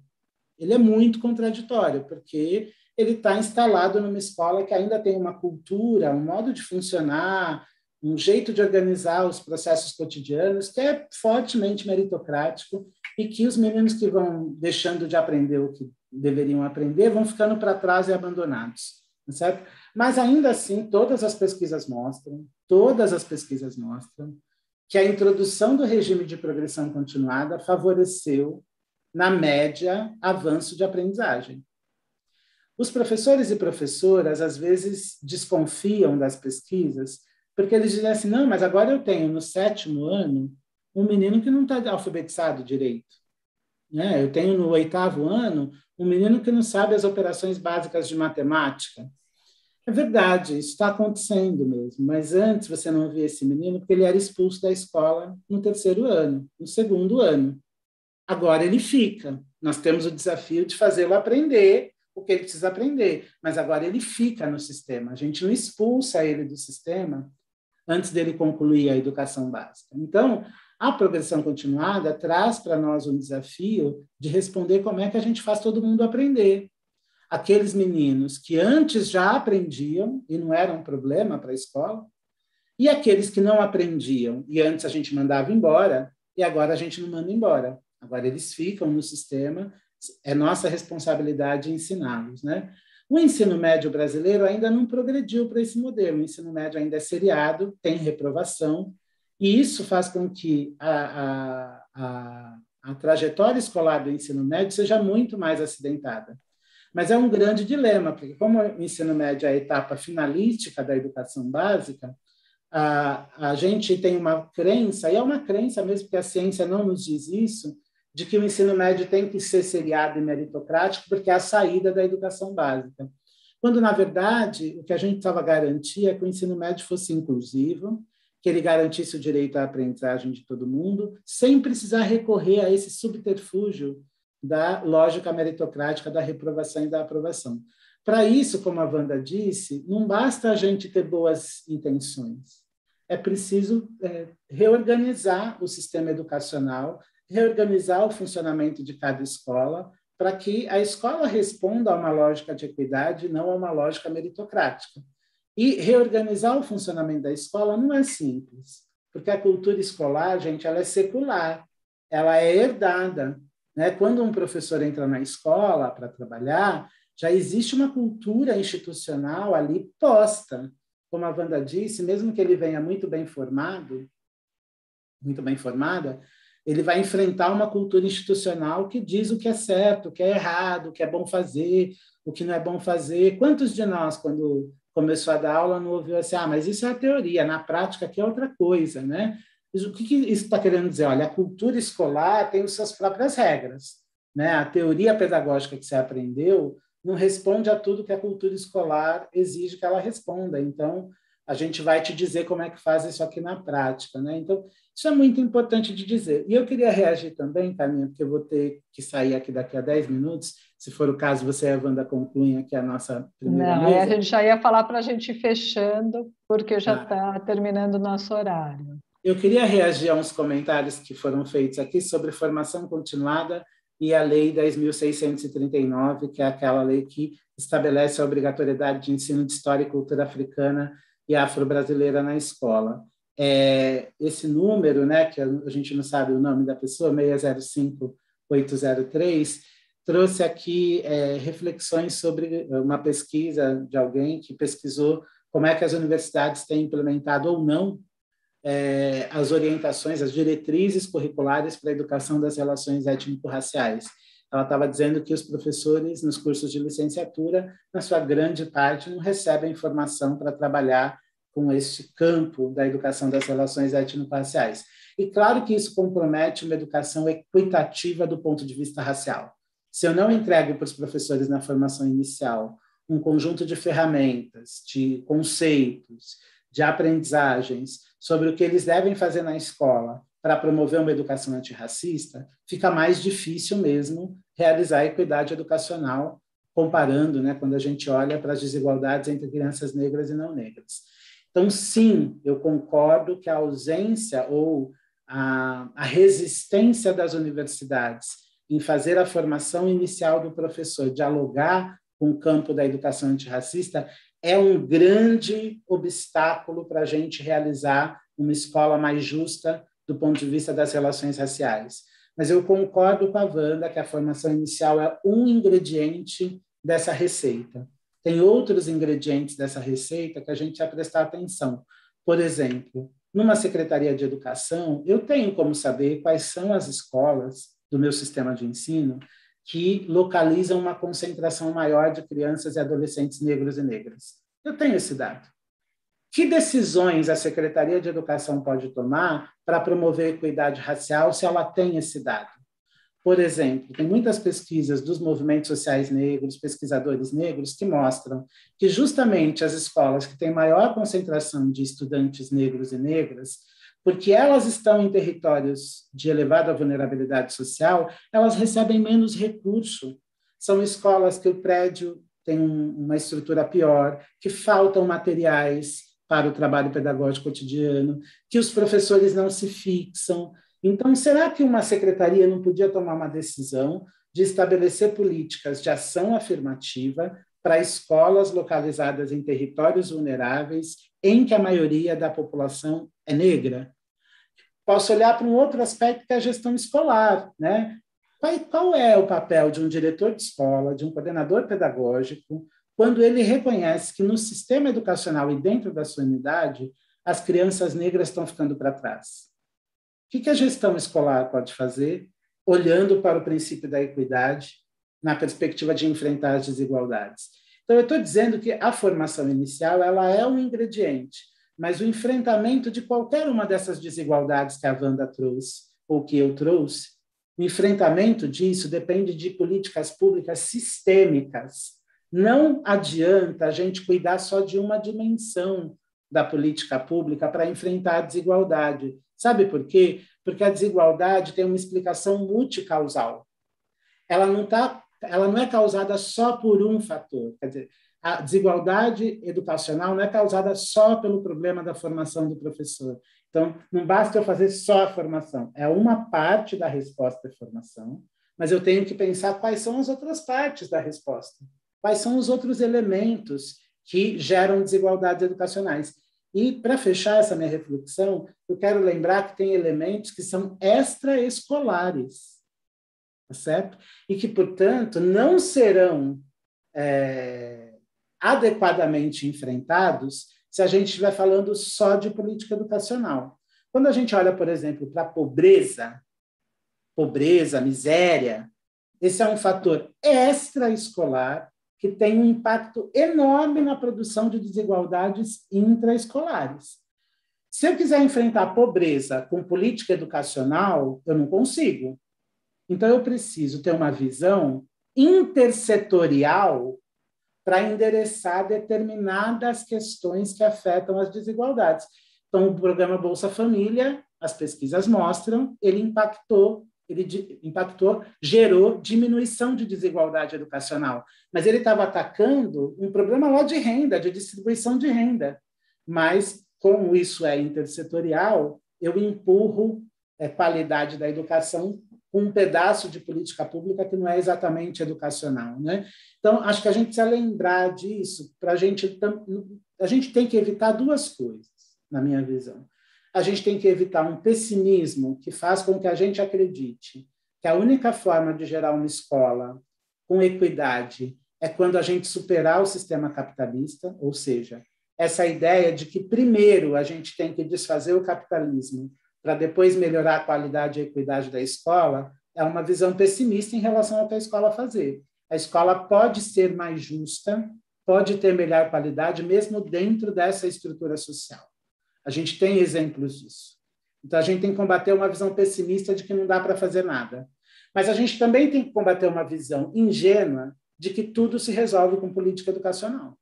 Ele é muito contraditório, porque ele está instalado numa escola que ainda tem uma cultura, um modo de funcionar, um jeito de organizar os processos cotidianos que é fortemente meritocrático e que os meninos que vão deixando de aprender o que deveriam aprender vão ficando para trás e abandonados certo? Mas ainda assim, todas as pesquisas mostram, todas as pesquisas mostram que a introdução do regime de progressão continuada favoreceu, na média, avanço de aprendizagem. Os professores e professoras às vezes desconfiam das pesquisas, porque eles dizem assim: não, mas agora eu tenho no sétimo ano um menino que não está alfabetizado direito. Né? Eu tenho no oitavo ano um menino que não sabe as operações básicas de matemática. É verdade, isso está acontecendo mesmo, mas antes você não via esse menino porque ele era expulso da escola no terceiro ano, no segundo ano. Agora ele fica. Nós temos o desafio de fazê-lo aprender o que ele precisa aprender, mas agora ele fica no sistema. A gente não expulsa ele do sistema antes dele concluir a educação básica. Então, a progressão continuada traz para nós um desafio de responder como é que a gente faz todo mundo aprender. Aqueles meninos que antes já aprendiam e não era um problema para a escola, e aqueles que não aprendiam e antes a gente mandava embora, e agora a gente não manda embora. Agora eles ficam no sistema, é nossa responsabilidade ensiná-los, né? O ensino médio brasileiro ainda não progrediu para esse modelo. O ensino médio ainda é seriado, tem reprovação, e isso faz com que a, a, a, a trajetória escolar do ensino médio seja muito mais acidentada. Mas é um grande dilema, porque como o ensino médio é a etapa finalística da educação básica, a, a gente tem uma crença, e é uma crença mesmo que a ciência não nos diz isso, de que o ensino médio tem que ser seriado e meritocrático, porque é a saída da educação básica. Quando, na verdade, o que a gente estava garantia é que o ensino médio fosse inclusivo, que ele garantisse o direito à aprendizagem de todo mundo, sem precisar recorrer a esse subterfúgio da lógica meritocrática da reprovação e da aprovação. Para isso, como a Wanda disse, não basta a gente ter boas intenções, é preciso é, reorganizar o sistema educacional, reorganizar o funcionamento de cada escola, para que a escola responda a uma lógica de equidade, não a uma lógica meritocrática. E reorganizar o funcionamento da escola não é simples, porque a cultura escolar, gente, ela é secular, ela é herdada. Né? Quando um professor entra na escola para trabalhar, já existe uma cultura institucional ali posta. Como a Wanda disse, mesmo que ele venha muito bem formado, muito bem formada, ele vai enfrentar uma cultura institucional que diz o que é certo, o que é errado, o que é bom fazer, o que não é bom fazer. Quantos de nós, quando começou a dar aula não ouviu assim, ah, mas isso é a teoria, na prática aqui é outra coisa, né? O que, que isso está querendo dizer? Olha, a cultura escolar tem suas próprias regras, né? A teoria pedagógica que você aprendeu não responde a tudo que a cultura escolar exige que ela responda. Então, a gente vai te dizer como é que faz isso aqui na prática, né? Então, isso é muito importante de dizer. E eu queria reagir também, Carminha, porque eu vou ter que sair aqui daqui a 10 minutos. Se for o caso, você e a Wanda concluem aqui a nossa primeira Não, mesa. a gente já ia falar para a gente ir fechando, porque já está ah. Tá terminando o nosso horário. Eu queria reagir a uns comentários que foram feitos aqui sobre formação continuada e a Lei 10.639, que é aquela lei que estabelece a obrigatoriedade de ensino de História e Cultura Africana e afro-brasileira na escola. É, esse número, né, que a gente não sabe o nome da pessoa, 605803, trouxe aqui é, reflexões sobre uma pesquisa de alguém que pesquisou como é que as universidades têm implementado ou não é, as orientações, as diretrizes curriculares para a educação das relações étnico-raciais. Ela estava dizendo que os professores nos cursos de licenciatura, na sua grande parte, não recebem formação para trabalhar com este campo da educação das relações étnico-raciais. E claro que isso compromete uma educação equitativa do ponto de vista racial. Se eu não entrego para os professores na formação inicial um conjunto de ferramentas, de conceitos, de aprendizagens sobre o que eles devem fazer na escola para promover uma educação antirracista, fica mais difícil mesmo realizar a equidade educacional, comparando, né, quando a gente olha para as desigualdades entre crianças negras e não negras. Então, sim, eu concordo que a ausência ou a, a resistência das universidades em fazer a formação inicial do professor dialogar com o campo da educação antirracista é um grande obstáculo para a gente realizar uma escola mais justa do ponto de vista das relações raciais. Mas eu concordo com a Wanda que a formação inicial é um ingrediente dessa receita. Tem outros ingredientes dessa receita que a gente já prestar atenção. Por exemplo, numa secretaria de educação, eu tenho como saber quais são as escolas do meu sistema de ensino que localizam uma concentração maior de crianças e adolescentes negros e negras. Eu tenho esse dado. Que decisões a Secretaria de Educação pode tomar para promover a equidade racial se ela tem esse dado? Por exemplo, tem muitas pesquisas dos movimentos sociais negros, pesquisadores negros, que mostram que justamente as escolas que têm maior concentração de estudantes negros e negras, porque elas estão em territórios de elevada vulnerabilidade social, elas recebem menos recurso. São escolas que o prédio tem uma estrutura pior, que faltam materiais, para o trabalho pedagógico cotidiano, que os professores não se fixam. Então, será que uma secretaria não podia tomar uma decisão de estabelecer políticas de ação afirmativa para escolas localizadas em territórios vulneráveis, em que a maioria da população é negra? Posso olhar para um outro aspecto que é a gestão escolar, né? Qual é o papel de um diretor de escola, de um coordenador pedagógico, quando ele reconhece que no sistema educacional e dentro da sua unidade, as crianças negras estão ficando para trás. O que a gestão escolar pode fazer, olhando para o princípio da equidade, na perspectiva de enfrentar as desigualdades? Então, eu estou dizendo que a formação inicial ela é um ingrediente, mas o enfrentamento de qualquer uma dessas desigualdades que a Wanda trouxe, ou que eu trouxe, o enfrentamento disso depende de políticas públicas sistêmicas não adianta a gente cuidar só de uma dimensão da política pública para enfrentar a desigualdade. Sabe por quê? Porque a desigualdade tem uma explicação multicausal. Ela não, tá, ela não é causada só por um fator. Quer dizer, a desigualdade educacional não é causada só pelo problema da formação do professor. Então, não basta eu fazer só a formação, é uma parte da resposta à formação, mas eu tenho que pensar quais são as outras partes da resposta quais são os outros elementos que geram desigualdades educacionais. E, para fechar essa minha reflexão, eu quero lembrar que tem elementos que são extraescolares, tá certo? E que, portanto, não serão é, adequadamente enfrentados se a gente estiver falando só de política educacional. Quando a gente olha, por exemplo, para a pobreza, pobreza, miséria, esse é um fator extraescolar que tem um impacto enorme na produção de desigualdades intraescolares. Se eu quiser enfrentar a pobreza com política educacional, eu não consigo. Então, eu preciso ter uma visão intersetorial para endereçar determinadas questões que afetam as desigualdades. Então, o programa Bolsa Família, as pesquisas mostram, ele impactou ele impactou, gerou diminuição de desigualdade educacional. Mas ele estava atacando um problema lá de renda, de distribuição de renda. Mas, como isso é intersetorial, eu empurro a é, qualidade da educação com um pedaço de política pública que não é exatamente educacional. Né? Então, acho que a gente precisa lembrar disso. Pra gente, a gente tem que evitar duas coisas, na minha visão a gente tem que evitar um pessimismo que faz com que a gente acredite que a única forma de gerar uma escola com equidade é quando a gente superar o sistema capitalista, ou seja, essa ideia de que primeiro a gente tem que desfazer o capitalismo para depois melhorar a qualidade e a equidade da escola, é uma visão pessimista em relação ao que a escola fazer. A escola pode ser mais justa, pode ter melhor qualidade, mesmo dentro dessa estrutura social. A gente tem exemplos disso. Então, a gente tem que combater uma visão pessimista de que não dá para fazer nada. Mas a gente também tem que combater uma visão ingênua de que tudo se resolve com política educacional.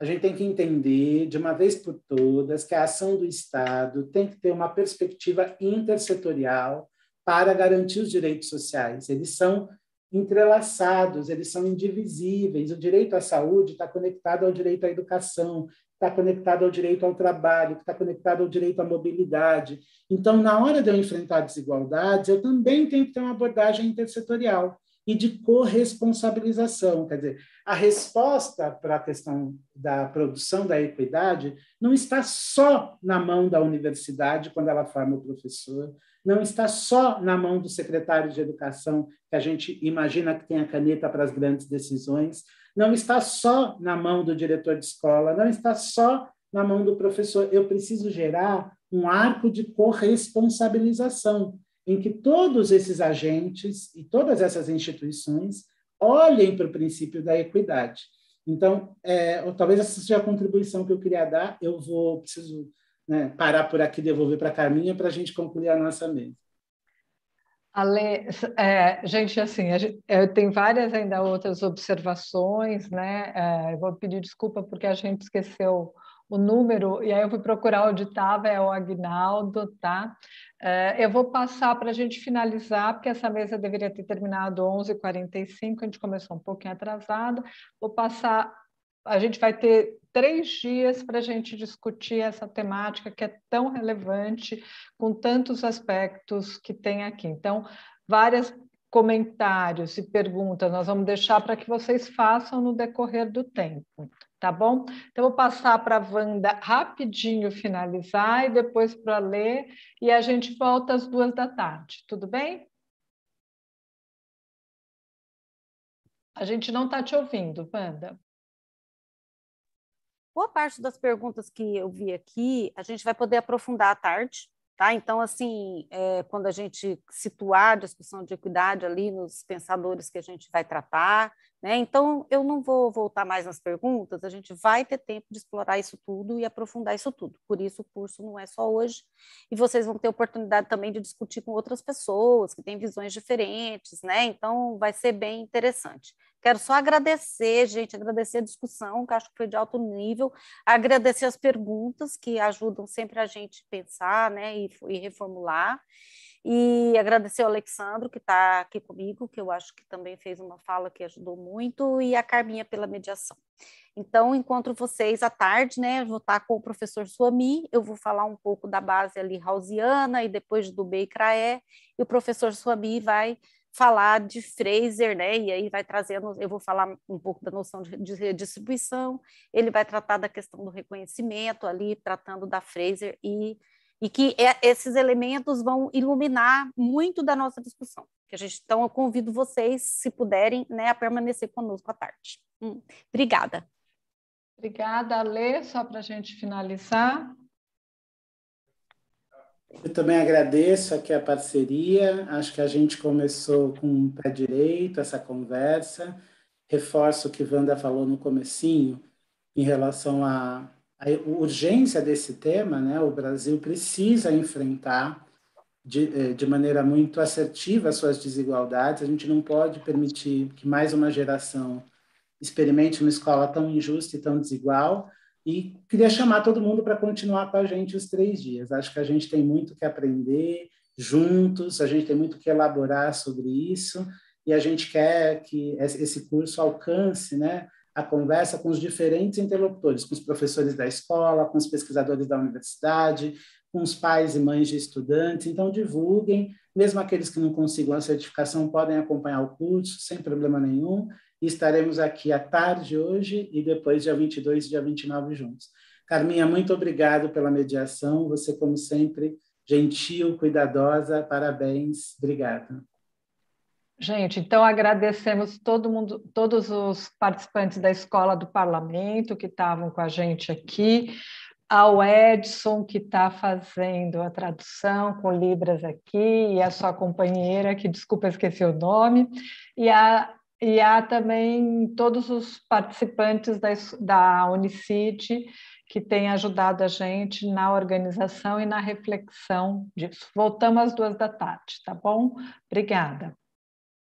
A gente tem que entender, de uma vez por todas, que a ação do Estado tem que ter uma perspectiva intersetorial para garantir os direitos sociais. Eles são entrelaçados, eles são indivisíveis. O direito à saúde está conectado ao direito à educação, está conectado ao direito ao trabalho, que está conectado ao direito à mobilidade. Então, na hora de eu enfrentar desigualdades, eu também tenho que ter uma abordagem intersetorial e de corresponsabilização. Quer dizer, a resposta para a questão da produção da equidade não está só na mão da universidade, quando ela forma o professor, não está só na mão do secretário de educação, que a gente imagina que tem a caneta para as grandes decisões, não está só na mão do diretor de escola, não está só na mão do professor. Eu preciso gerar um arco de corresponsabilização em que todos esses agentes e todas essas instituições olhem para o princípio da equidade. Então, é, ou talvez essa seja a contribuição que eu queria dar. Eu vou preciso né, parar por aqui, devolver para a Carminha para a gente concluir a nossa mesa. Ale, é, gente, assim, gente, é, tem várias ainda outras observações, né? É, eu vou pedir desculpa porque a gente esqueceu o número, e aí eu fui procurar onde estava, é o Agnaldo, tá? É, eu vou passar para a gente finalizar, porque essa mesa deveria ter terminado 11h45, a gente começou um pouquinho atrasada. Vou passar a gente vai ter três dias para a gente discutir essa temática que é tão relevante, com tantos aspectos que tem aqui. Então, várias comentários e perguntas nós vamos deixar para que vocês façam no decorrer do tempo, tá bom? Então, vou passar para a Wanda rapidinho finalizar e depois para ler, e a gente volta às duas da tarde, tudo bem? A gente não está te ouvindo, Wanda. Boa parte das perguntas que eu vi aqui, a gente vai poder aprofundar à tarde, tá? Então, assim, é, quando a gente situar a discussão de equidade ali nos pensadores que a gente vai tratar, né? Então, eu não vou voltar mais nas perguntas, a gente vai ter tempo de explorar isso tudo e aprofundar isso tudo. Por isso, o curso não é só hoje, e vocês vão ter oportunidade também de discutir com outras pessoas que têm visões diferentes, né? Então, vai ser bem interessante. Quero só agradecer, gente, agradecer a discussão, que acho que foi de alto nível, agradecer as perguntas que ajudam sempre a gente pensar né, e, e reformular, e agradecer ao Alexandro, que está aqui comigo, que eu acho que também fez uma fala que ajudou muito, e a Carminha pela mediação. Então, encontro vocês à tarde, né? vou estar com o professor Suami, eu vou falar um pouco da base ali Rausiana, e depois do Beicraé, e o professor Suami vai falar de Fraser, né? E aí vai trazendo, eu vou falar um pouco da noção de, redistribuição, ele vai tratar da questão do reconhecimento ali, tratando da Fraser e e que é, esses elementos vão iluminar muito da nossa discussão. Que a gente, então, eu convido vocês, se puderem, né, a permanecer conosco à tarde. Hum, obrigada. Obrigada, Alê. Só para a gente finalizar, eu também agradeço aqui a parceria. Acho que a gente começou com o pé direito essa conversa. Reforço o que Wanda falou no comecinho em relação à, à urgência desse tema, né? O Brasil precisa enfrentar de, eh, de maneira muito assertiva as suas desigualdades. A gente não pode permitir que mais uma geração experimente uma escola tão injusta e tão desigual e queria chamar todo mundo para continuar com a gente os três dias. Acho que a gente tem muito que aprender juntos, a gente tem muito que elaborar sobre isso, e a gente quer que esse curso alcance né, a conversa com os diferentes interlocutores, com os professores da escola, com os pesquisadores da universidade, com os pais e mães de estudantes. Então, divulguem, mesmo aqueles que não consigam a certificação podem acompanhar o curso sem problema nenhum e estaremos aqui à tarde hoje e depois dia 22 e dia 29 juntos. Carminha, muito obrigado pela mediação, você como sempre gentil, cuidadosa, parabéns, obrigada. Gente, então agradecemos todo mundo, todos os participantes da Escola do Parlamento que estavam com a gente aqui, ao Edson que está fazendo a tradução com Libras aqui, e a sua companheira, que desculpa, esqueci o nome, e a e há também todos os participantes da, da Unicid que têm ajudado a gente na organização e na reflexão disso. Voltamos às duas da tarde, tá bom? Obrigada.